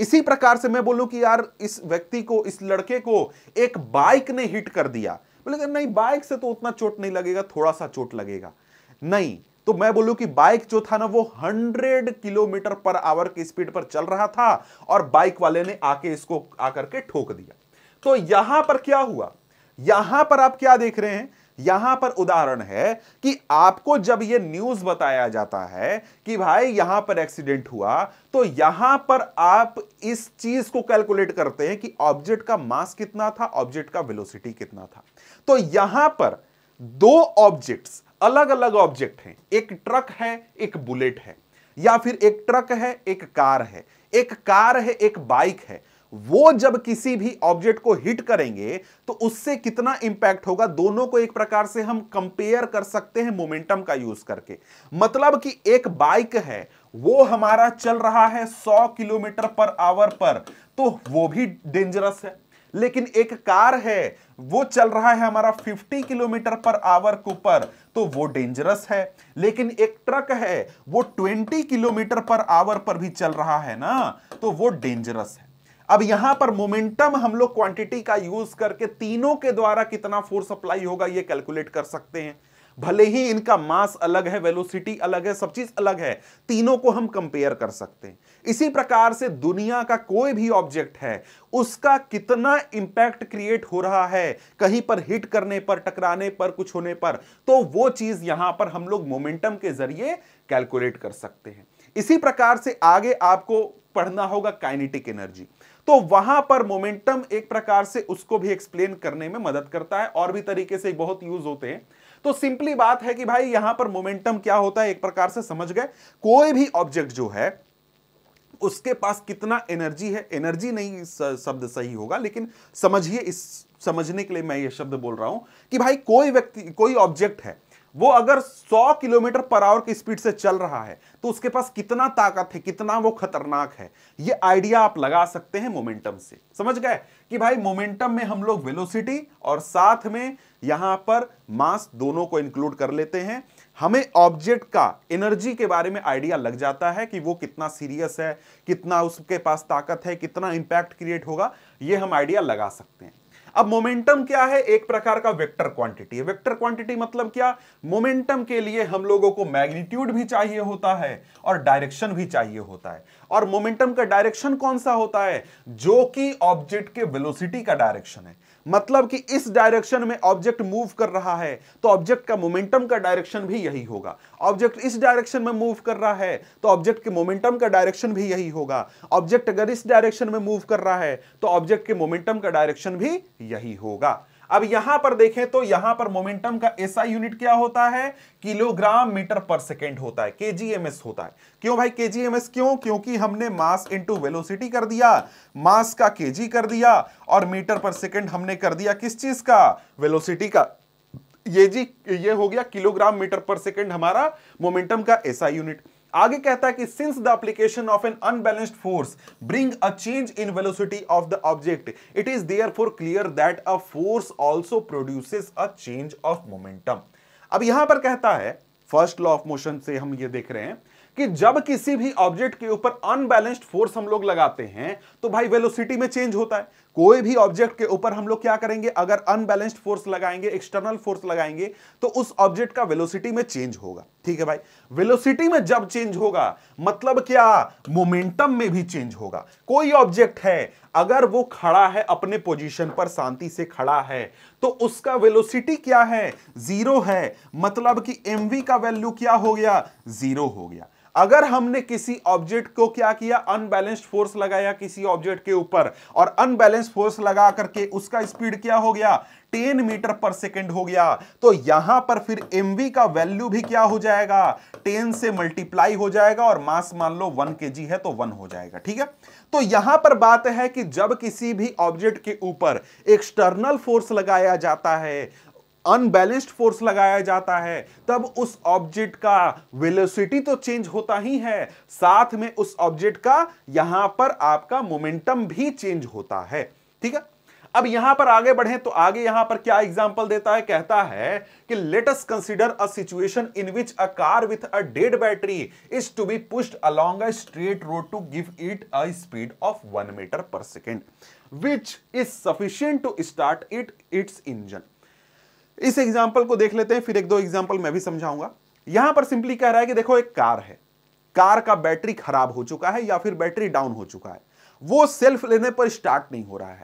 इसी प्रकार से मैं बोलूं कि यार इस व्यक्ति को इस लड़के को एक बाइक ने हिट कर दिया बोले नहीं बाइक से तो उतना चोट नहीं लगेगा थोड़ा सा चोट लगेगा नहीं तो मैं बोलूं कि बाइक जो था ना वो 100 किलोमीटर पर आवर की स्पीड पर चल रहा था और बाइक वाले ने आके इसको आकर के ठोक दिया तो यहां पर क्या हुआ यहां पर आप क्या देख रहे हैं यहां पर उदाहरण है कि आपको जब यह न्यूज बताया जाता है कि भाई यहां पर एक्सीडेंट हुआ तो यहां पर आप इस चीज को कैलकुलेट करते हैं कि ऑब्जेक्ट का मास कितना था ऑब्जेक्ट का वेलोसिटी कितना था तो यहां पर दो ऑब्जेक्ट्स अलग अलग ऑब्जेक्ट हैं एक ट्रक है एक बुलेट है या फिर एक ट्रक है एक कार है एक कार है एक बाइक है वो जब किसी भी ऑब्जेक्ट को हिट करेंगे तो उससे कितना इंपैक्ट होगा दोनों को एक प्रकार से हम कंपेयर कर सकते हैं मोमेंटम का यूज करके मतलब कि एक बाइक है वो हमारा चल रहा है 100 किलोमीटर पर आवर पर तो वो भी डेंजरस है लेकिन एक कार है वो चल रहा है हमारा 50 किलोमीटर पर आवर के ऊपर तो वो डेंजरस है लेकिन एक ट्रक है वो 20 किलोमीटर पर आवर पर भी चल रहा है ना तो वो डेंजरस है अब यहां पर मोमेंटम हम लोग क्वांटिटी का यूज करके तीनों के द्वारा कितना फोर्स अप्लाई होगा ये कैलकुलेट कर सकते हैं भले ही इनका मास अलग है वेलोसिटी अलग है सब चीज अलग है तीनों को हम कंपेयर कर सकते हैं इसी प्रकार से दुनिया का कोई भी ऑब्जेक्ट है उसका कितना इंपैक्ट क्रिएट हो रहा है कहीं पर हिट करने पर टकराने पर कुछ होने पर तो वो चीज यहां पर हम लोग मोमेंटम के जरिए कैलकुलेट कर सकते हैं इसी प्रकार से आगे आपको पढ़ना होगा काइनेटिक एनर्जी तो वहां पर मोमेंटम एक प्रकार से उसको भी एक्सप्लेन करने में मदद करता है और भी तरीके से बहुत यूज होते हैं तो सिंपली बात है कि भाई यहां पर मोमेंटम क्या होता है एक प्रकार से समझ गए कोई भी ऑब्जेक्ट जो है उसके पास कितना एनर्जी है एनर्जी नहीं शब्द सही होगा लेकिन समझिए इस समझने के लिए मैं यह शब्द बोल रहा हूं कि भाई कोई व्यक्ति कोई ऑब्जेक्ट है वो अगर 100 किलोमीटर पर आवर की स्पीड से चल रहा है तो उसके पास कितना ताकत है कितना वो खतरनाक है ये आइडिया आप लगा सकते हैं मोमेंटम से समझ गए कि भाई मोमेंटम में हम लोग वेलोसिटी और साथ में यहां पर मास दोनों को इंक्लूड कर लेते हैं हमें ऑब्जेक्ट का एनर्जी के बारे में आइडिया लग जाता है कि वो कितना सीरियस है कितना उसके पास ताकत है कितना इंपैक्ट क्रिएट होगा ये हम आइडिया लगा सकते हैं अब मोमेंटम क्या है एक प्रकार का वेक्टर क्वांटिटी है वेक्टर क्वांटिटी मतलब क्या मोमेंटम के लिए हम लोगों को मैग्नीट्यूड भी चाहिए होता है और डायरेक्शन भी चाहिए होता है और मोमेंटम का डायरेक्शन कौन सा होता है जो कि ऑब्जेक्ट के वेलोसिटी का डायरेक्शन है मतलब कि इस डायरेक्शन में ऑब्जेक्ट मूव कर रहा है तो ऑब्जेक्ट का मोमेंटम का डायरेक्शन भी यही होगा ऑब्जेक्ट इस डायरेक्शन में मूव कर रहा है तो ऑब्जेक्ट के मोमेंटम का डायरेक्शन भी यही होगा ऑब्जेक्ट अगर इस डायरेक्शन में मूव कर रहा है तो ऑब्जेक्ट के मोमेंटम का डायरेक्शन भी यही होगा अब यहां पर देखें तो यहां पर मोमेंटम का ऐसा यूनिट क्या होता है किलोग्राम मीटर पर सेकेंड होता है केजीएमएस होता है क्यों भाई केजीएमएस क्यों क्योंकि हमने मास इंटू वेलोसिटी कर दिया मास का केजी कर दिया और मीटर पर सेकेंड हमने कर दिया किस चीज का वेलोसिटी का ये जी ये हो गया किलोग्राम मीटर पर सेकेंड हमारा मोमेंटम का ऐसा यूनिट आगे कहता है कि since the application of an unbalanced force bring a change in velocity of the object it is therefore clear that a force also produces a change of momentum अब यहां पर कहता है फर्स्ट लॉ ऑफ मोशन से हम ये देख रहे हैं कि जब किसी भी ऑब्जेक्ट के ऊपर अनबैलेंस्ड फोर्स हम लोग लगाते हैं तो भाई वेलोसिटी में चेंज होता है कोई भी ऑब्जेक्ट के ऊपर हम लोग क्या करेंगे अगर अनबैलेंस्ड फोर्स लगाएंगे एक्सटर्नल फोर्स लगाएंगे तो उस ऑब्जेक्ट का वेलोसिटी में चेंज होगा ठीक है भाई वेलोसिटी में जब चेंज होगा मतलब क्या मोमेंटम में भी चेंज होगा कोई ऑब्जेक्ट है अगर वो खड़ा है अपने पोजीशन पर शांति से खड़ा है तो उसका वेलोसिटी क्या है जीरो है मतलब कि एमवी का वैल्यू क्या हो गया जीरो हो गया अगर हमने किसी ऑब्जेक्ट को क्या किया अनबैलेंस्ड फोर्स लगाया किसी ऑब्जेक्ट के ऊपर और अनबैलेंस्ड फोर्स लगा करके उसका स्पीड क्या हो गया 10 मीटर पर सेकेंड हो गया तो यहां पर फिर एम का वैल्यू भी क्या हो जाएगा 10 से मल्टीप्लाई हो जाएगा और मास मान लो 1 के है तो 1 हो जाएगा ठीक है तो यहां पर बात है कि जब किसी भी ऑब्जेक्ट के ऊपर एक्सटर्नल फोर्स लगाया जाता है अनबैलेंस्ड फोर्स लगाया जाता है तब उस ऑब्जेक्ट का वेलोसिटी तो चेंज होता ही है साथ में उस ऑब्जेक्ट का यहां पर आपका मोमेंटम भी चेंज होता है ठीक है अब यहां पर आगे बढ़े तो आगे यहां पर क्या एग्जाम्पल देता है कहता है कि let's consider a situation in which a car with a dead battery is to be pushed along a straight road to give it a speed of one metre per second which is sufficient to start it its engine इस example को देख लेते हैं फिर एक दो example मैं भी समझाऊंगा यहां पर सिंपली कह रहा है कि देखो एक कार है कार का बैटरी खराब हो चुका है या फिर बैटरी डाउन हो चुका है वो सेल्फ लेने पर स्टार्ट नहीं हो रहा है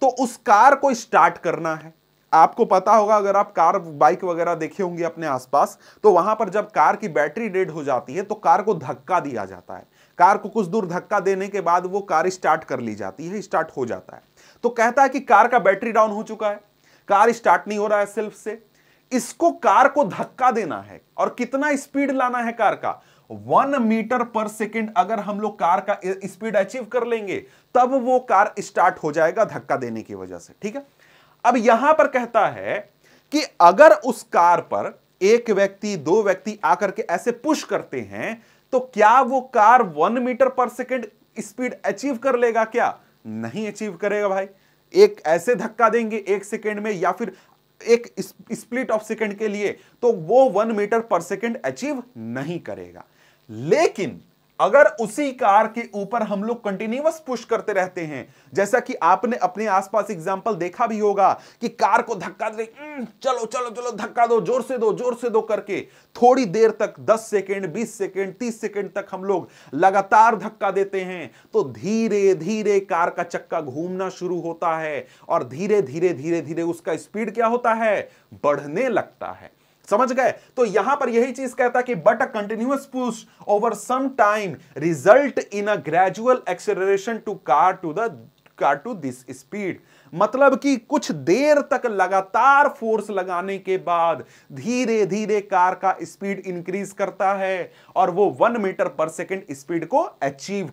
तो उस कार को स्टार्ट करना है आपको पता होगा अगर आप कार बाइक वगैरह देखे होंगे अपने आसपास तो वहां पर जब कार की बैटरी डेड हो जाती है तो कार को धक्का दिया जाता है कार को कुछ दूर धक्का देने के बाद वो कार स्टार्ट कर ली जाती है स्टार्ट हो जाता है तो कहता है कि कार का बैटरी डाउन हो चुका है कार स्टार्ट नहीं हो रहा है सेल्फ से इसको कार को धक्का देना है और कितना स्पीड लाना है कार का वन मीटर पर सेकेंड अगर हम लोग कार का स्पीड अचीव कर लेंगे तब वो कार स्टार्ट हो जाएगा धक्का देने की वजह से ठीक है अब यहां पर कहता है कि अगर उस कार पर एक व्यक्ति दो व्यक्ति आकर के ऐसे पुश करते हैं तो क्या वो car one metre per second speed achieve कर लेगा क्या नहीं अचीव करेगा भाई एक ऐसे धक्का देंगे एक सेकेंड में या फिर एक स्प्लिट ऑफ सेकेंड के लिए तो वो one metre per second achieve नहीं करेगा लेकिन अगर उसी कार के ऊपर हम लोग कंटिन्यूस पुश करते रहते हैं जैसा कि आपने अपने आसपास एग्जाम्पल देखा भी होगा कि कार को धक्का दे हम्म, चलो चलो चलो धक्का दो जोर से दो जोर से दो करके थोड़ी देर तक 10 सेकेंड 20 सेकेंड 30 सेकेंड तक हम लोग लगातार धक्का देते हैं तो धीरे धीरे कार का चक्का घूमना शुरू होता है और धीरे धीरे धीरे धीरे उसका स्पीड क्या होता है बढ़ने लगता है समझ गए तो यहां पर यही चीज कहता है कि but a continuous push over some time result in a gradual acceleration to car to the car to this speed मतलब कि कुछ देर तक लगातार फोर्स लगाने के बाद धीरे धीरे कार का स्पीड इंक्रीज करता है और वो one metre per second speed को अचीव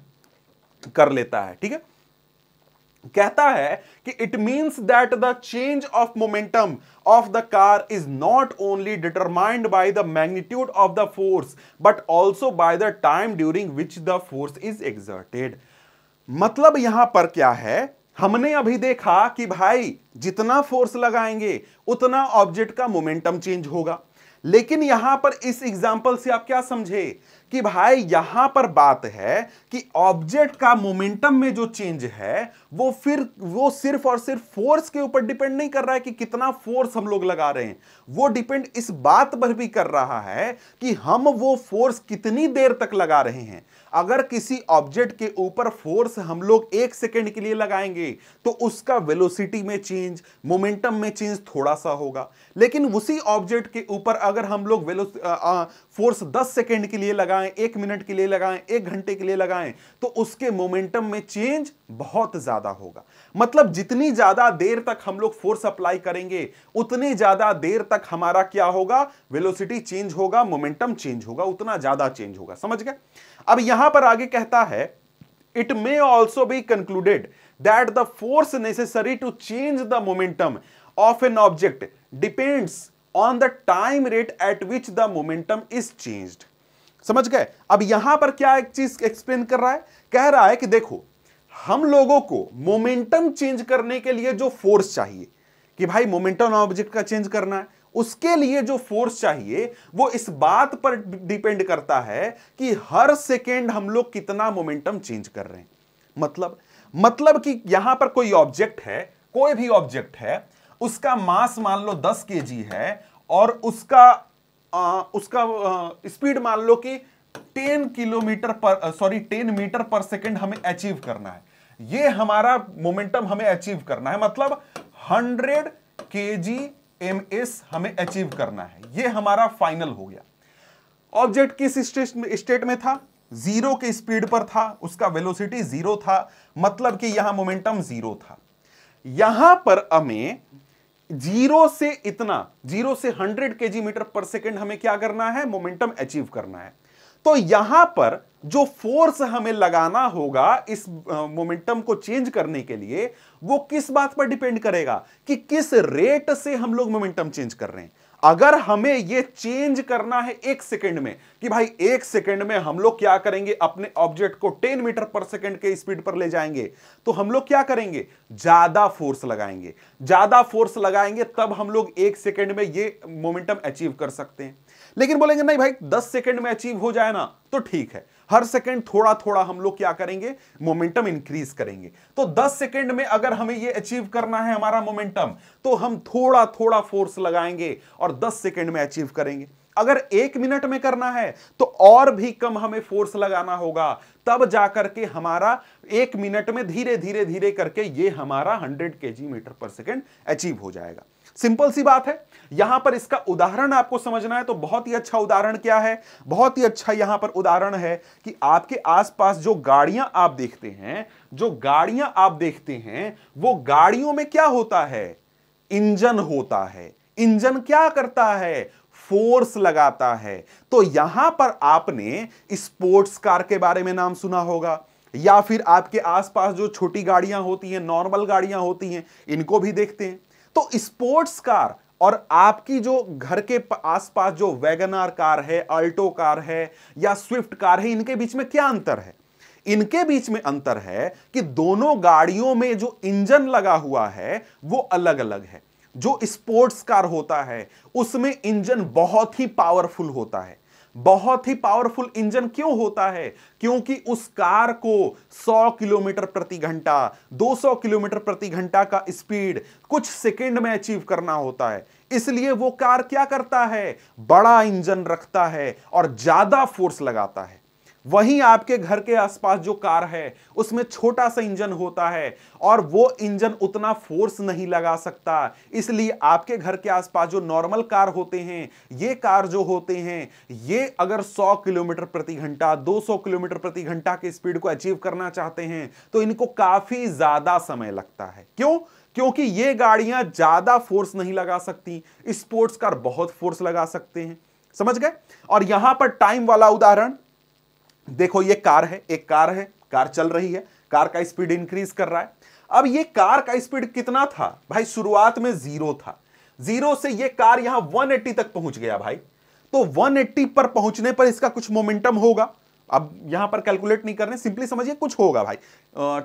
कर लेता है ठीक है कहता है कि it means that the change of momentum of the car is not only determined by the magnitude of the force but also by the time during which the force is exerted मतलब यहां पर क्या है हमने अभी देखा कि भाई जितना फोर्स लगाएंगे उतना ऑब्जेक्ट का मोमेंटम चेंज होगा लेकिन यहां पर इस एग्जाम्पल से आप क्या समझे कि भाई यहां पर बात है कि ऑब्जेक्ट का मोमेंटम में जो चेंज है वो फिर वो सिर्फ और सिर्फ फोर्स के ऊपर डिपेंड नहीं कर रहा है कि कितना फोर्स हम लोग लगा रहे हैं वो डिपेंड इस बात पर भी कर रहा है कि हम वो फोर्स कितनी देर तक लगा रहे हैं अगर किसी ऑब्जेक्ट के ऊपर फोर्स हम लोग एक सेकेंड के लिए लगाएंगे तो उसका वेलोसिटी में चेंज मोमेंटम में चेंज थोड़ा सा होगा लेकिन उसी ऑब्जेक्ट के ऊपर अगर हम लोग फोर्स दस सेकेंड के लिए लगाएं एक मिनट के लिए लगाएं एक घंटे के लिए लगाएं तो उसके मोमेंटम में चेंज बहुत ज़्यादा होगा मतलब जितनी ज़्यादा देर तक हम लोग फोर्स अप्लाई करेंगे उतनी ज़्यादा देर तक हमारा क्या होगा वेलोसिटी चेंज होगा मोमेंटम चेंज होगा उतना ज़्यादा चेंज होगा समझ गया अब यहां पर आगे कहता है it may also be concluded that the force necessary to change the momentum of an object depends on the time rate at which the momentum is change समझ गए अब यहां पर क्या एक चीज एक्सप्लेन कर रहा है कह रहा है कि देखो हम लोगों को मोमेंटम चेंज करने के लिए जो फोर्स चाहिए कि भाई मोमेंटम ऑब्जेक्ट का चेंज करना है उसके लिए जो फोर्स चाहिए वो इस बात पर डिपेंड करता है कि हर सेकेंड हम लोग कितना मोमेंटम चेंज कर रहे हैं मतलब मतलब कि यहां पर कोई ऑब्जेक्ट है कोई भी ऑब्जेक्ट है उसका मास मान लो 10 के है और उसका आ, उसका स्पीड मान लो कि 10 kilometre per sorry 10 metre per second हमें अचीव करना है ये हमारा मोमेंटम हमें अचीव करना है मतलब 100 के एम एस हमें अचीव करना है ये हमारा फाइनल हो गया ऑब्जेक्ट किस स्टेट में था जीरो के स्पीड पर था उसका वेलोसिटी जीरो था मतलब कि यहां मोमेंटम जीरो था यहां पर हमें जीरो से इतना जीरो से हंड्रेड के मीटर पर सेकेंड हमें क्या करना है मोमेंटम अचीव करना है तो यहां पर जो फोर्स हमें लगाना होगा इस मोमेंटम को चेंज करने के लिए वो किस बात पर डिपेंड करेगा कि किस रेट से हम लोग मोमेंटम चेंज कर रहे हैं अगर हमें यह चेंज करना है एक सेकंड में कि भाई एक सेकंड में हम लोग क्या करेंगे अपने ऑब्जेक्ट को 10 मीटर पर सेकंड के स्पीड पर ले जाएंगे तो हम लोग क्या करेंगे ज्यादा फोर्स लगाएंगे ज्यादा फोर्स लगाएंगे तब हम लोग एक सेकंड में ये मोमेंटम अचीव कर सकते हैं लेकिन बोलेंगे नहीं भाई दस सेकेंड में अचीव हो जाए ना तो ठीक है हर सेकंड थोड़ा थोड़ा हम लोग क्या करेंगे मोमेंटम इंक्रीज करेंगे तो 10 सेकंड में अगर हमें ये अचीव करना है हमारा मोमेंटम तो हम थोड़ा थोड़ा फोर्स लगाएंगे और 10 सेकंड में अचीव करेंगे अगर एक मिनट में करना है तो और भी कम हमें फोर्स लगाना होगा तब जाकर के हमारा एक मिनट में धीरे धीरे धीरे करके ये हमारा 100 k g metre per second achieve हो जाएगा सिंपल सी बात है यहां पर इसका उदाहरण आपको समझना है तो बहुत ही अच्छा उदाहरण क्या है बहुत ही अच्छा यहां पर उदाहरण है कि आपके आसपास जो गाड़ियां आप देखते हैं जो गाड़ियां आप देखते हैं वो गाड़ियों में क्या होता है इंजन होता है इंजन क्या करता है फोर्स लगाता है तो यहां पर आपने स्पोर्ट्स कार के बारे में नाम सुना होगा या फिर आपके आसपास जो छोटी गाड़ियां होती हैं नॉर्मल गाड़ियां होती हैं इनको भी देखते हैं तो स्पोर्ट्स कार और आपकी जो घर के आसपास जो वैगनार कार है अल्टो कार है या स्विफ्ट कार है इनके बीच में क्या अंतर है इनके बीच में अंतर है कि दोनों गाड़ियों में जो इंजन लगा हुआ है वो अलग अलग है जो स्पोर्ट्स कार होता है उसमें इंजन बहुत ही पावरफुल होता है बहुत ही पावरफुल इंजन क्यों होता है क्योंकि उस कार को 100 किलोमीटर प्रति घंटा 200 किलोमीटर प्रति घंटा का स्पीड कुछ सेकेंड में अचीव करना होता है इसलिए वो कार क्या करता है बड़ा इंजन रखता है और ज्यादा फोर्स लगाता है वहीं आपके घर के आसपास जो कार है उसमें छोटा सा इंजन होता है और वो इंजन उतना फोर्स नहीं लगा सकता इसलिए आपके घर के आसपास जो नॉर्मल कार होते हैं ये कार जो होते हैं ये अगर 100 किलोमीटर प्रति घंटा 200 किलोमीटर प्रति घंटा की स्पीड को अचीव करना चाहते हैं तो इनको काफी ज्यादा समय लगता है क्यों क्योंकि ये गाड़ियां ज्यादा फोर्स नहीं लगा सकती स्पोर्ट्स कार बहुत फोर्स लगा सकते हैं समझ गए और यहां पर टाइम वाला उदाहरण देखो ये कार है एक कार है कार चल रही है कार का स्पीड इंक्रीज कर रहा है अब ये कार का स्पीड कितना था भाई शुरुआत में जीरो था जीरो से ये कार यहां 180 तक पहुंच गया भाई तो 180 पर पहुंचने पर इसका कुछ मोमेंटम होगा अब यहां पर कैलकुलेट नहीं करने सिंपली समझिए कुछ होगा भाई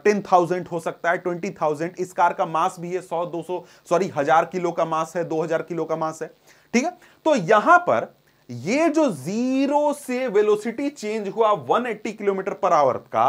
टेन थाउजेंड हो सकता है ट्वेंटी थाउजेंड इस कार का मास भी है सौ दो सौ सॉरी हजार किलो का मास है दो हजार किलो का मास है ठीक है तो यहां पर ये जो जीरो से वेलोसिटी चेंज हुआ 180 किलोमीटर पर आवर का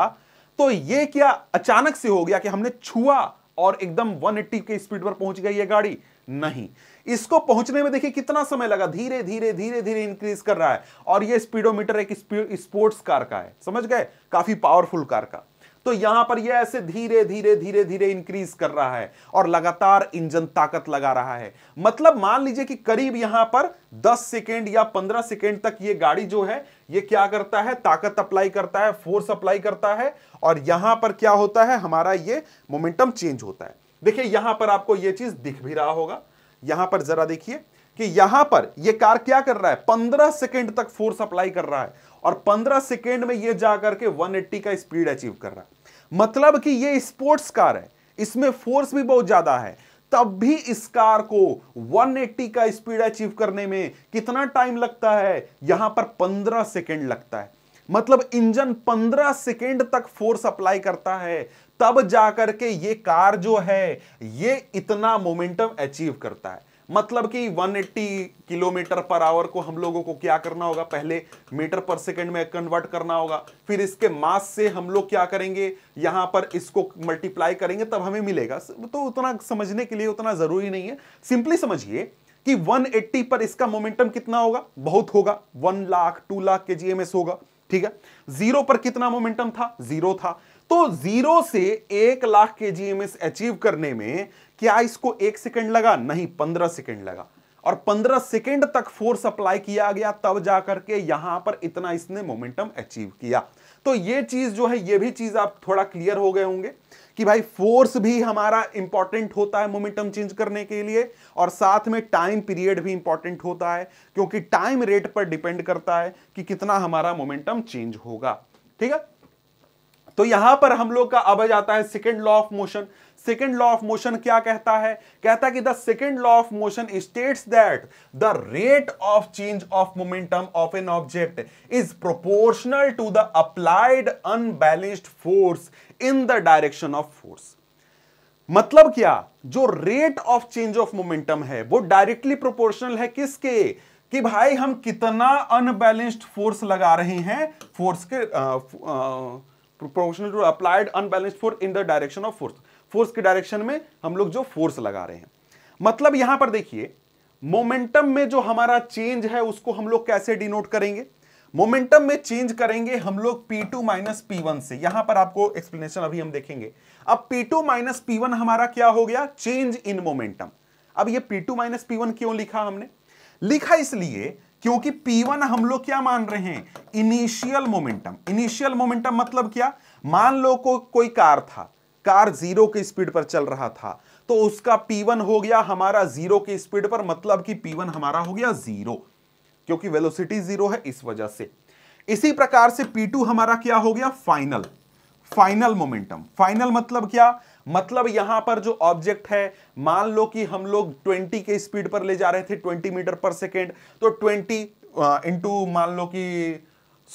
तो ये क्या अचानक से हो गया कि हमने छुआ और एकदम 180 के स्पीड पर पहुंच गई ये गाड़ी नहीं इसको पहुंचने में देखिए कितना समय लगा धीरे धीरे धीरे धीरे इंक्रीज कर रहा है और ये स्पीडोमीटर एक स्पोर्ट्स कार का है समझ गए काफी पावरफुल कार का तो यहां पर यह ऐसे धीरे धीरे धीरे धीरे इंक्रीज कर रहा है और लगातार इंजन ताकत लगा रहा है मतलब मान लीजिए कि करीब यहां पर 10 सेकेंड या 15 सेकेंड तक ये गाड़ी जो है ये क्या करता है ताकत अप्लाई करता है फोर्स अप्लाई करता है और यहां पर क्या होता है हमारा ये मोमेंटम चेंज होता है देखिए यहां पर आपको यह चीज दिख भी रहा होगा यहां पर जरा देखिए कि यहां पर यह कार क्या कर रहा है पंद्रह सेकेंड तक फोर्स अप्लाई कर रहा है और 15 सेकेंड में ये जा करके 180 का स्पीड अचीव कर रहा है मतलब कि ये स्पोर्ट्स कार है इसमें फोर्स भी बहुत ज्यादा है तब भी इस कार को 180 का स्पीड अचीव करने में कितना टाइम लगता है यहां पर 15 सेकेंड लगता है मतलब इंजन 15 सेकेंड तक फोर्स अप्लाई करता है तब जाकर के ये कार जो है ये इतना मोमेंटम अचीव करता है मतलब कि 180 किलोमीटर पर आवर को हम लोगों को क्या करना होगा पहले मीटर पर सेकंड में कन्वर्ट करना होगा फिर इसके मास से हम लोग क्या करेंगे यहां पर इसको मल्टीप्लाई करेंगे तब हमें मिलेगा तो उतना समझने के लिए उतना ज़रूरी नहीं है सिंपली समझिए कि 180 पर इसका मोमेंटम कितना होगा बहुत होगा वन लाख टू लाख के जीएमएस होगा ठीक है जीरो पर कितना मोमेंटम था जीरो था तो जीरो से एक लाख के जीएमएस अचीव करने में क्या इसको एक सेकेंड लगा नहीं पंद्रह सेकेंड लगा और पंद्रह सेकेंड तक फोर्स अप्लाई किया गया तब जाकर के यहां पर इतना इसने मोमेंटम अचीव किया तो ये चीज जो है ये भी चीज आप थोड़ा क्लियर हो गए होंगे कि भाई फोर्स भी हमारा इंपॉर्टेंट होता है मोमेंटम चेंज करने के लिए और साथ में टाइम पीरियड भी इंपॉर्टेंट होता है क्योंकि टाइम रेट पर डिपेंड करता है कि कितना हमारा मोमेंटम चेंज होगा ठीक है तो यहां पर हम लोग का अब जाता है second law of motion second law of motion क्या कहता है कहता है कि the second law of motion states that the rate of change of momentum of an object is proportional to the applied unbalanced force in the direction of force मतलब क्या जो rate of change of momentum है वो directly proportional है किसके कि भाई हम कितना अनबैलेंस्ड फोर्स लगा रहे हैं फोर्स के proportional to applied unbalanced force in the direction of force force के डायरेक्शन में हम लोग जो फोर्स लगा रहे हैं मतलब यहां पर देखिए मोमेंटम में जो हमारा चेंज है उसको हम लोग कैसे डिनोट करेंगे मोमेंटम में चेंज करेंगे हम लोग P2 टू माइनस पी से यहां पर आपको एक्सप्लेनेशन अभी हम देखेंगे अब P2 टू माइनस पी हमारा क्या हो गया चेंज इन मोमेंटम अब ये P2 टू माइनस पी क्यों लिखा हमने लिखा इसलिए क्योंकि P1 हम लोग क्या मान रहे हैं इनिशियल मोमेंटम इनिशियल मोमेंटम मतलब क्या मान लो को कोई कार था कार जीरो की स्पीड पर चल रहा था तो उसका P1 हो गया हमारा जीरो की स्पीड पर मतलब कि P1 हमारा हो गया जीरो क्योंकि वेलोसिटी जीरो है इस वजह से इसी प्रकार से P2 हमारा क्या हो गया फाइनल फाइनल मोमेंटम फाइनल मतलब क्या मतलब यहां पर जो ऑब्जेक्ट है मान लो कि हम लोग 20 के स्पीड पर ले जा रहे थे 20 मीटर पर सेकेंड तो 20 इंटू मान लो कि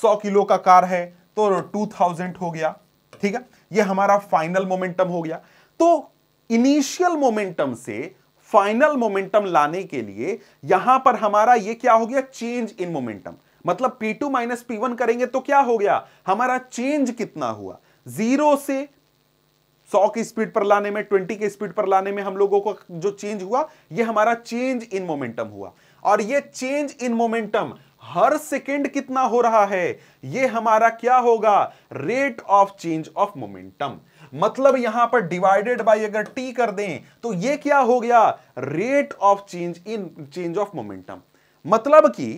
100 किलो का कार है तो 2000 हो गया ठीक है ये हमारा फाइनल मोमेंटम हो गया तो इनिशियल मोमेंटम से फाइनल मोमेंटम लाने के लिए यहां पर हमारा ये क्या हो गया चेंज इन मोमेंटम मतलब P2 टू माइनस पी करेंगे तो क्या हो गया हमारा चेंज कितना हुआ जीरो से 100 की स्पीड पर लाने में 20 की स्पीड पर लाने में हम लोगों का जो चेंज हुआ ये हमारा चेंज इन मोमेंटम हुआ और ये चेंज इन मोमेंटम हर सेकेंड कितना हो रहा है ये हमारा क्या होगा rate of change of momentum मतलब यहां पर डिवाइडेड बाय अगर टी कर दें तो ये क्या हो गया rate of change in change of momentum मतलब कि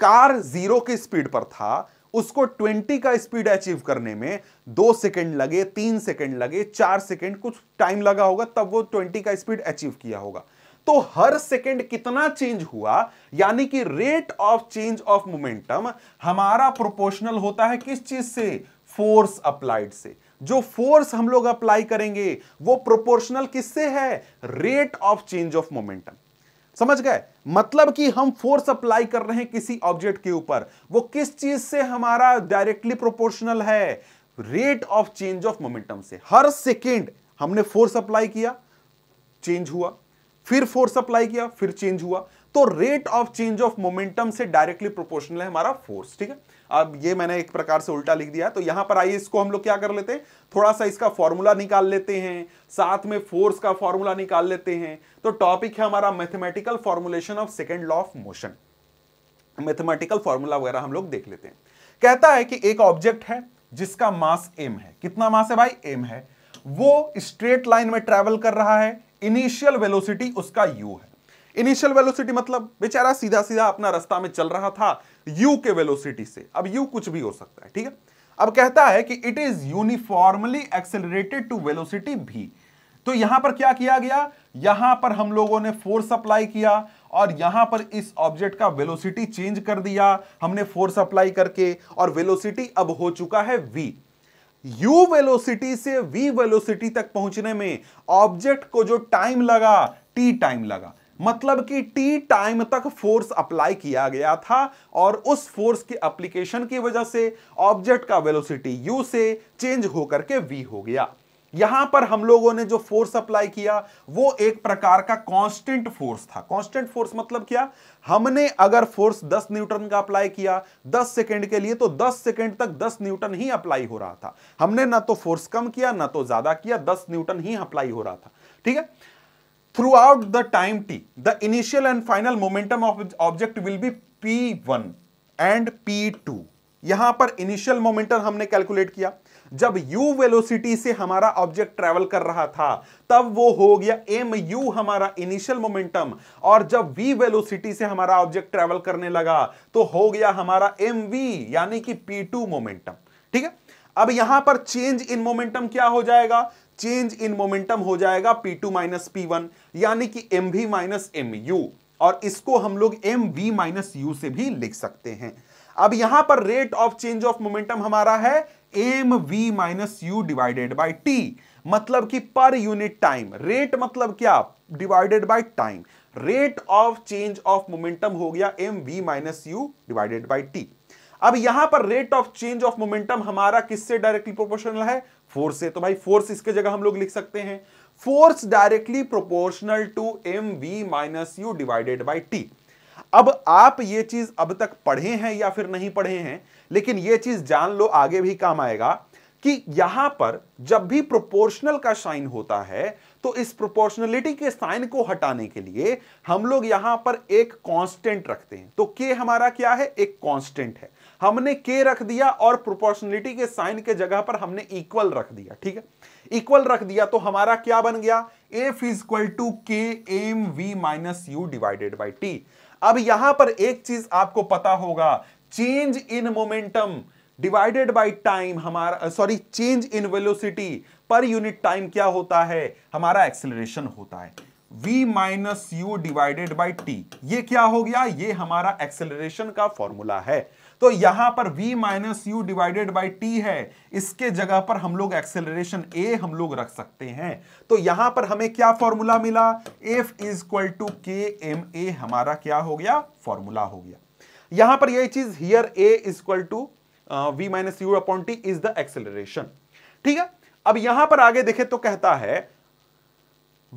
कार जीरो की स्पीड पर था उसको 20 का स्पीड अचीव करने में दो सेकंड लगे तीन सेकंड लगे चार सेकंड कुछ टाइम लगा होगा तब वो 20 का स्पीड अचीव किया होगा तो हर सेकेंड कितना चेंज हुआ यानी कि rate of change of momentum हमारा प्रोपोर्शनल होता है किस चीज से फोर्स अप्लाइड से जो फोर्स हम लोग अप्लाई करेंगे वो प्रोपोर्शनल किससे है rate of change of momentum समझ गए मतलब कि हम फोर्स अप्लाई कर रहे हैं किसी ऑब्जेक्ट के ऊपर वो किस चीज से हमारा डायरेक्टली प्रोपोर्शनल है rate of change of momentum से हर सेकेंड हमने फोर्स अप्लाई किया चेंज हुआ फिर फोर्स अप्लाई किया फिर चेंज हुआ तो rate of change of momentum से डायरेक्टली प्रोपोर्शनल है हमारा फोर्स ठीक है अब ये मैंने एक प्रकार से उल्टा लिख दिया तो यहां पर आइए इसको हम लोग क्या कर लेते हैं थोड़ा सा इसका फॉर्मूला निकाल लेते हैं साथ में फोर्स का फॉर्मूला निकाल लेते हैं तो टॉपिक है हमारा mathematical formulation of second law of motion mathematical formula वगैरह हम लोग देख लेते हैं कहता है कि एक ऑब्जेक्ट है जिसका मास एम है कितना मास है भाई एम है वो स्ट्रेट लाइन में ट्रेवल कर रहा है इनिशियल वेलोसिटी उसका यू है इनिशियल वेलोसिटी मतलब बेचारा सीधा सीधा अपना रास्ता में चल रहा था यू के वेलोसिटी से अब यू कुछ भी हो सकता है ठीक है अब कहता है कि it is uniformly accelerated to velocity भी तो यहां पर क्या किया गया यहां पर हम लोगों ने फोर्स अप्लाई किया और यहां पर इस ऑब्जेक्ट का वेलोसिटी चेंज कर दिया हमने फोर्स अप्लाई करके और वेलोसिटी अब हो चुका है वी यू वेलोसिटी से वी वेलोसिटी तक पहुंचने में ऑब्जेक्ट को जो टाइम लगा टी टाइम लगा मतलब कि टी टाइम तक फोर्स अप्लाई किया गया था और उस फोर्स के एप्लीकेशन की वजह से ऑब्जेक्ट का वेलोसिटी यू से चेंज होकर के वी हो गया यहां पर हम लोगों ने जो फोर्स अप्लाई किया वो एक प्रकार का कांस्टेंट फोर्स था कांस्टेंट फोर्स मतलब क्या हमने अगर फोर्स 10 न्यूटन का अप्लाई किया 10 सेकंड के लिए तो 10 सेकंड तक 10 न्यूटन ही अप्लाई हो रहा था हमने ना तो फोर्स कम किया ना तो ज्यादा किया 10 न्यूटन ही अप्लाई हो रहा था ठीक है throughout the time t the initial and final momentum of object will be p one and p two यहां पर इनिशियल मोमेंटम हमने कैलकुलेट किया जब यू वेलोसिटी से हमारा ऑब्जेक्ट ट्रेवल कर रहा था तब वो हो गया एम यू हमारा इनिशियल मोमेंटम और जब वी वेलोसिटी से हमारा ऑब्जेक्ट ट्रेवल करने लगा तो हो गया हमारा एम यानी कि टू मोमेंटम ठीक है अब यहां पर चेंज इन मोमेंटम क्या हो जाएगा चेंज इन मोमेंटम हो जाएगा p two minus p one यानी कि m v minus m u और इसको हम लोग एम वी माइनस यू से भी लिख सकते हैं अब यहां पर rate of change of momentum हमारा है m v minus u divided by t मतलब कि पर यूनिट टाइम रेट मतलब क्या divided by time rate of change of momentum हो गया m v minus u divided by t अब यहां पर rate of change of momentum हमारा किससे डायरेक्टली प्रोपोर्शनल है फोर्स से तो भाई फोर्स इसके जगह हम लोग लिख सकते हैं force directly proportional to m v minus u divided by t अब आप ये चीज अब तक पढ़े हैं या फिर नहीं पढ़े हैं लेकिन ये चीज जान लो आगे भी काम आएगा कि यहां पर जब भी प्रोपोर्शनल का साइन होता है तो इस प्रोपोर्शनलिटी के साइन को हटाने के लिए हम लोग यहां पर एक कांस्टेंट रखते हैं तो के हमारा क्या है एक कांस्टेंट है हमने के रख दिया और प्रोपोर्शनलिटी के साइन के जगह पर हमने इक्वल रख दिया ठीक है इक्वल रख दिया तो हमारा क्या बन गया F is equal to k m v minus u divided by t अब यहां पर एक चीज आपको पता होगा change in momentum divided by time हमारा sorry change in velocity per unit time क्या होता है हमारा एक्सेलरेशन होता है v minus u divided by t ये क्या हो गया ये हमारा एक्सेलरेशन का फॉर्मूला है तो यहां पर v minus u divided by t है इसके जगह पर हम लोग एक्सेलरेशन a हम लोग रख सकते हैं तो यहां पर हमें क्या फॉर्मूला मिला f is equal to k m a हमारा क्या हो गया फॉर्मूला हो गया यहां पर यही चीज here a is equal to v minus u upon t is the acceleration ठीक है अब यहां पर आगे देखे तो कहता है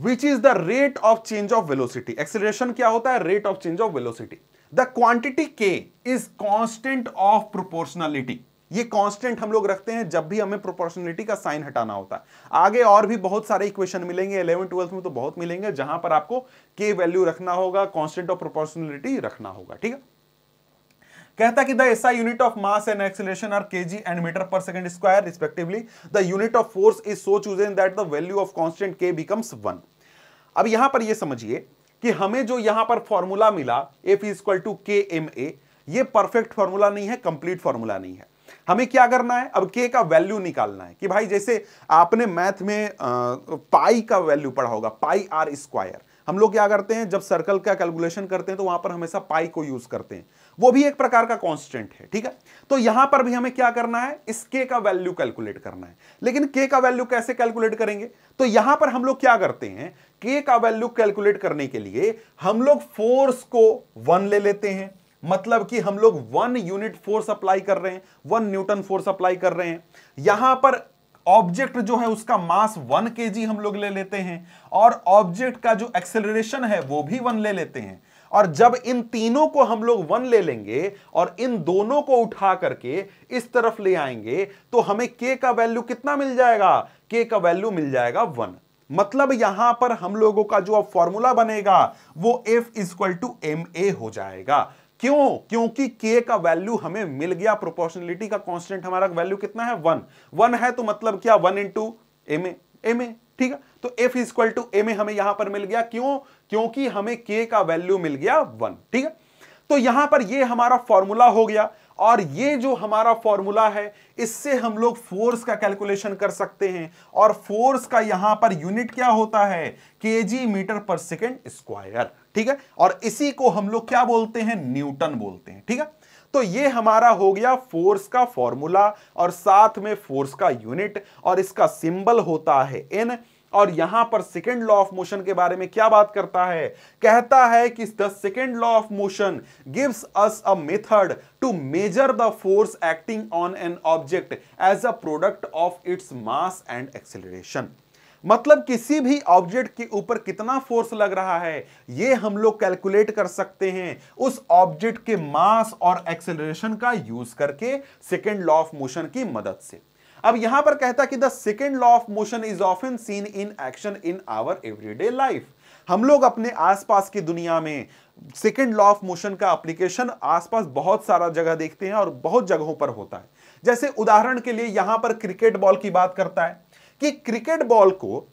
which is the rate of change of velocity acceleration क्या होता है rate of change of velocity the quantity k is constant of proportionality ये कांस्टेंट हम लोग रखते हैं जब भी हमें प्रोपोर्शनलिटी का साइन हटाना होता है आगे और भी बहुत सारे इक्वेशन मिलेंगे इलेवन ट्वेल्थ में तो बहुत मिलेंगे जहां पर आपको के वैल्यू रखना होगा कांस्टेंट ऑफ प्रोपोर्शनलिटी रखना होगा ठीक है कहता कि the SI unit of mass and acceleration are kg and metre per second square respectively the unit of force is so in that the value of constant k becomes one अब यहां पर यह समझिए कि हमें जो यहां पर फॉर्मूला मिला F equal to k m a ये परफेक्ट फॉर्मूला नहीं है कंप्लीट फॉर्मूला नहीं है हमें क्या करना है अब के का वैल्यू निकालना है कि भाई जैसे आपने मैथ में आ, पाई का वैल्यू पढ़ा होगा पाई आर स्क्वायर हम लोग क्या करते हैं जब सर्कल का कैलकुलेशन करते हैं तो वहां पर हमेशा पाई को यूज करते हैं वो भी एक प्रकार का कांस्टेंट है ठीक है तो यहां पर भी हमें क्या करना है इस के का वैल्यू कैलकुलेट करना है लेकिन के का वैल्यू कैसे कैलकुलेट करेंगे तो यहां पर हम लोग क्या करते हैं के का वैल्यू कैलकुलेट करने के लिए हम लोग फोर्स को वन ले लेते हैं मतलब कि हम लोग वन यूनिट फोर्स अप्लाई कर रहे हैं वन न्यूटन फोर्स अप्लाई कर रहे हैं यहां पर ऑब्जेक्ट जो है उसका मास वन के हम लोग ले लेते हैं और ऑब्जेक्ट का जो एक्सेलरेशन है वो भी वन ले लेते हैं और जब इन तीनों को हम लोग वन ले लेंगे और इन दोनों को उठा करके इस तरफ ले आएंगे तो हमें के का वैल्यू कितना मिल जाएगा के का वैल्यू मिल जाएगा वन मतलब यहां पर हम लोगों का जो अब फॉर्मूला बनेगा वो F is equal to m a हो जाएगा क्यों क्योंकि के का वैल्यू हमें मिल गया प्रोपोर्शनलिटी का कांस्टेंट हमारा वैल्यू कितना है वन वन है तो मतलब क्या one into m a m a ठीक है तो F is equal to a में हमें यहां पर मिल गया क्यों क्योंकि हमें के का वैल्यू मिल गया वन ठीक है तो यहां पर ये हमारा फॉर्मूला हो गया और ये जो हमारा फॉर्मूला है इससे हम लोग फोर्स का कैलकुलेशन कर सकते हैं और फोर्स का यहां पर यूनिट क्या होता है kg metre per second square ठीक है और इसी को हम लोग क्या बोलते हैं न्यूटन बोलते हैं ठीक है तो ये हमारा हो गया फोर्स का फॉर्मूला और साथ में फोर्स का यूनिट और इसका सिंबल होता है एन और यहां पर सेकेंड लॉ ऑफ मोशन के बारे में क्या बात करता है कहता है कि the second law of motion gives us a method to measure the force acting on an object as a product of its mass and acceleration मतलब किसी भी ऑब्जेक्ट के ऊपर कितना फोर्स लग रहा है ये हम लोग कैलकुलेट कर सकते हैं उस ऑब्जेक्ट के मास और एक्सेलरेशन का यूज करके सेकेंड लॉ ऑफ मोशन की मदद से अब यहां पर कहता कि the second law of motion is often seen in action in our everyday life हम लोग अपने आसपास की दुनिया में सेकेंड लॉ ऑफ मोशन का एप्लीकेशन आसपास बहुत सारा जगह देखते हैं और बहुत जगहों पर होता है जैसे उदाहरण के लिए यहां पर क्रिकेट बॉल की बात करता है कि क्रिकेट बॉल को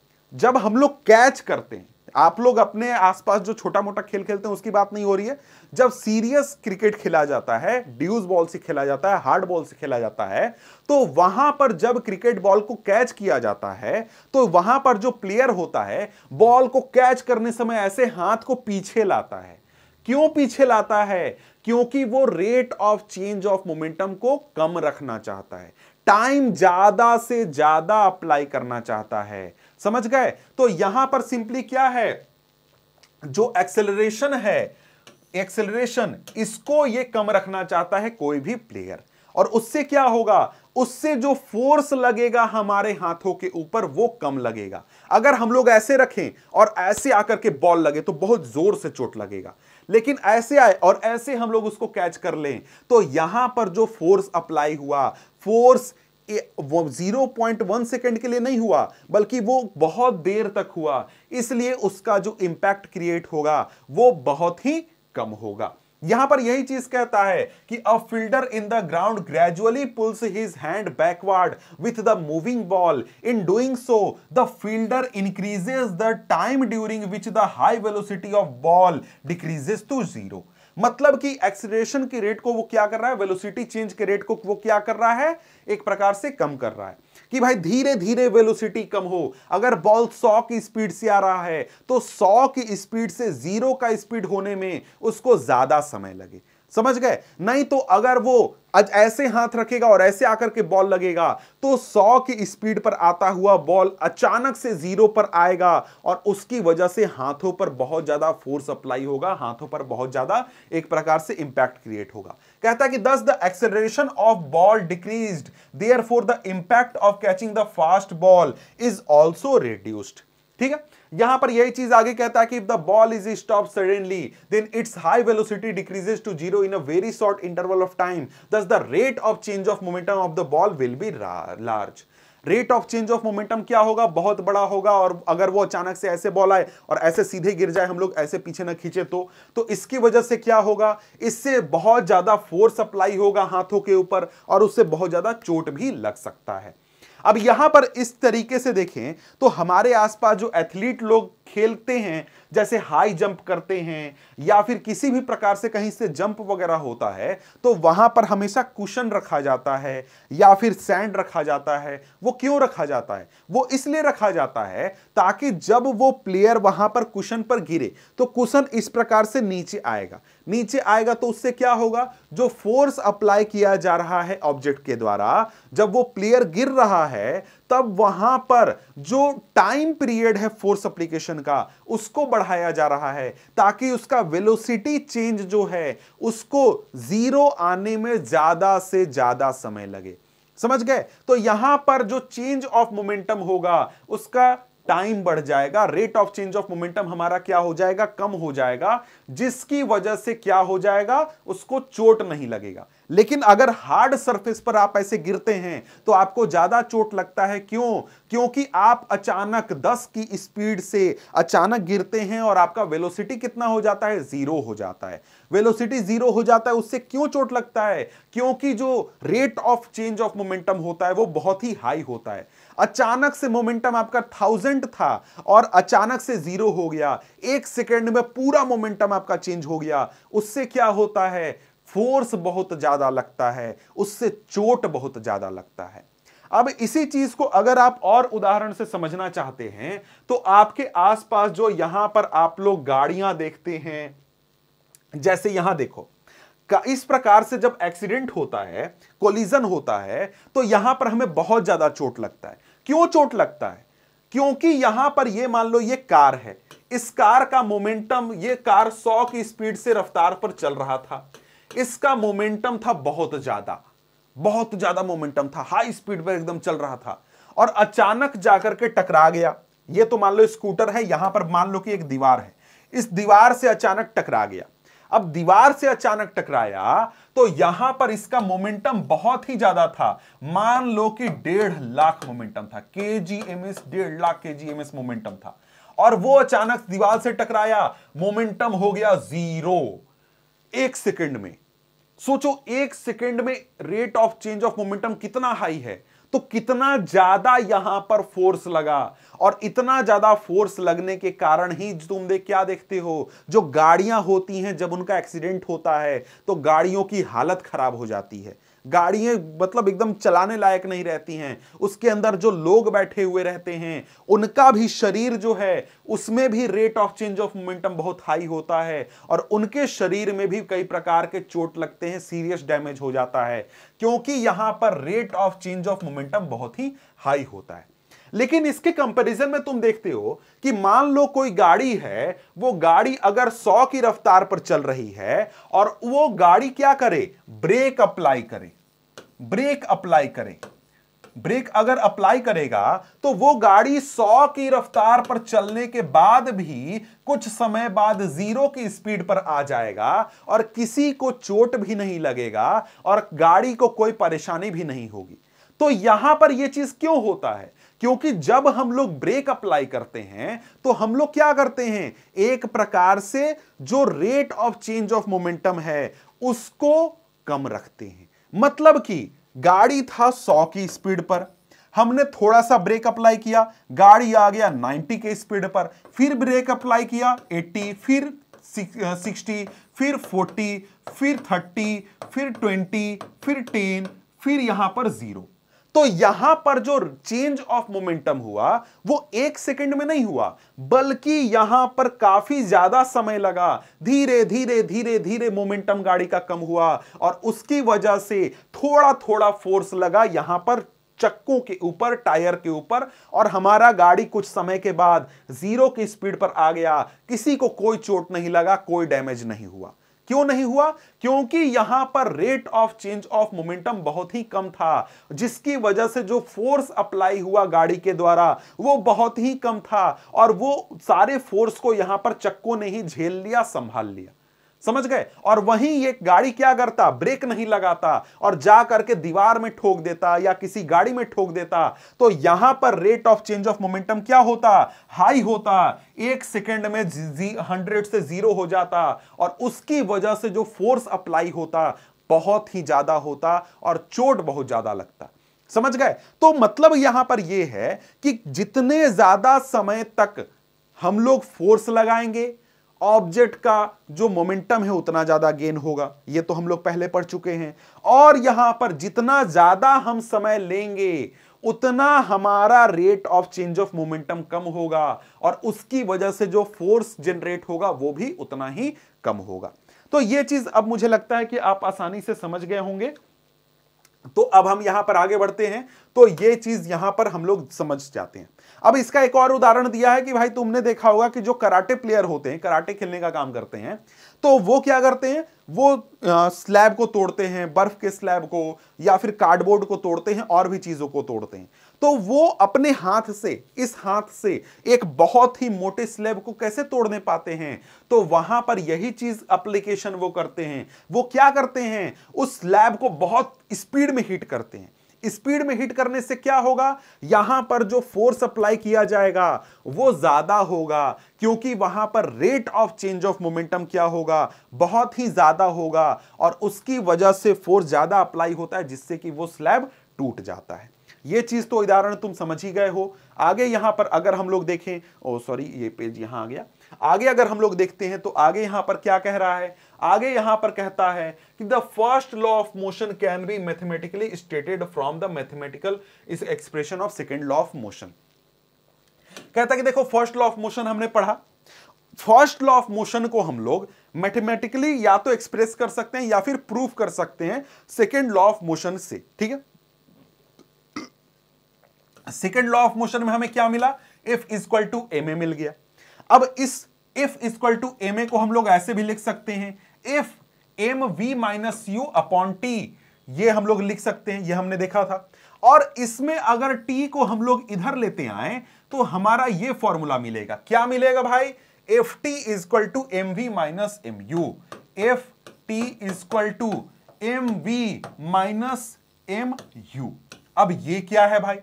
जब हम लोग कैच करते हैं आप लोग अपने आसपास जो छोटा मोटा खेल खेलते हैं उसकी बात नहीं हो रही है जब सीरियस क्रिकेट खेला जाता है ड्यूज बॉल से खेला जाता है हार्ड बॉल से खेला जाता है तो वहां पर जब क्रिकेट बॉल को कैच किया जाता है तो वहां पर जो प्लेयर होता है बॉल को कैच करने समय ऐसे हाथ को पीछे लाता है क्यों पीछे लाता है क्योंकि वो rate of change of momentum को कम रखना चाहता है टाइम ज्यादा से ज्यादा अप्लाई करना चाहता है समझ गए तो यहां पर सिंपली क्या है जो एक्सेलरेशन है एक्सेलरेशन इसको ये कम रखना चाहता है कोई भी प्लेयर और उससे क्या होगा उससे जो फोर्स लगेगा हमारे हाथों के ऊपर वो कम लगेगा अगर हम लोग ऐसे रखें और ऐसे आकर के बॉल लगे तो बहुत जोर से चोट लगेगा लेकिन ऐसे आए और ऐसे हम लोग उसको कैच कर लें तो यहां पर जो फोर्स अप्लाई हुआ फोर्स वो वन सेकेंड के लिए नहीं हुआ बल्कि वो बहुत देर तक हुआ इसलिए उसका जो इंपैक्ट क्रिएट होगा वो बहुत ही कम होगा यहां पर यही चीज कहता है कि a fielder in the ground gradually pulls his hand backward with the moving ball in doing so the fielder increases the time during which the high velocity of ball decreases to zero मतलब कि acceleration की rate को वो क्या कर रहा है velocity change के रेट को वो क्या कर रहा है एक प्रकार से कम कर रहा है कि भाई धीरे धीरे वेलोसिटी कम हो अगर बॉल 100 की स्पीड से आ रहा है तो 100 की स्पीड से जीरो का स्पीड होने में उसको ज्यादा समय लगे समझ गए नहीं तो अगर वो आज ऐसे हाथ रखेगा और ऐसे आकर के बॉल लगेगा तो 100 की स्पीड पर आता हुआ बॉल अचानक से जीरो पर आएगा और उसकी वजह से हाथों पर बहुत ज्यादा फोर्स अप्लाई होगा हाथों पर बहुत ज्यादा एक प्रकार से इंपैक्ट क्रिएट होगा कहता है कि thus the acceleration of ball decrease there the impact of catching the fast ball is also reduced ठीक है यहां पर यही चीज आगे कहता है कि if the ball is stop suddenly then its high velocity decreases to zero in a very short interval of time thus the rate of change of momentum of the ball will be large rate of change of momentum क्या होगा बहुत बड़ा होगा और अगर वो अचानक से ऐसे बॉल आए और ऐसे सीधे गिर जाए हम लोग ऐसे पीछे ना खींचे तो तो इसकी वजह से क्या होगा इससे बहुत ज़्यादा फोर्स अप्लाई होगा हाथों के ऊपर और उससे बहुत ज़्यादा चोट भी लग सकता है अब यहां पर इस तरीके से देखें तो हमारे आसपास जो एथलीट लोग खेलते हैं जैसे हाई जंप करते हैं या फिर किसी भी प्रकार से कहीं से जंप वगैरह होता है तो वहां पर हमेशा कुशन रखा जाता है या फिर सैंड रखा जाता है वो क्यों रखा जाता है वो इसलिए रखा जाता है ताकि जब वो प्लेयर वहां पर कुशन पर गिरे तो कुशन इस प्रकार से नीचे आएगा नीचे आएगा तो उससे क्या होगा जो फोर्स अप्लाई किया जा रहा है ऑब्जेक्ट के द्वारा जब वो प्लेयर गिर रहा है तब वहां पर जो टाइम पीरियड है फोर्स अप्लीकेशन का उसको बढ़ाया जा रहा है ताकि उसका वेलोसिटी चेंज जो है उसको जीरो आने में ज्यादा से ज्यादा समय लगे समझ गए तो यहां पर जो चेंज ऑफ मोमेंटम होगा उसका टाइम बढ़ जाएगा rate of change of momentum हमारा क्या हो जाएगा कम हो जाएगा जिसकी वजह से क्या हो जाएगा उसको चोट नहीं लगेगा लेकिन अगर हार्ड सरफेस पर आप ऐसे गिरते हैं तो आपको ज्यादा चोट लगता है क्यों क्योंकि आप अचानक 10 की स्पीड से अचानक गिरते हैं और आपका वेलोसिटी कितना हो जाता है जीरो हो जाता है वेलोसिटी जीरो हो जाता है उससे क्यों चोट लगता है क्योंकि जो rate of change of momentum होता है वो बहुत ही हाई होता है अचानक से मोमेंटम आपका थाउजेंड था और अचानक से जीरो हो गया एक सेकेंड में पूरा मोमेंटम आपका चेंज हो गया उससे क्या होता है फोर्स बहुत ज्यादा लगता है उससे चोट बहुत ज्यादा लगता है अब इसी चीज को अगर आप और उदाहरण से समझना चाहते हैं तो आपके आसपास जो यहां पर आप लोग गाड़ियां देखते हैं जैसे यहां देखो इस प्रकार से जब एक्सीडेंट होता है कोलिजन होता है तो यहां पर हमें बहुत ज्यादा चोट लगता है क्यों चोट लगता है क्योंकि यहां पर ये मान लो ये कार है इस कार का मोमेंटम ये कार 100 की स्पीड से रफ्तार पर चल रहा था इसका मोमेंटम था बहुत ज्यादा बहुत ज्यादा मोमेंटम था हाई स्पीड पर एकदम चल रहा था और अचानक जाकर के टकरा गया ये तो मान लो स्कूटर है यहां पर मान लो कि एक दीवार है इस दीवार से अचानक टकरा गया अब दीवार से अचानक टकराया तो यहां पर इसका मोमेंटम बहुत ही ज्यादा था मान लो कि डेढ़ लाख मोमेंटम था के जी एम एस डेढ़ लाख के जी एम एस मोमेंटम था और वो अचानक दीवार से टकराया मोमेंटम हो गया जीरो एक सेकेंड में सोचो एक सेकेंड में rate of change of momentum कितना हाई है तो कितना ज्यादा यहां पर फोर्स लगा और इतना ज्यादा फोर्स लगने के कारण ही तुम देख क्या देखते हो जो गाड़ियां होती हैं जब उनका एक्सीडेंट होता है तो गाड़ियों की हालत खराब हो जाती है गाड़ियां मतलब एकदम चलाने लायक नहीं रहती हैं उसके अंदर जो लोग बैठे हुए रहते हैं उनका भी शरीर जो है उसमें भी rate of change of momentum बहुत हाई होता है और उनके शरीर में भी कई प्रकार के चोट लगते हैं सीरियस डैमेज हो जाता है क्योंकि यहां पर rate of change of momentum बहुत ही हाई होता है लेकिन इसके कंपैरिजन में तुम देखते हो कि मान लो कोई गाड़ी है वो गाड़ी अगर 100 की रफ्तार पर चल रही है और वो गाड़ी क्या करे ब्रेक अप्लाई करे ब्रेक अप्लाई करे ब्रेक अगर अप्लाई करेगा तो वो गाड़ी 100 की रफ्तार पर चलने के बाद भी कुछ समय बाद जीरो की स्पीड पर आ जाएगा और किसी को चोट भी नहीं लगेगा और गाड़ी को कोई परेशानी भी नहीं होगी तो यहां पर यह चीज क्यों होता है क्योंकि जब हम लोग ब्रेक अप्लाई करते हैं तो हम लोग क्या करते हैं एक प्रकार से जो rate of change of momentum है उसको कम रखते हैं मतलब कि गाड़ी था 100 की स्पीड पर हमने थोड़ा सा ब्रेक अप्लाई किया गाड़ी आ गया 90 के स्पीड पर फिर ब्रेक अप्लाई किया 80 फिर 60 फिर 40 फिर 30 फिर 20 फिर 10 फिर यहां पर जीरो तो यहां पर जो चेंज ऑफ मोमेंटम हुआ वो एक सेकंड में नहीं हुआ बल्कि यहां पर काफी ज्यादा समय लगा धीरे धीरे धीरे धीरे मोमेंटम गाड़ी का कम हुआ और उसकी वजह से थोड़ा थोड़ा फोर्स लगा यहां पर चक्कों के ऊपर टायर के ऊपर और हमारा गाड़ी कुछ समय के बाद जीरो की स्पीड पर आ गया किसी को कोई चोट नहीं लगा कोई डैमेज नहीं हुआ क्यों नहीं हुआ क्योंकि यहां पर rate of change of momentum बहुत ही कम था जिसकी वजह से जो फोर्स अप्लाई हुआ गाड़ी के द्वारा वो बहुत ही कम था और वो सारे फोर्स को यहां पर चक्को ने ही झेल लिया संभाल लिया समझ गए और वहीं ये गाड़ी क्या करता ब्रेक नहीं लगाता और जा करके दीवार में ठोक देता या किसी गाड़ी में ठोक देता तो यहां पर rate of change of momentum क्या होता हाई होता एक सेकेंड में हंड्रेड से जीरो हो जाता और उसकी वजह से जो फोर्स अप्लाई होता बहुत ही ज्यादा होता और चोट बहुत ज्यादा लगता समझ गए तो मतलब यहां पर यह है कि जितने ज्यादा समय तक हम लोग फोर्स लगाएंगे ऑब्जेक्ट का जो मोमेंटम है उतना ज्यादा गेन होगा ये तो हम लोग पहले पढ़ चुके हैं और यहां पर जितना ज्यादा हम समय लेंगे उतना हमारा rate of change of momentum कम होगा और उसकी वजह से जो फोर्स जनरेट होगा वो भी उतना ही कम होगा तो ये चीज अब मुझे लगता है कि आप आसानी से समझ गए होंगे तो अब हम यहां पर आगे बढ़ते हैं तो ये चीज यहां पर हम लोग समझ जाते हैं अब इसका एक और उदाहरण दिया है कि भाई तुमने देखा होगा कि जो कराटे प्लेयर होते हैं कराटे खेलने का काम करते हैं तो वो क्या करते हैं वो स्लैब को तोड़ते हैं बर्फ के स्लैब को या फिर कार्डबोर्ड को तोड़ते हैं और भी चीज़ों को तोड़ते हैं तो वो अपने हाथ से इस हाथ से एक बहुत ही मोटे स्लैब को कैसे तोड़ने पाते हैं तो वहां पर यही चीज अप्लीकेशन वो करते हैं वो क्या करते हैं उस स्लैब को बहुत स्पीड में हीट करते हैं स्पीड में हिट करने से क्या होगा यहां पर जो फोर्स अप्लाई किया जाएगा वो ज्यादा होगा क्योंकि वहां पर rate of change of momentum क्या होगा बहुत ही ज्यादा होगा और उसकी वजह से फोर्स ज्यादा अप्लाई होता है जिससे कि वो स्लैब टूट जाता है ये चीज तो उदाहरण तुम समझ ही गए हो आगे यहां पर अगर हम लोग देखें ओ सॉरी ये पेज यहां आ गया आगे अगर हम लोग देखते हैं तो आगे यहां पर क्या कह रहा है आगे यहां पर कहता है कि the first law of motion can be mathematically stated from the mathematical इस expression of second law of motion कहता कि देखो फर्स्ट लॉ ऑफ मोशन हमने पढ़ा फर्स्ट लॉ ऑफ मोशन को हम लोग मैथमेटिकली या तो एक्सप्रेस कर सकते हैं या फिर प्रूफ कर सकते हैं सेकेंड लॉ ऑफ मोशन से ठीक है सेकेंड लॉ ऑफ मोशन में हमें क्या मिला F is equal to m a मिल गया अब इस F is equal to m a को हम लोग ऐसे भी लिख सकते हैं F m v minus u upon t ये हम लोग लिख सकते हैं ये हमने देखा था और इसमें अगर टी को हम लोग इधर लेते आए तो हमारा ये फॉर्मूला मिलेगा क्या मिलेगा भाई F t is equal to m v minus m u F t is equal to m v minus m u अब ये क्या है भाई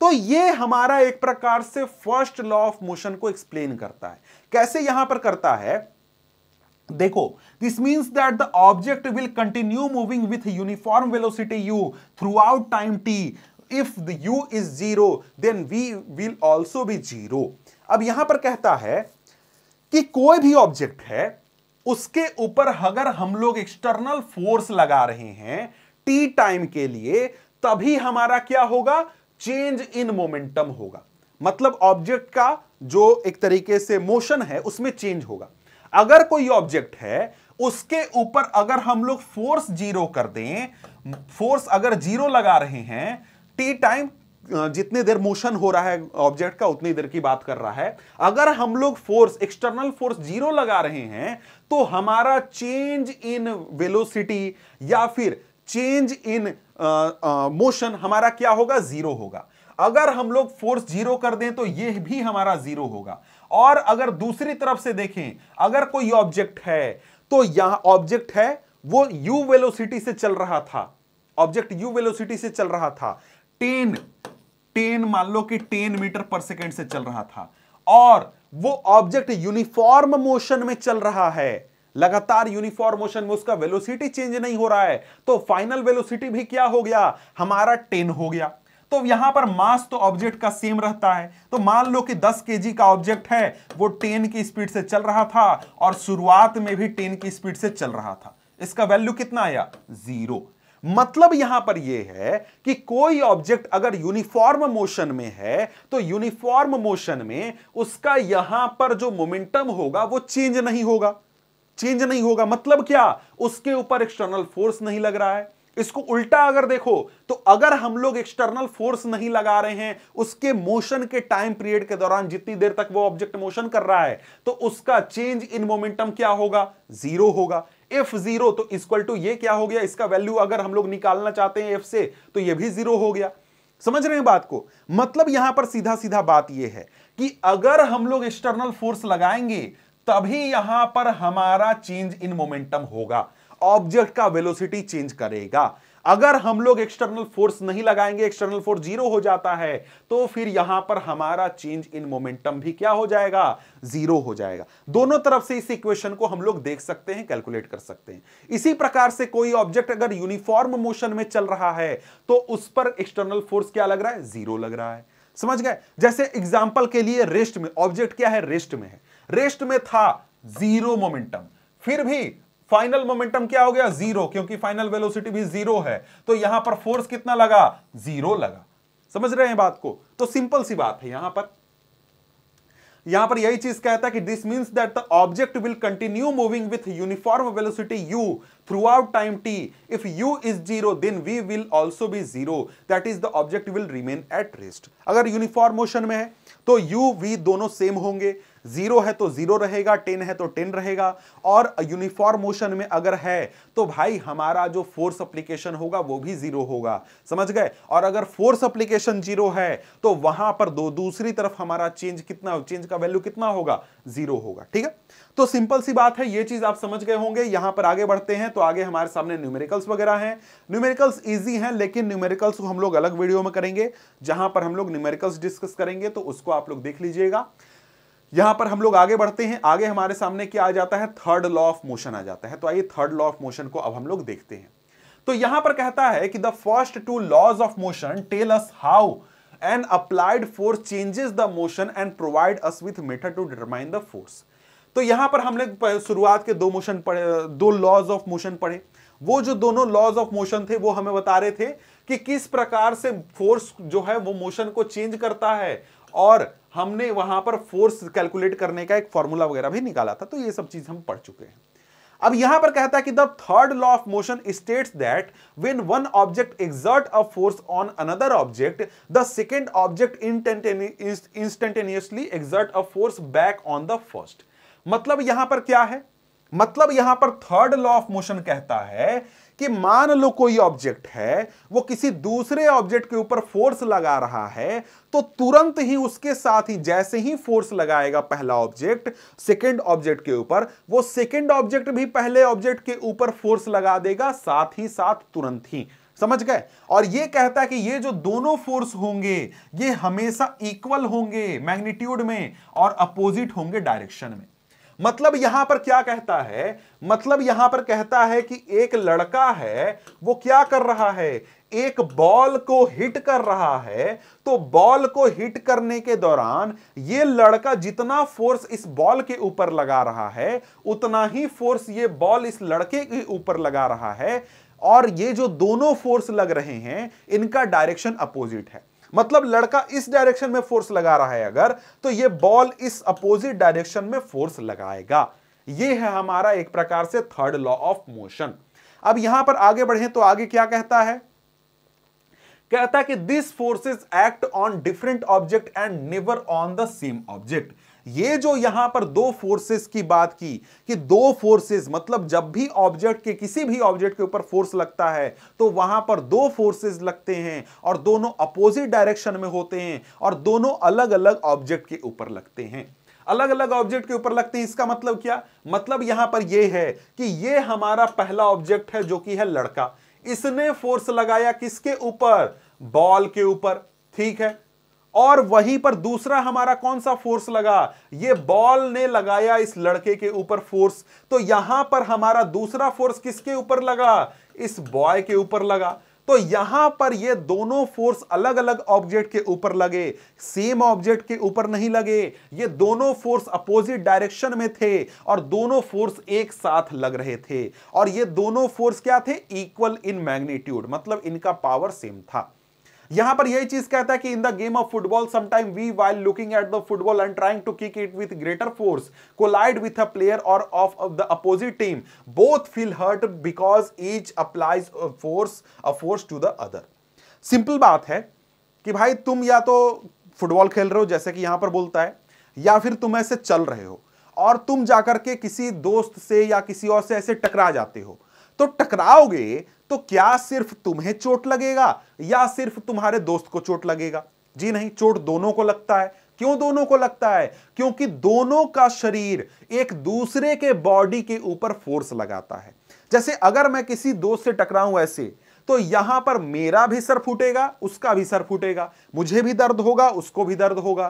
तो ये हमारा एक प्रकार से फर्स्ट लॉ ऑफ मोशन को एक्सप्लेन करता है कैसे यहां पर करता है देखो this means that the object will continue moving with uniform velocity u throughout time t if the u is zero then v will also be zero अब यहां पर कहता है कि कोई भी ऑब्जेक्ट है उसके ऊपर अगर हम लोग एक्सटर्नल फोर्स लगा रहे हैं टी टाइम के लिए तभी हमारा क्या होगा चेंज इन मोमेंटम होगा मतलब ऑब्जेक्ट का जो एक तरीके से मोशन है उसमें चेंज होगा अगर कोई ऑब्जेक्ट है उसके ऊपर अगर हम लोग फोर्स जीरो कर दें फोर्स अगर जीरो लगा रहे हैं टी टाइम जितने देर मोशन हो रहा है ऑब्जेक्ट का उतनी देर की बात कर रहा है अगर हम लोग फोर्स एक्सटर्नल फोर्स जीरो लगा रहे हैं तो हमारा चेंज इन वेलोसिटी या फिर चेंज इन मोशन हमारा क्या होगा जीरो होगा अगर हम लोग फोर्स जीरो कर दें तो यह भी हमारा जीरो होगा और अगर दूसरी तरफ से देखें अगर कोई ऑब्जेक्ट है तो यह ऑब्जेक्ट है वो यू वेलोसिटी से चल रहा था ऑब्जेक्ट यू वेलोसिटी से चल रहा था टेन टेन मान लो कि टेन मीटर पर सेकेंड से चल रहा था और वो ऑब्जेक्ट यूनिफॉर्म मोशन में चल रहा है लगातार यूनिफॉर्म मोशन में उसका वेलोसिटी चेंज नहीं हो रहा है तो फाइनल वेलोसिटी भी क्या हो गया हमारा टेन हो गया तो यहां पर मास तो ऑब्जेक्ट का सेम रहता है तो मान लो कि 10 के का ऑब्जेक्ट है वो 10 की स्पीड से चल रहा था और शुरुआत में भी 10 की स्पीड से चल रहा था इसका वैल्यू कितना आया जीरो मतलब यहां पर यह है कि कोई ऑब्जेक्ट अगर यूनिफॉर्म मोशन में है तो यूनिफॉर्म मोशन में उसका यहां पर जो मोमेंटम होगा वो चेंज नहीं होगा चेंज नहीं होगा मतलब क्या उसके ऊपर एक्सटर्नल फोर्स नहीं लग रहा है इसको उल्टा अगर देखो तो अगर हम लोग एक्सटर्नल फोर्स नहीं लगा रहे हैं उसके मोशन के टाइम पीरियड के दौरान जितनी देर तक वो ऑब्जेक्ट मोशन कर रहा है तो उसका चेंज इन मोमेंटम क्या होगा जीरो होगा एफ जीरो तो इक्वल टू ये क्या हो गया इसका वैल्यू अगर हम लोग निकालना चाहते हैं एफ से तो यह भी जीरो हो गया समझ रहे हैं बात को मतलब यहां पर सीधा सीधा बात यह है कि अगर हम लोग एक्सटर्नल फोर्स लगाएंगे तभी यहां पर हमारा चेंज इन मोमेंटम होगा ऑब्जेक्ट का वेलोसिटी चेंज करेगा अगर हम लोग एक्सटर्नल फोर्स नहीं लगाएंगे एक्सटर्नल फोर्स जीरो हो जाता है तो फिर यहां पर हमारा चेंज इन मोमेंटम भी क्या हो जाएगा जीरो हो जाएगा दोनों तरफ से इस इक्वेशन को हम लोग देख सकते हैं कैलकुलेट कर सकते हैं इसी प्रकार से कोई ऑब्जेक्ट अगर यूनिफॉर्म मोशन में चल रहा है तो उस पर एक्सटर्नल फोर्स क्या लग रहा है जीरो लग रहा है समझ गए जैसे एग्जाम्पल के लिए रेस्ट में ऑब्जेक्ट क्या है रेस्ट में है रेस्ट में था जीरो मोमेंटम फिर भी फाइनल मोमेंटम क्या हो गया जीरो क्योंकि फाइनल वेलोसिटी भी जीरो है तो यहां पर फोर्स कितना लगा जीरो लगा समझ रहे हैं बात को तो सिंपल सी बात है यहां पर यहां पर यही चीज कहता है कि this means that the object will continue moving with uniform velocity u throughout time t if u is zero then v will also be zero that is the object will remain at rest अगर uniform motion में है तो u v दोनों same होंगे zero है तो zero रहेगा ten है तो टेन रहेगा और यूनिफॉर्म मोशन में अगर है तो भाई हमारा जो फोर्स अप्लीकेशन होगा वो भी जीरो होगा समझ गए और अगर फोर्स अप्लीकेशन जीरो है तो वहां पर दो दूसरी तरफ हमारा चेंज कितना चेंज का वैल्यू कितना होगा जीरो होगा ठीक है तो सिंपल सी बात है ये चीज आप समझ गए होंगे यहां पर आगे बढ़ते हैं तो आगे हमारे सामने न्यूमेरिकल्स वगैरह हैं न्यूमेरिकल्स इजी हैं लेकिन न्यूमेरिकल्स को हम लोग अलग वीडियो में करेंगे जहां पर हम लोग न्यूमेरिकल्स डिस्कस करेंगे तो उसको आप लोग देख लीजिएगा यहां पर हम लोग आगे बढ़ते हैं आगे हमारे सामने क्या आ जाता है थर्ड लॉ ऑफ मोशन आ जाता है तो आइए थर्ड लॉ ऑफ मोशन को अब हम लोग देखते हैं तो यहां पर कहता है कि the first two laws of motion tell us how an applied force changes the motion and provide us with method to determine the force तो यहां पर हमने शुरुआत के दो मोशन पढ़े दो लॉज ऑफ मोशन पढ़े वो जो दोनों लॉज ऑफ मोशन थे वो हमें बता रहे थे कि किस प्रकार से फोर्स जो है वो मोशन को चेंज करता है और हमने वहां पर फोर्स कैलकुलेट करने का एक फॉर्मूला वगैरह भी निकाला था तो ये सब चीज हम पढ़ चुके हैं अब यहां पर कहता है कि the third law of motion states that when one object exert a force on another object the second object instantaneously exert a force back on the first मतलब यहां पर क्या है मतलब यहां पर थर्ड लॉ ऑफ मोशन कहता है कि मान लो कोई ऑब्जेक्ट है वो किसी दूसरे ऑब्जेक्ट के ऊपर फोर्स लगा रहा है तो तुरंत ही उसके साथ ही जैसे ही फोर्स लगाएगा पहला ऑब्जेक्ट सेकेंड ऑब्जेक्ट के ऊपर वो सेकेंड ऑब्जेक्ट भी पहले ऑब्जेक्ट के ऊपर फोर्स लगा देगा साथ ही साथ तुरंत ही समझ गए और ये कहता है कि ये जो दोनों फोर्स होंगे ये हमेशा इक्वल होंगे मैग्नीट्यूड में और अपोजिट होंगे डायरेक्शन में मतलब यहां पर क्या कहता है मतलब यहां पर कहता है कि एक लड़का है वो क्या कर रहा है एक बॉल को हिट कर रहा है तो बॉल को हिट करने के दौरान ये लड़का जितना फोर्स इस बॉल के ऊपर लगा रहा है उतना ही फोर्स ये बॉल इस लड़के के ऊपर लगा रहा है और ये जो दोनों फोर्स लग रहे हैं इनका डायरेक्शन अपोजिट है मतलब लड़का इस डायरेक्शन में फोर्स लगा रहा है अगर तो ये बॉल इस अपोजिट डायरेक्शन में फोर्स लगाएगा ये है हमारा एक प्रकार से थर्ड लॉ ऑफ मोशन अब यहां पर आगे बढ़े तो आगे क्या कहता है कहता है कि this forces act on different object and never on the same object ये जो यहां पर दो फोर्सेस की बात की कि दो फोर्सेस मतलब जब भी ऑब्जेक्ट के किसी भी ऑब्जेक्ट के ऊपर फोर्स लगता है तो वहां पर दो फोर्सेस लगते हैं और दोनों अपोजिट डायरेक्शन में होते हैं और दोनों अलग अलग ऑब्जेक्ट के ऊपर लगते हैं अलग अलग ऑब्जेक्ट के ऊपर लगते हैं इसका मतलब क्या मतलब यहां पर यह है कि यह हमारा पहला ऑब्जेक्ट है जो कि है लड़का इसने फोर्स लगाया किसके ऊपर बॉल के ऊपर ठीक है और वहीं पर दूसरा हमारा कौन सा फोर्स लगा ये बॉल ने लगाया इस लड़के के ऊपर फोर्स तो यहां पर हमारा दूसरा फोर्स किसके ऊपर लगा इस बॉय के ऊपर लगा तो यहां पर ये दोनों फोर्स अलग अलग ऑब्जेक्ट के ऊपर लगे सेम ऑब्जेक्ट के ऊपर नहीं लगे ये दोनों फोर्स अपोजिट डायरेक्शन में थे और दोनों फोर्स एक साथ लग रहे थे और ये दोनों फोर्स क्या थे इक्वल इन मैग्नीट्यूड मतलब इनका पावर सेम था यहां पर यही चीज कहता है कि in the game of football sometime we while looking at the football and trying to kick it with greater force collide with a player और of the opposite team both feel hurt because each applies force a force to the other simple बात है कि भाई तुम या तो football खेल रहे हो जैसे कि यहां पर बोलता है या फिर तुम ऐसे चल रहे हो और तुम जाकर के किसी दोस्त से या किसी और से ऐसे टकरा जाते हो तो टकराओगे तो क्या सिर्फ तुम्हें चोट लगेगा या सिर्फ तुम्हारे दोस्त को चोट लगेगा जी नहीं चोट दोनों को लगता है क्यों दोनों को लगता है क्योंकि दोनों का शरीर एक दूसरे के बॉडी के ऊपर फोर्स लगाता है जैसे अगर मैं किसी दोस्त से टकराऊं ऐसे तो यहां पर मेरा भी सर फूटेगा उसका भी सर फूटेगा मुझे भी दर्द होगा उसको भी दर्द होगा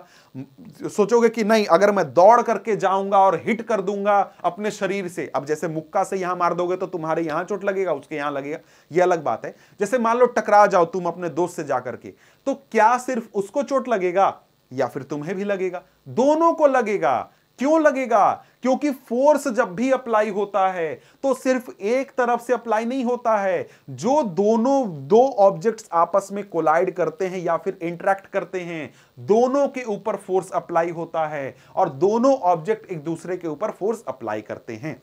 सोचोगे कि नहीं अगर मैं दौड़ करके जाऊंगा और हिट कर दूंगा अपने शरीर से अब जैसे मुक्का से यहां मार दोगे तो तुम्हारे यहां चोट लगेगा उसके यहां लगेगा यह अलग बात है जैसे मान लो टकरा जाओ तुम अपने दोस्त से जाकर के तो क्या सिर्फ उसको चोट लगेगा या फिर तुम्हें भी लगेगा दोनों को लगेगा क्यों लगेगा क्योंकि फोर्स जब भी अप्लाई होता है तो सिर्फ एक तरफ से अप्लाई नहीं होता है जो दोनों दो ऑब्जेक्ट्स आपस में कोलाइड करते हैं या फिर इंटरेक्ट करते हैं दोनों के ऊपर फोर्स अप्लाई होता है और दोनों ऑब्जेक्ट एक दूसरे के ऊपर फोर्स अप्लाई करते हैं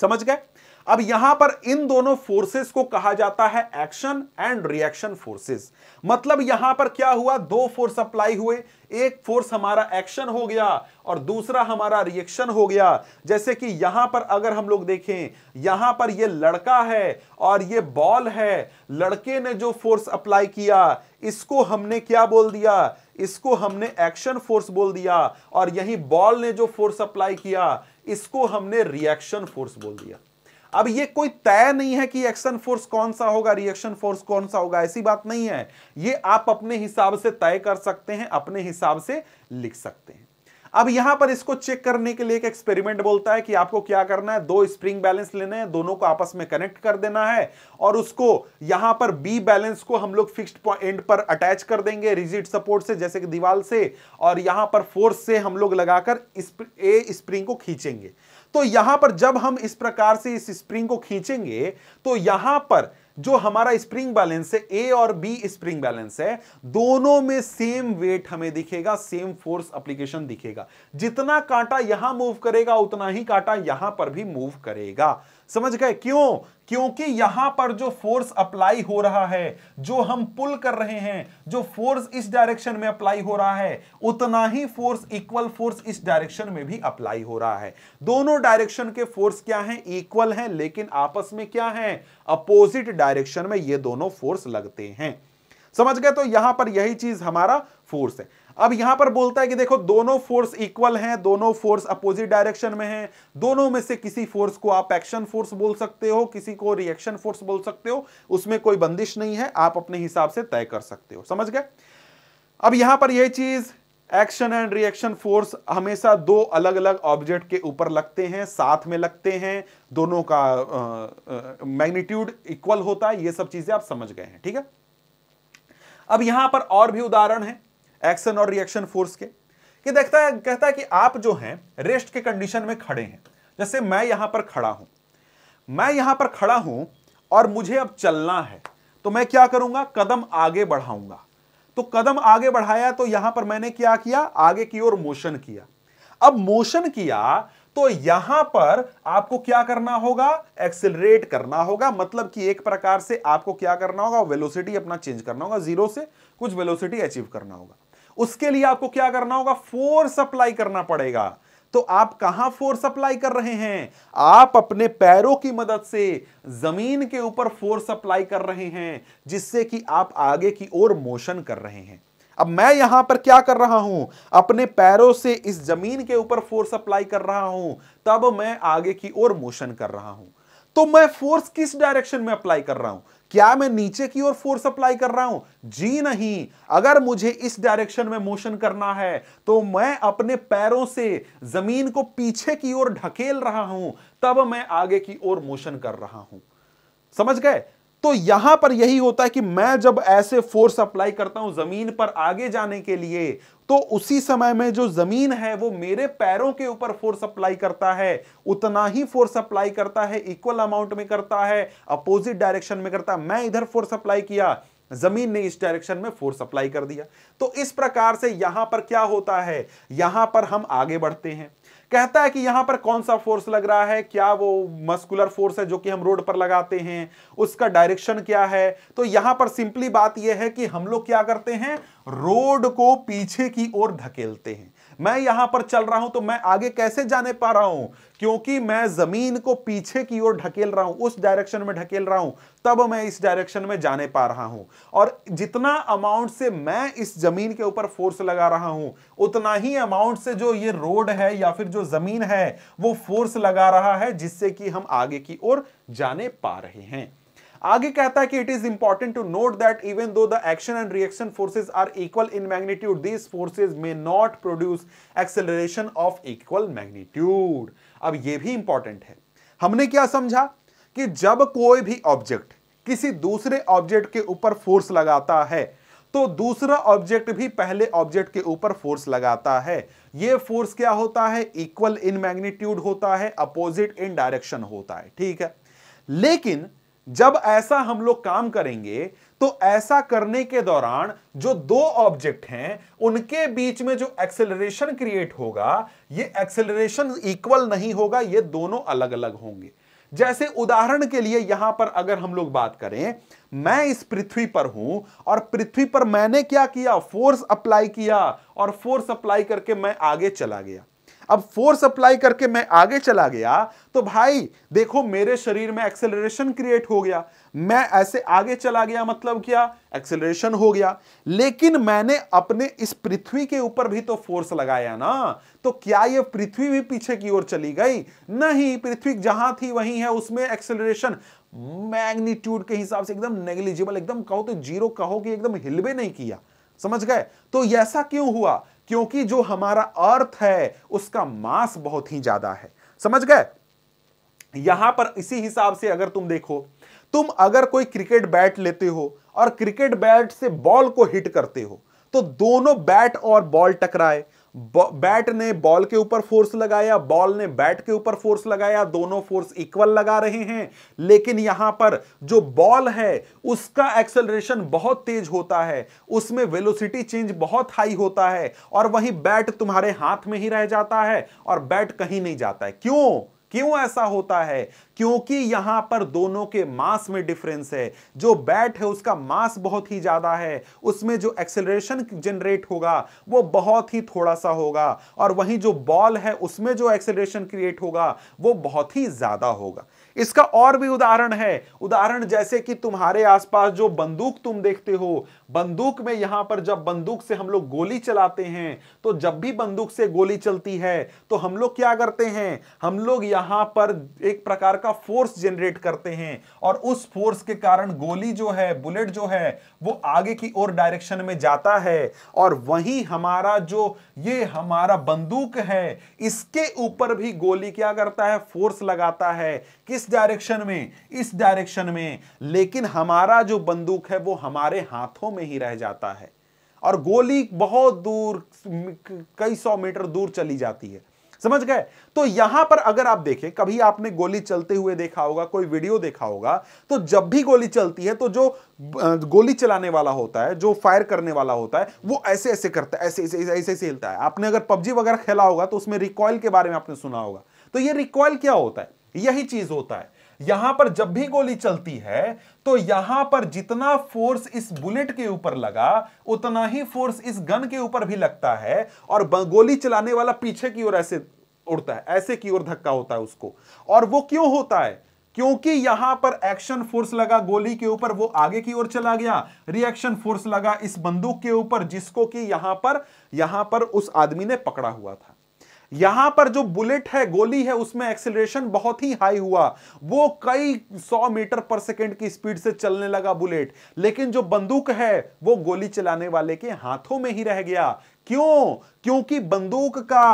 समझ गए अब यहां पर इन दोनों फोर्सेस को कहा जाता है एक्शन एंड रिएक्शन फोर्सेस मतलब यहां पर क्या हुआ दो फोर्स अप्लाई हुए एक फोर्स हमारा एक्शन हो गया और दूसरा हमारा रिएक्शन हो गया जैसे कि यहां पर अगर हम लोग देखें यहां पर ये लड़का है और ये बॉल है लड़के ने जो फोर्स अप्लाई किया इसको हमने क्या बोल दिया इसको हमने एक्शन फोर्स बोल दिया और यही बॉल ने जो फोर्स अप्लाई किया इसको हमने रिएक्शन फोर्स बोल दिया अब ये कोई तय नहीं है कि एक्शन फोर्स कौन सा होगा रिएक्शन फोर्स कौन सा होगा ऐसी बात नहीं है ये आप अपने हिसाब से तय कर सकते हैं अपने हिसाब से लिख सकते हैं अब यहां पर इसको चेक करने के लिए एक एक्सपेरिमेंट बोलता है कि आपको क्या करना है दो स्प्रिंग बैलेंस लेने हैं दोनों को आपस में कनेक्ट कर देना है और उसको यहां पर बी बैलेंस को हम लोग फिक्स्ड एंड पर अटैच कर देंगे रिजिड सपोर्ट से जैसे कि दीवाल से और यहां पर फोर्स से हम लोग लगाकर ए स्प्रिंग को खींचेंगे तो यहां पर जब हम इस प्रकार से इस स्प्रिंग को खींचेंगे तो यहां पर जो हमारा स्प्रिंग बैलेंस है ए और बी स्प्रिंग बैलेंस है दोनों में सेम वेट हमें दिखेगा सेम फोर्स एप्लीकेशन दिखेगा जितना कांटा यहां मूव करेगा उतना ही कांटा यहां पर भी मूव करेगा समझ गए क्यों क्योंकि यहां पर जो फोर्स अप्लाई हो रहा है जो हम पुल कर रहे हैं जो फोर्स इस डायरेक्शन में अप्लाई हो रहा है उतना ही फोर्स इक्वल फोर्स इस डायरेक्शन में भी अप्लाई हो रहा है दोनों डायरेक्शन के फोर्स क्या हैं इक्वल हैं लेकिन आपस में क्या है अपोजिट डायरेक्शन में ये दोनों फोर्स लगते हैं समझ गए तो यहां पर यही चीज हमारा फोर्स है अब यहां पर बोलता है कि देखो दोनों फोर्स इक्वल हैं दोनों फोर्स अपोजिट डायरेक्शन में हैं दोनों में से किसी फोर्स को आप एक्शन फोर्स बोल सकते हो किसी को रिएक्शन फोर्स बोल सकते हो उसमें कोई बंदिश नहीं है आप अपने हिसाब से तय कर सकते हो समझ गए अब यहां पर यह चीज एक्शन एंड रिएक्शन फोर्स हमेशा दो अलग अलग ऑब्जेक्ट के ऊपर लगते हैं साथ में लगते हैं दोनों का मैग्नीट्यूड इक्वल होता है ये सब चीजें आप समझ गए हैं ठीक है अब यहां पर और भी उदाहरण है एक्शन और रिएक्शन फोर्स के कि देखता है कहता है कि आप जो हैं रेस्ट के कंडीशन में खड़े हैं जैसे मैं यहां पर खड़ा हूं मैं यहां पर खड़ा हूं और मुझे अब चलना है तो मैं क्या करूंगा कदम आगे बढ़ाऊंगा तो कदम आगे बढ़ाया तो यहां पर मैंने क्या किया आगे की ओर मोशन किया अब मोशन किया तो यहां पर आपको क्या करना होगा एक्सेलरेट करना होगा मतलब कि एक प्रकार से आपको क्या करना होगा वेलोसिटी अपना चेंज करना होगा जीरो से कुछ वेलोसिटी अचीव करना होगा उसके लिए आपको क्या करना होगा फोर्स अप्लाई करना पड़ेगा तो आप कहां फोर्स अप्लाई कर रहे हैं आप अपने पैरों की मदद से जमीन के ऊपर फोर्स अप्लाई कर रहे हैं जिससे कि आप आगे की ओर मोशन कर रहे हैं अब मैं यहां पर क्या कर रहा हूं अपने पैरों से इस जमीन के ऊपर फोर्स अप्लाई कर रहा हूं तब मैं आगे की ओर मोशन कर रहा हूं तो मैं फोर्स किस डायरेक्शन में अप्लाई कर रहा हूं क्या मैं नीचे की ओर फोर्स अप्लाई कर रहा हूं जी नहीं अगर मुझे इस डायरेक्शन में मोशन करना है तो मैं अपने पैरों से जमीन को पीछे की ओर ढकेल रहा हूं तब मैं आगे की ओर मोशन कर रहा हूं समझ गए तो यहां पर यही होता है कि मैं जब ऐसे फोर्स अप्लाई करता हूं जमीन पर आगे जाने के लिए तो उसी समय में जो जमीन है वो मेरे पैरों के ऊपर फोर्स अप्लाई करता है उतना ही फोर्स अप्लाई करता है इक्वल अमाउंट में करता है अपोजिट डायरेक्शन में करता है मैं इधर फोर्स अप्लाई किया जमीन ने इस डायरेक्शन में फोर्स अप्लाई कर दिया तो इस प्रकार से यहां पर क्या होता है यहां पर हम आगे बढ़ते हैं कहता है कि यहां पर कौन सा फोर्स लग रहा है क्या वो मस्कुलर फोर्स है जो कि हम रोड पर लगाते हैं उसका डायरेक्शन क्या है तो यहां पर सिंपली बात यह है कि हम लोग क्या करते हैं रोड को पीछे की ओर धकेलते हैं मैं यहां पर चल रहा हूं तो मैं आगे कैसे जाने पा रहा हूं क्योंकि मैं जमीन को पीछे की ओर ढकेल रहा हूं उस डायरेक्शन में ढकेल रहा हूं तब मैं इस डायरेक्शन में जाने पा रहा हूं और जितना अमाउंट से मैं इस जमीन के ऊपर फोर्स लगा रहा हूं उतना ही अमाउंट से जो ये रोड है या फिर जो जमीन है वो फोर्स लगा रहा है जिससे कि हम आगे की ओर जाने पा रहे हैं आगे कहता है कि it is important to note that even though the action and reaction forces are equal in magnitude these forces may not produce acceleration of equal magnitude अब यह भी इंपॉर्टेंट है हमने क्या समझा कि जब कोई भी ऑब्जेक्ट किसी दूसरे ऑब्जेक्ट के ऊपर फोर्स लगाता है तो दूसरा ऑब्जेक्ट भी पहले ऑब्जेक्ट के ऊपर फोर्स लगाता है ये फोर्स क्या होता है इक्वल इन मैग्नीट्यूड होता है अपोजिट इन डायरेक्शन होता है ठीक है लेकिन जब ऐसा हम लोग काम करेंगे तो ऐसा करने के दौरान जो दो ऑब्जेक्ट हैं उनके बीच में जो एक्सेलरेशन क्रिएट होगा ये एक्सेलरेशन इक्वल नहीं होगा ये दोनों अलग अलग होंगे जैसे उदाहरण के लिए यहां पर अगर हम लोग बात करें मैं इस पृथ्वी पर हूं और पृथ्वी पर मैंने क्या किया फोर्स अप्लाई किया और फोर्स अप्लाई करके मैं आगे चला गया अब फोर्स अप्लाई करके मैं आगे चला गया तो भाई देखो मेरे शरीर में एक्सेलरेशन क्रिएट हो गया मैं ऐसे आगे चला गया मतलब क्या एक्सेलरेशन हो गया लेकिन मैंने अपने इस पृथ्वी के ऊपर भी तो फोर्स लगाया ना तो क्या यह पृथ्वी भी पीछे की ओर चली गई नहीं पृथ्वी जहां थी वहीं है उसमें एक्सेलरेशन मैग्नीट्यूड के हिसाब से एकदम नेग्लिजिबल एकदम कहो तो जीरो कहो कि एकदम हिलवे नहीं किया समझ गए तो ऐसा क्यों हुआ क्योंकि जो हमारा अर्थ है उसका मास बहुत ही ज्यादा है समझ गए यहां पर इसी हिसाब से अगर तुम देखो तुम अगर कोई क्रिकेट बैट लेते हो और क्रिकेट बैट से बॉल को हिट करते हो तो दोनों बैट और बॉल टकराए बैट ने बॉल के ऊपर फोर्स लगाया बॉल ने बैट के ऊपर फोर्स लगाया दोनों फोर्स इक्वल लगा रहे हैं लेकिन यहां पर जो बॉल है उसका एक्सेलरेशन बहुत तेज होता है उसमें वेलोसिटी चेंज बहुत हाई होता है और वहीं बैट तुम्हारे हाथ में ही रह जाता है और बैट कहीं नहीं जाता है क्यों क्यों ऐसा होता है क्योंकि यहां पर दोनों के मास में डिफरेंस है जो बैट है उसका मास बहुत ही ज्यादा है उसमें जो एक्सेलरेशन जनरेट होगा वो बहुत ही थोड़ा सा होगा और वहीं जो बॉल है उसमें जो एक्सेलरेशन क्रिएट होगा वो बहुत ही ज्यादा होगा इसका और भी उदाहरण है उदाहरण जैसे कि तुम्हारे आसपास जो बंदूक तुम देखते हो बंदूक में यहां पर जब बंदूक से हम लोग गोली चलाते हैं तो जब भी बंदूक से गोली चलती है तो हम लोग क्या करते हैं हम लोग यहां पर एक प्रकार का फोर्स जनरेट करते हैं और उस फोर्स के कारण गोली जो है बुलेट जो है वो आगे की ओर डायरेक्शन में जाता है और वही हमारा जो ये हमारा बंदूक है इसके ऊपर भी गोली क्या करता है फोर्स लगाता है किस डायरेक्शन में इस डायरेक्शन में लेकिन हमारा जो बंदूक है वो हमारे हाथों में में ही रह जाता है और गोली बहुत दूर कई सौ मीटर दूर चली जाती है समझ गए तो यहां पर अगर आप देखें कभी आपने गोली चलते हुए देखा होगा कोई वीडियो देखा होगा तो जब भी गोली चलती है तो जो गोली चलाने वाला होता है जो फायर करने वाला होता है वो ऐसे ऐसे करता है ऐसे ऐसे ऐसे ऐसे, हिलता है आपने अगर पबजी वगैरह खेला होगा तो उसमें रिकॉयल के बारे में आपने सुना होगा तो ये रिकॉयल क्या होता है यही चीज होता है यहां पर जब भी गोली चलती है तो यहां पर जितना फोर्स इस बुलेट के ऊपर लगा उतना ही फोर्स इस गन के ऊपर भी लगता है और गोली चलाने वाला पीछे की ओर ऐसे उड़ता है ऐसे की ओर धक्का होता है उसको और वो क्यों होता है क्योंकि यहां पर एक्शन फोर्स लगा गोली के ऊपर वो आगे की ओर चला गया रिएक्शन फोर्स लगा इस बंदूक के ऊपर जिसको कि यहां पर यहां पर उस आदमी ने पकड़ा हुआ था यहां पर जो बुलेट है गोली है उसमें एक्सिलेशन बहुत ही हाई हुआ वो कई सौ मीटर पर सेकेंड की स्पीड से चलने लगा बुलेट लेकिन जो बंदूक है वो गोली चलाने वाले के हाथों में ही रह गया क्यों क्योंकि बंदूक का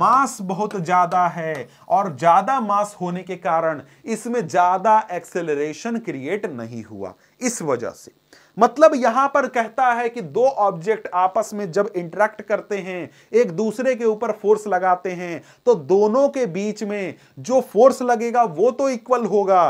मास बहुत ज्यादा है और ज्यादा मास होने के कारण इसमें ज्यादा एक्सेलरेशन क्रिएट नहीं हुआ इस वजह से मतलब यहां पर कहता है कि दो ऑब्जेक्ट आपस में जब इंटरेक्ट करते हैं एक दूसरे के ऊपर फोर्स लगाते हैं तो दोनों के बीच में जो फोर्स लगेगा वो तो इक्वल होगा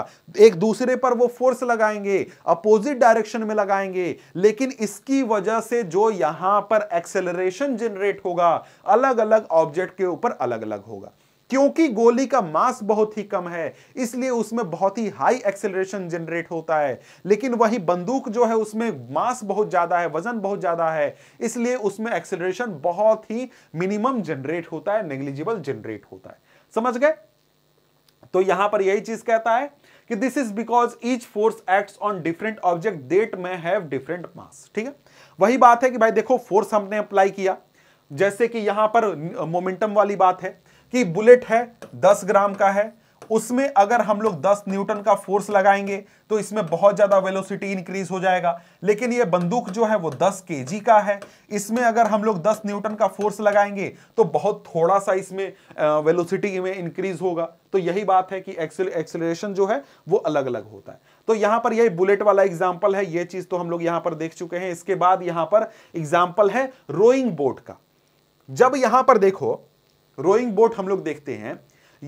एक दूसरे पर वो फोर्स लगाएंगे अपोजिट डायरेक्शन में लगाएंगे लेकिन इसकी वजह से जो यहां पर एक्सेलरेशन जनरेट होगा अलग अलग ऑब्जेक्ट के ऊपर अलग अलग होगा क्योंकि गोली का मास बहुत ही कम है इसलिए उसमें बहुत ही हाई एक्सेलरेशन जनरेट होता है लेकिन वही बंदूक जो है उसमें मास बहुत ज्यादा है वजन बहुत ज्यादा है इसलिए उसमें एक्सेलरेशन बहुत ही मिनिमम जनरेट होता है नेग्लिजिबल जनरेट होता है समझ गए तो यहां पर यही चीज कहता है कि this is because each force act on different object that may have different mass ठीक है वही बात है कि भाई देखो फोर्स हमने अप्लाई किया जैसे कि यहां पर मोमेंटम वाली बात है कि बुलेट है दस ग्राम का है उसमें अगर हम लोग 10 न्यूटन का फोर्स लगाएंगे तो इसमें बहुत ज्यादा वेलोसिटी इंक्रीज हो जाएगा लेकिन ये बंदूक जो है वो 10 के का है इसमें अगर हम लोग 10 न्यूटन का फोर्स लगाएंगे तो बहुत थोड़ा सा इसमें वेलोसिटी में इंक्रीज होगा तो यही बात है कि एक्सेलरेशन जो है वो अलग अलग होता है तो यहां पर यही बुलेट वाला एग्जाम्पल है ये चीज तो हम लोग यहां पर देख चुके हैं इसके बाद यहां पर एग्जाम्पल है रोइंग बोट का जब यहां पर देखो रोइंग बोट हम लोग देखते हैं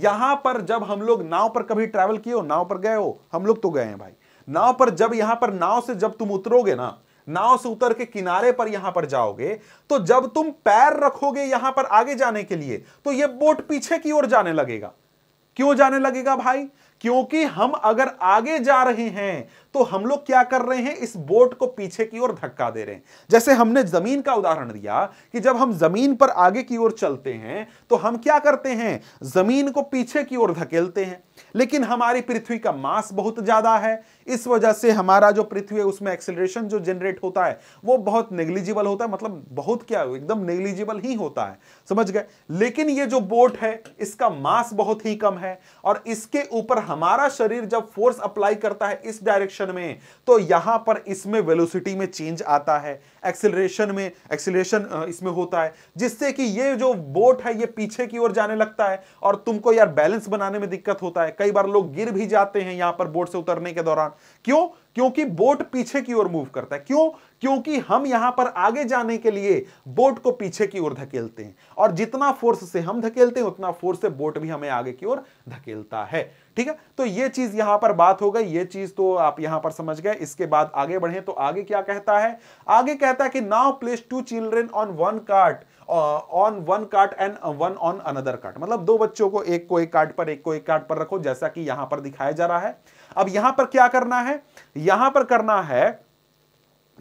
यहां पर जब हम लोग नाव पर कभी ट्रैवल किए हो नाव पर गए हो हम लोग तो गए हैं भाई नाव पर जब यहां पर नाव से जब तुम उतरोगे ना नाव से उतर के किनारे पर यहां पर जाओगे तो जब तुम पैर रखोगे यहां पर आगे जाने के लिए तो यह बोट पीछे की ओर जाने लगेगा क्यों जाने लगेगा भाई क्योंकि हम अगर आगे जा रहे हैं तो हम लोग क्या कर रहे हैं इस बोट को पीछे की ओर धक्का दे रहे हैं जैसे हमने जमीन का उदाहरण दिया कि जब हम जमीन पर आगे की ओर चलते हैं तो हम क्या करते हैं जमीन को पीछे की ओर धकेलते हैं लेकिन हमारी पृथ्वी का मास बहुत ज्यादा है इस वजह से हमारा जो पृथ्वी है उसमें एक्सेलरेशन जो जनरेट होता है वो बहुत नेग्लिजिबल होता है मतलब बहुत क्या एकदम नेग्लिजिबल ही होता है समझ गए लेकिन ये जो बोट है इसका मास बहुत ही कम है और इसके ऊपर हमारा शरीर जब फोर्स अप्लाई करता है इस डायरेक्शन में तो यहां पर इसमें वेलोसिटी में चेंज आता है एक्सिलेशन में एक्सिलेशन इसमें होता है जिससे कि ये जो बोट है ये पीछे की ओर जाने लगता है और तुमको यार बैलेंस बनाने में दिक्कत होता है कई बार लोग गिर भी जाते हैं यहां पर बोट से उतरने के दौरान क्यों क्योंकि बोट पीछे की ओर मूव करता है क्यों क्योंकि हम यहां पर आगे जाने के लिए बोट को पीछे की ओर धकेलते हैं और जितना फोर्स से हम धकेलते हैं उतना फोर्स से बोट भी हमें आगे की ओर धकेलता है ठीक है तो ये चीज यहां पर बात हो गई ये चीज तो आप यहां पर समझ गए इसके बाद आगे बढ़े तो आगे क्या कहता है आगे कहता है कि now place two children on one cart on one cart and one on another cart मतलब दो बच्चों को एक को एक कार्ट पर एक को एक कार्ट पर रखो जैसा कि यहां पर दिखाया जा रहा है अब यहां पर क्या करना है यहां पर करना है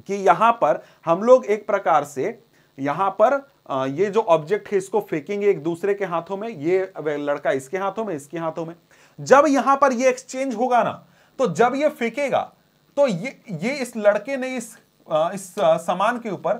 कि यहां पर हम लोग एक प्रकार से यहां पर ये जो ऑब्जेक्ट है इसको फेंकेंगे एक दूसरे के हाथों में ये लड़का इसके हाथों में इसके हाथों में जब यहां पर ये एक्सचेंज होगा ना तो जब ये फेंकेगा तो ये ये इस लड़के ने इस इस सामान के ऊपर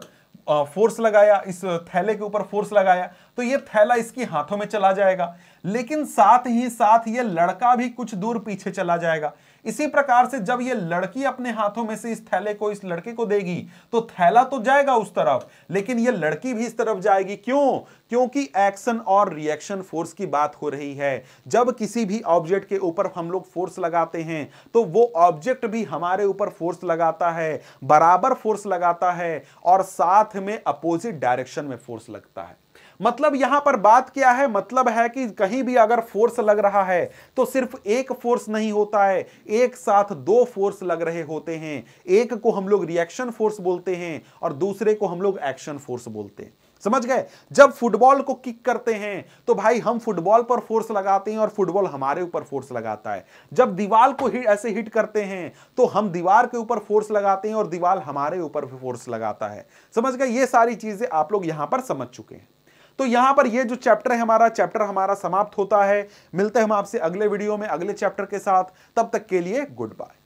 फोर्स लगाया इस थैले के ऊपर फोर्स लगाया तो ये थैला इसकी हाथों में चला जाएगा लेकिन साथ ही साथ ये लड़का भी कुछ दूर पीछे चला जाएगा इसी प्रकार से जब ये लड़की अपने हाथों में से इस थैले को इस लड़के को देगी तो थैला तो जाएगा उस तरफ लेकिन ये लड़की भी इस तरफ जाएगी क्यों क्योंकि एक्शन और रिएक्शन फोर्स की बात हो रही है जब किसी भी ऑब्जेक्ट के ऊपर हम लोग फोर्स लगाते हैं तो वो ऑब्जेक्ट भी हमारे ऊपर फोर्स लगाता है बराबर फोर्स लगाता है और साथ में अपोजिट डायरेक्शन में फोर्स लगता है मतलब यहां पर बात क्या है मतलब है कि कहीं भी अगर फोर्स लग रहा है तो सिर्फ एक फोर्स नहीं होता है एक साथ दो फोर्स लग रहे होते हैं एक को हम लोग रिएक्शन फोर्स बोलते हैं और दूसरे को हम लोग एक्शन फोर्स बोलते हैं समझ गए जब फुटबॉल को किक करते हैं तो भाई हम फुटबॉल पर फोर्स लगाते हैं और फुटबॉल हमारे ऊपर फोर्स लगाता है जब दीवार को हिट ऐसे हिट करते हैं तो हम दीवार के ऊपर फोर्स लगाते हैं और दीवार हमारे ऊपर भी फोर्स लगाता है समझ गए ये सारी चीजें आप लोग यहां पर समझ चुके हैं तो यहां पर ये जो चैप्टर है हमारा चैप्टर हमारा समाप्त होता है मिलते हैं हम आपसे अगले वीडियो में अगले चैप्टर के साथ तब तक के लिए गुड बाय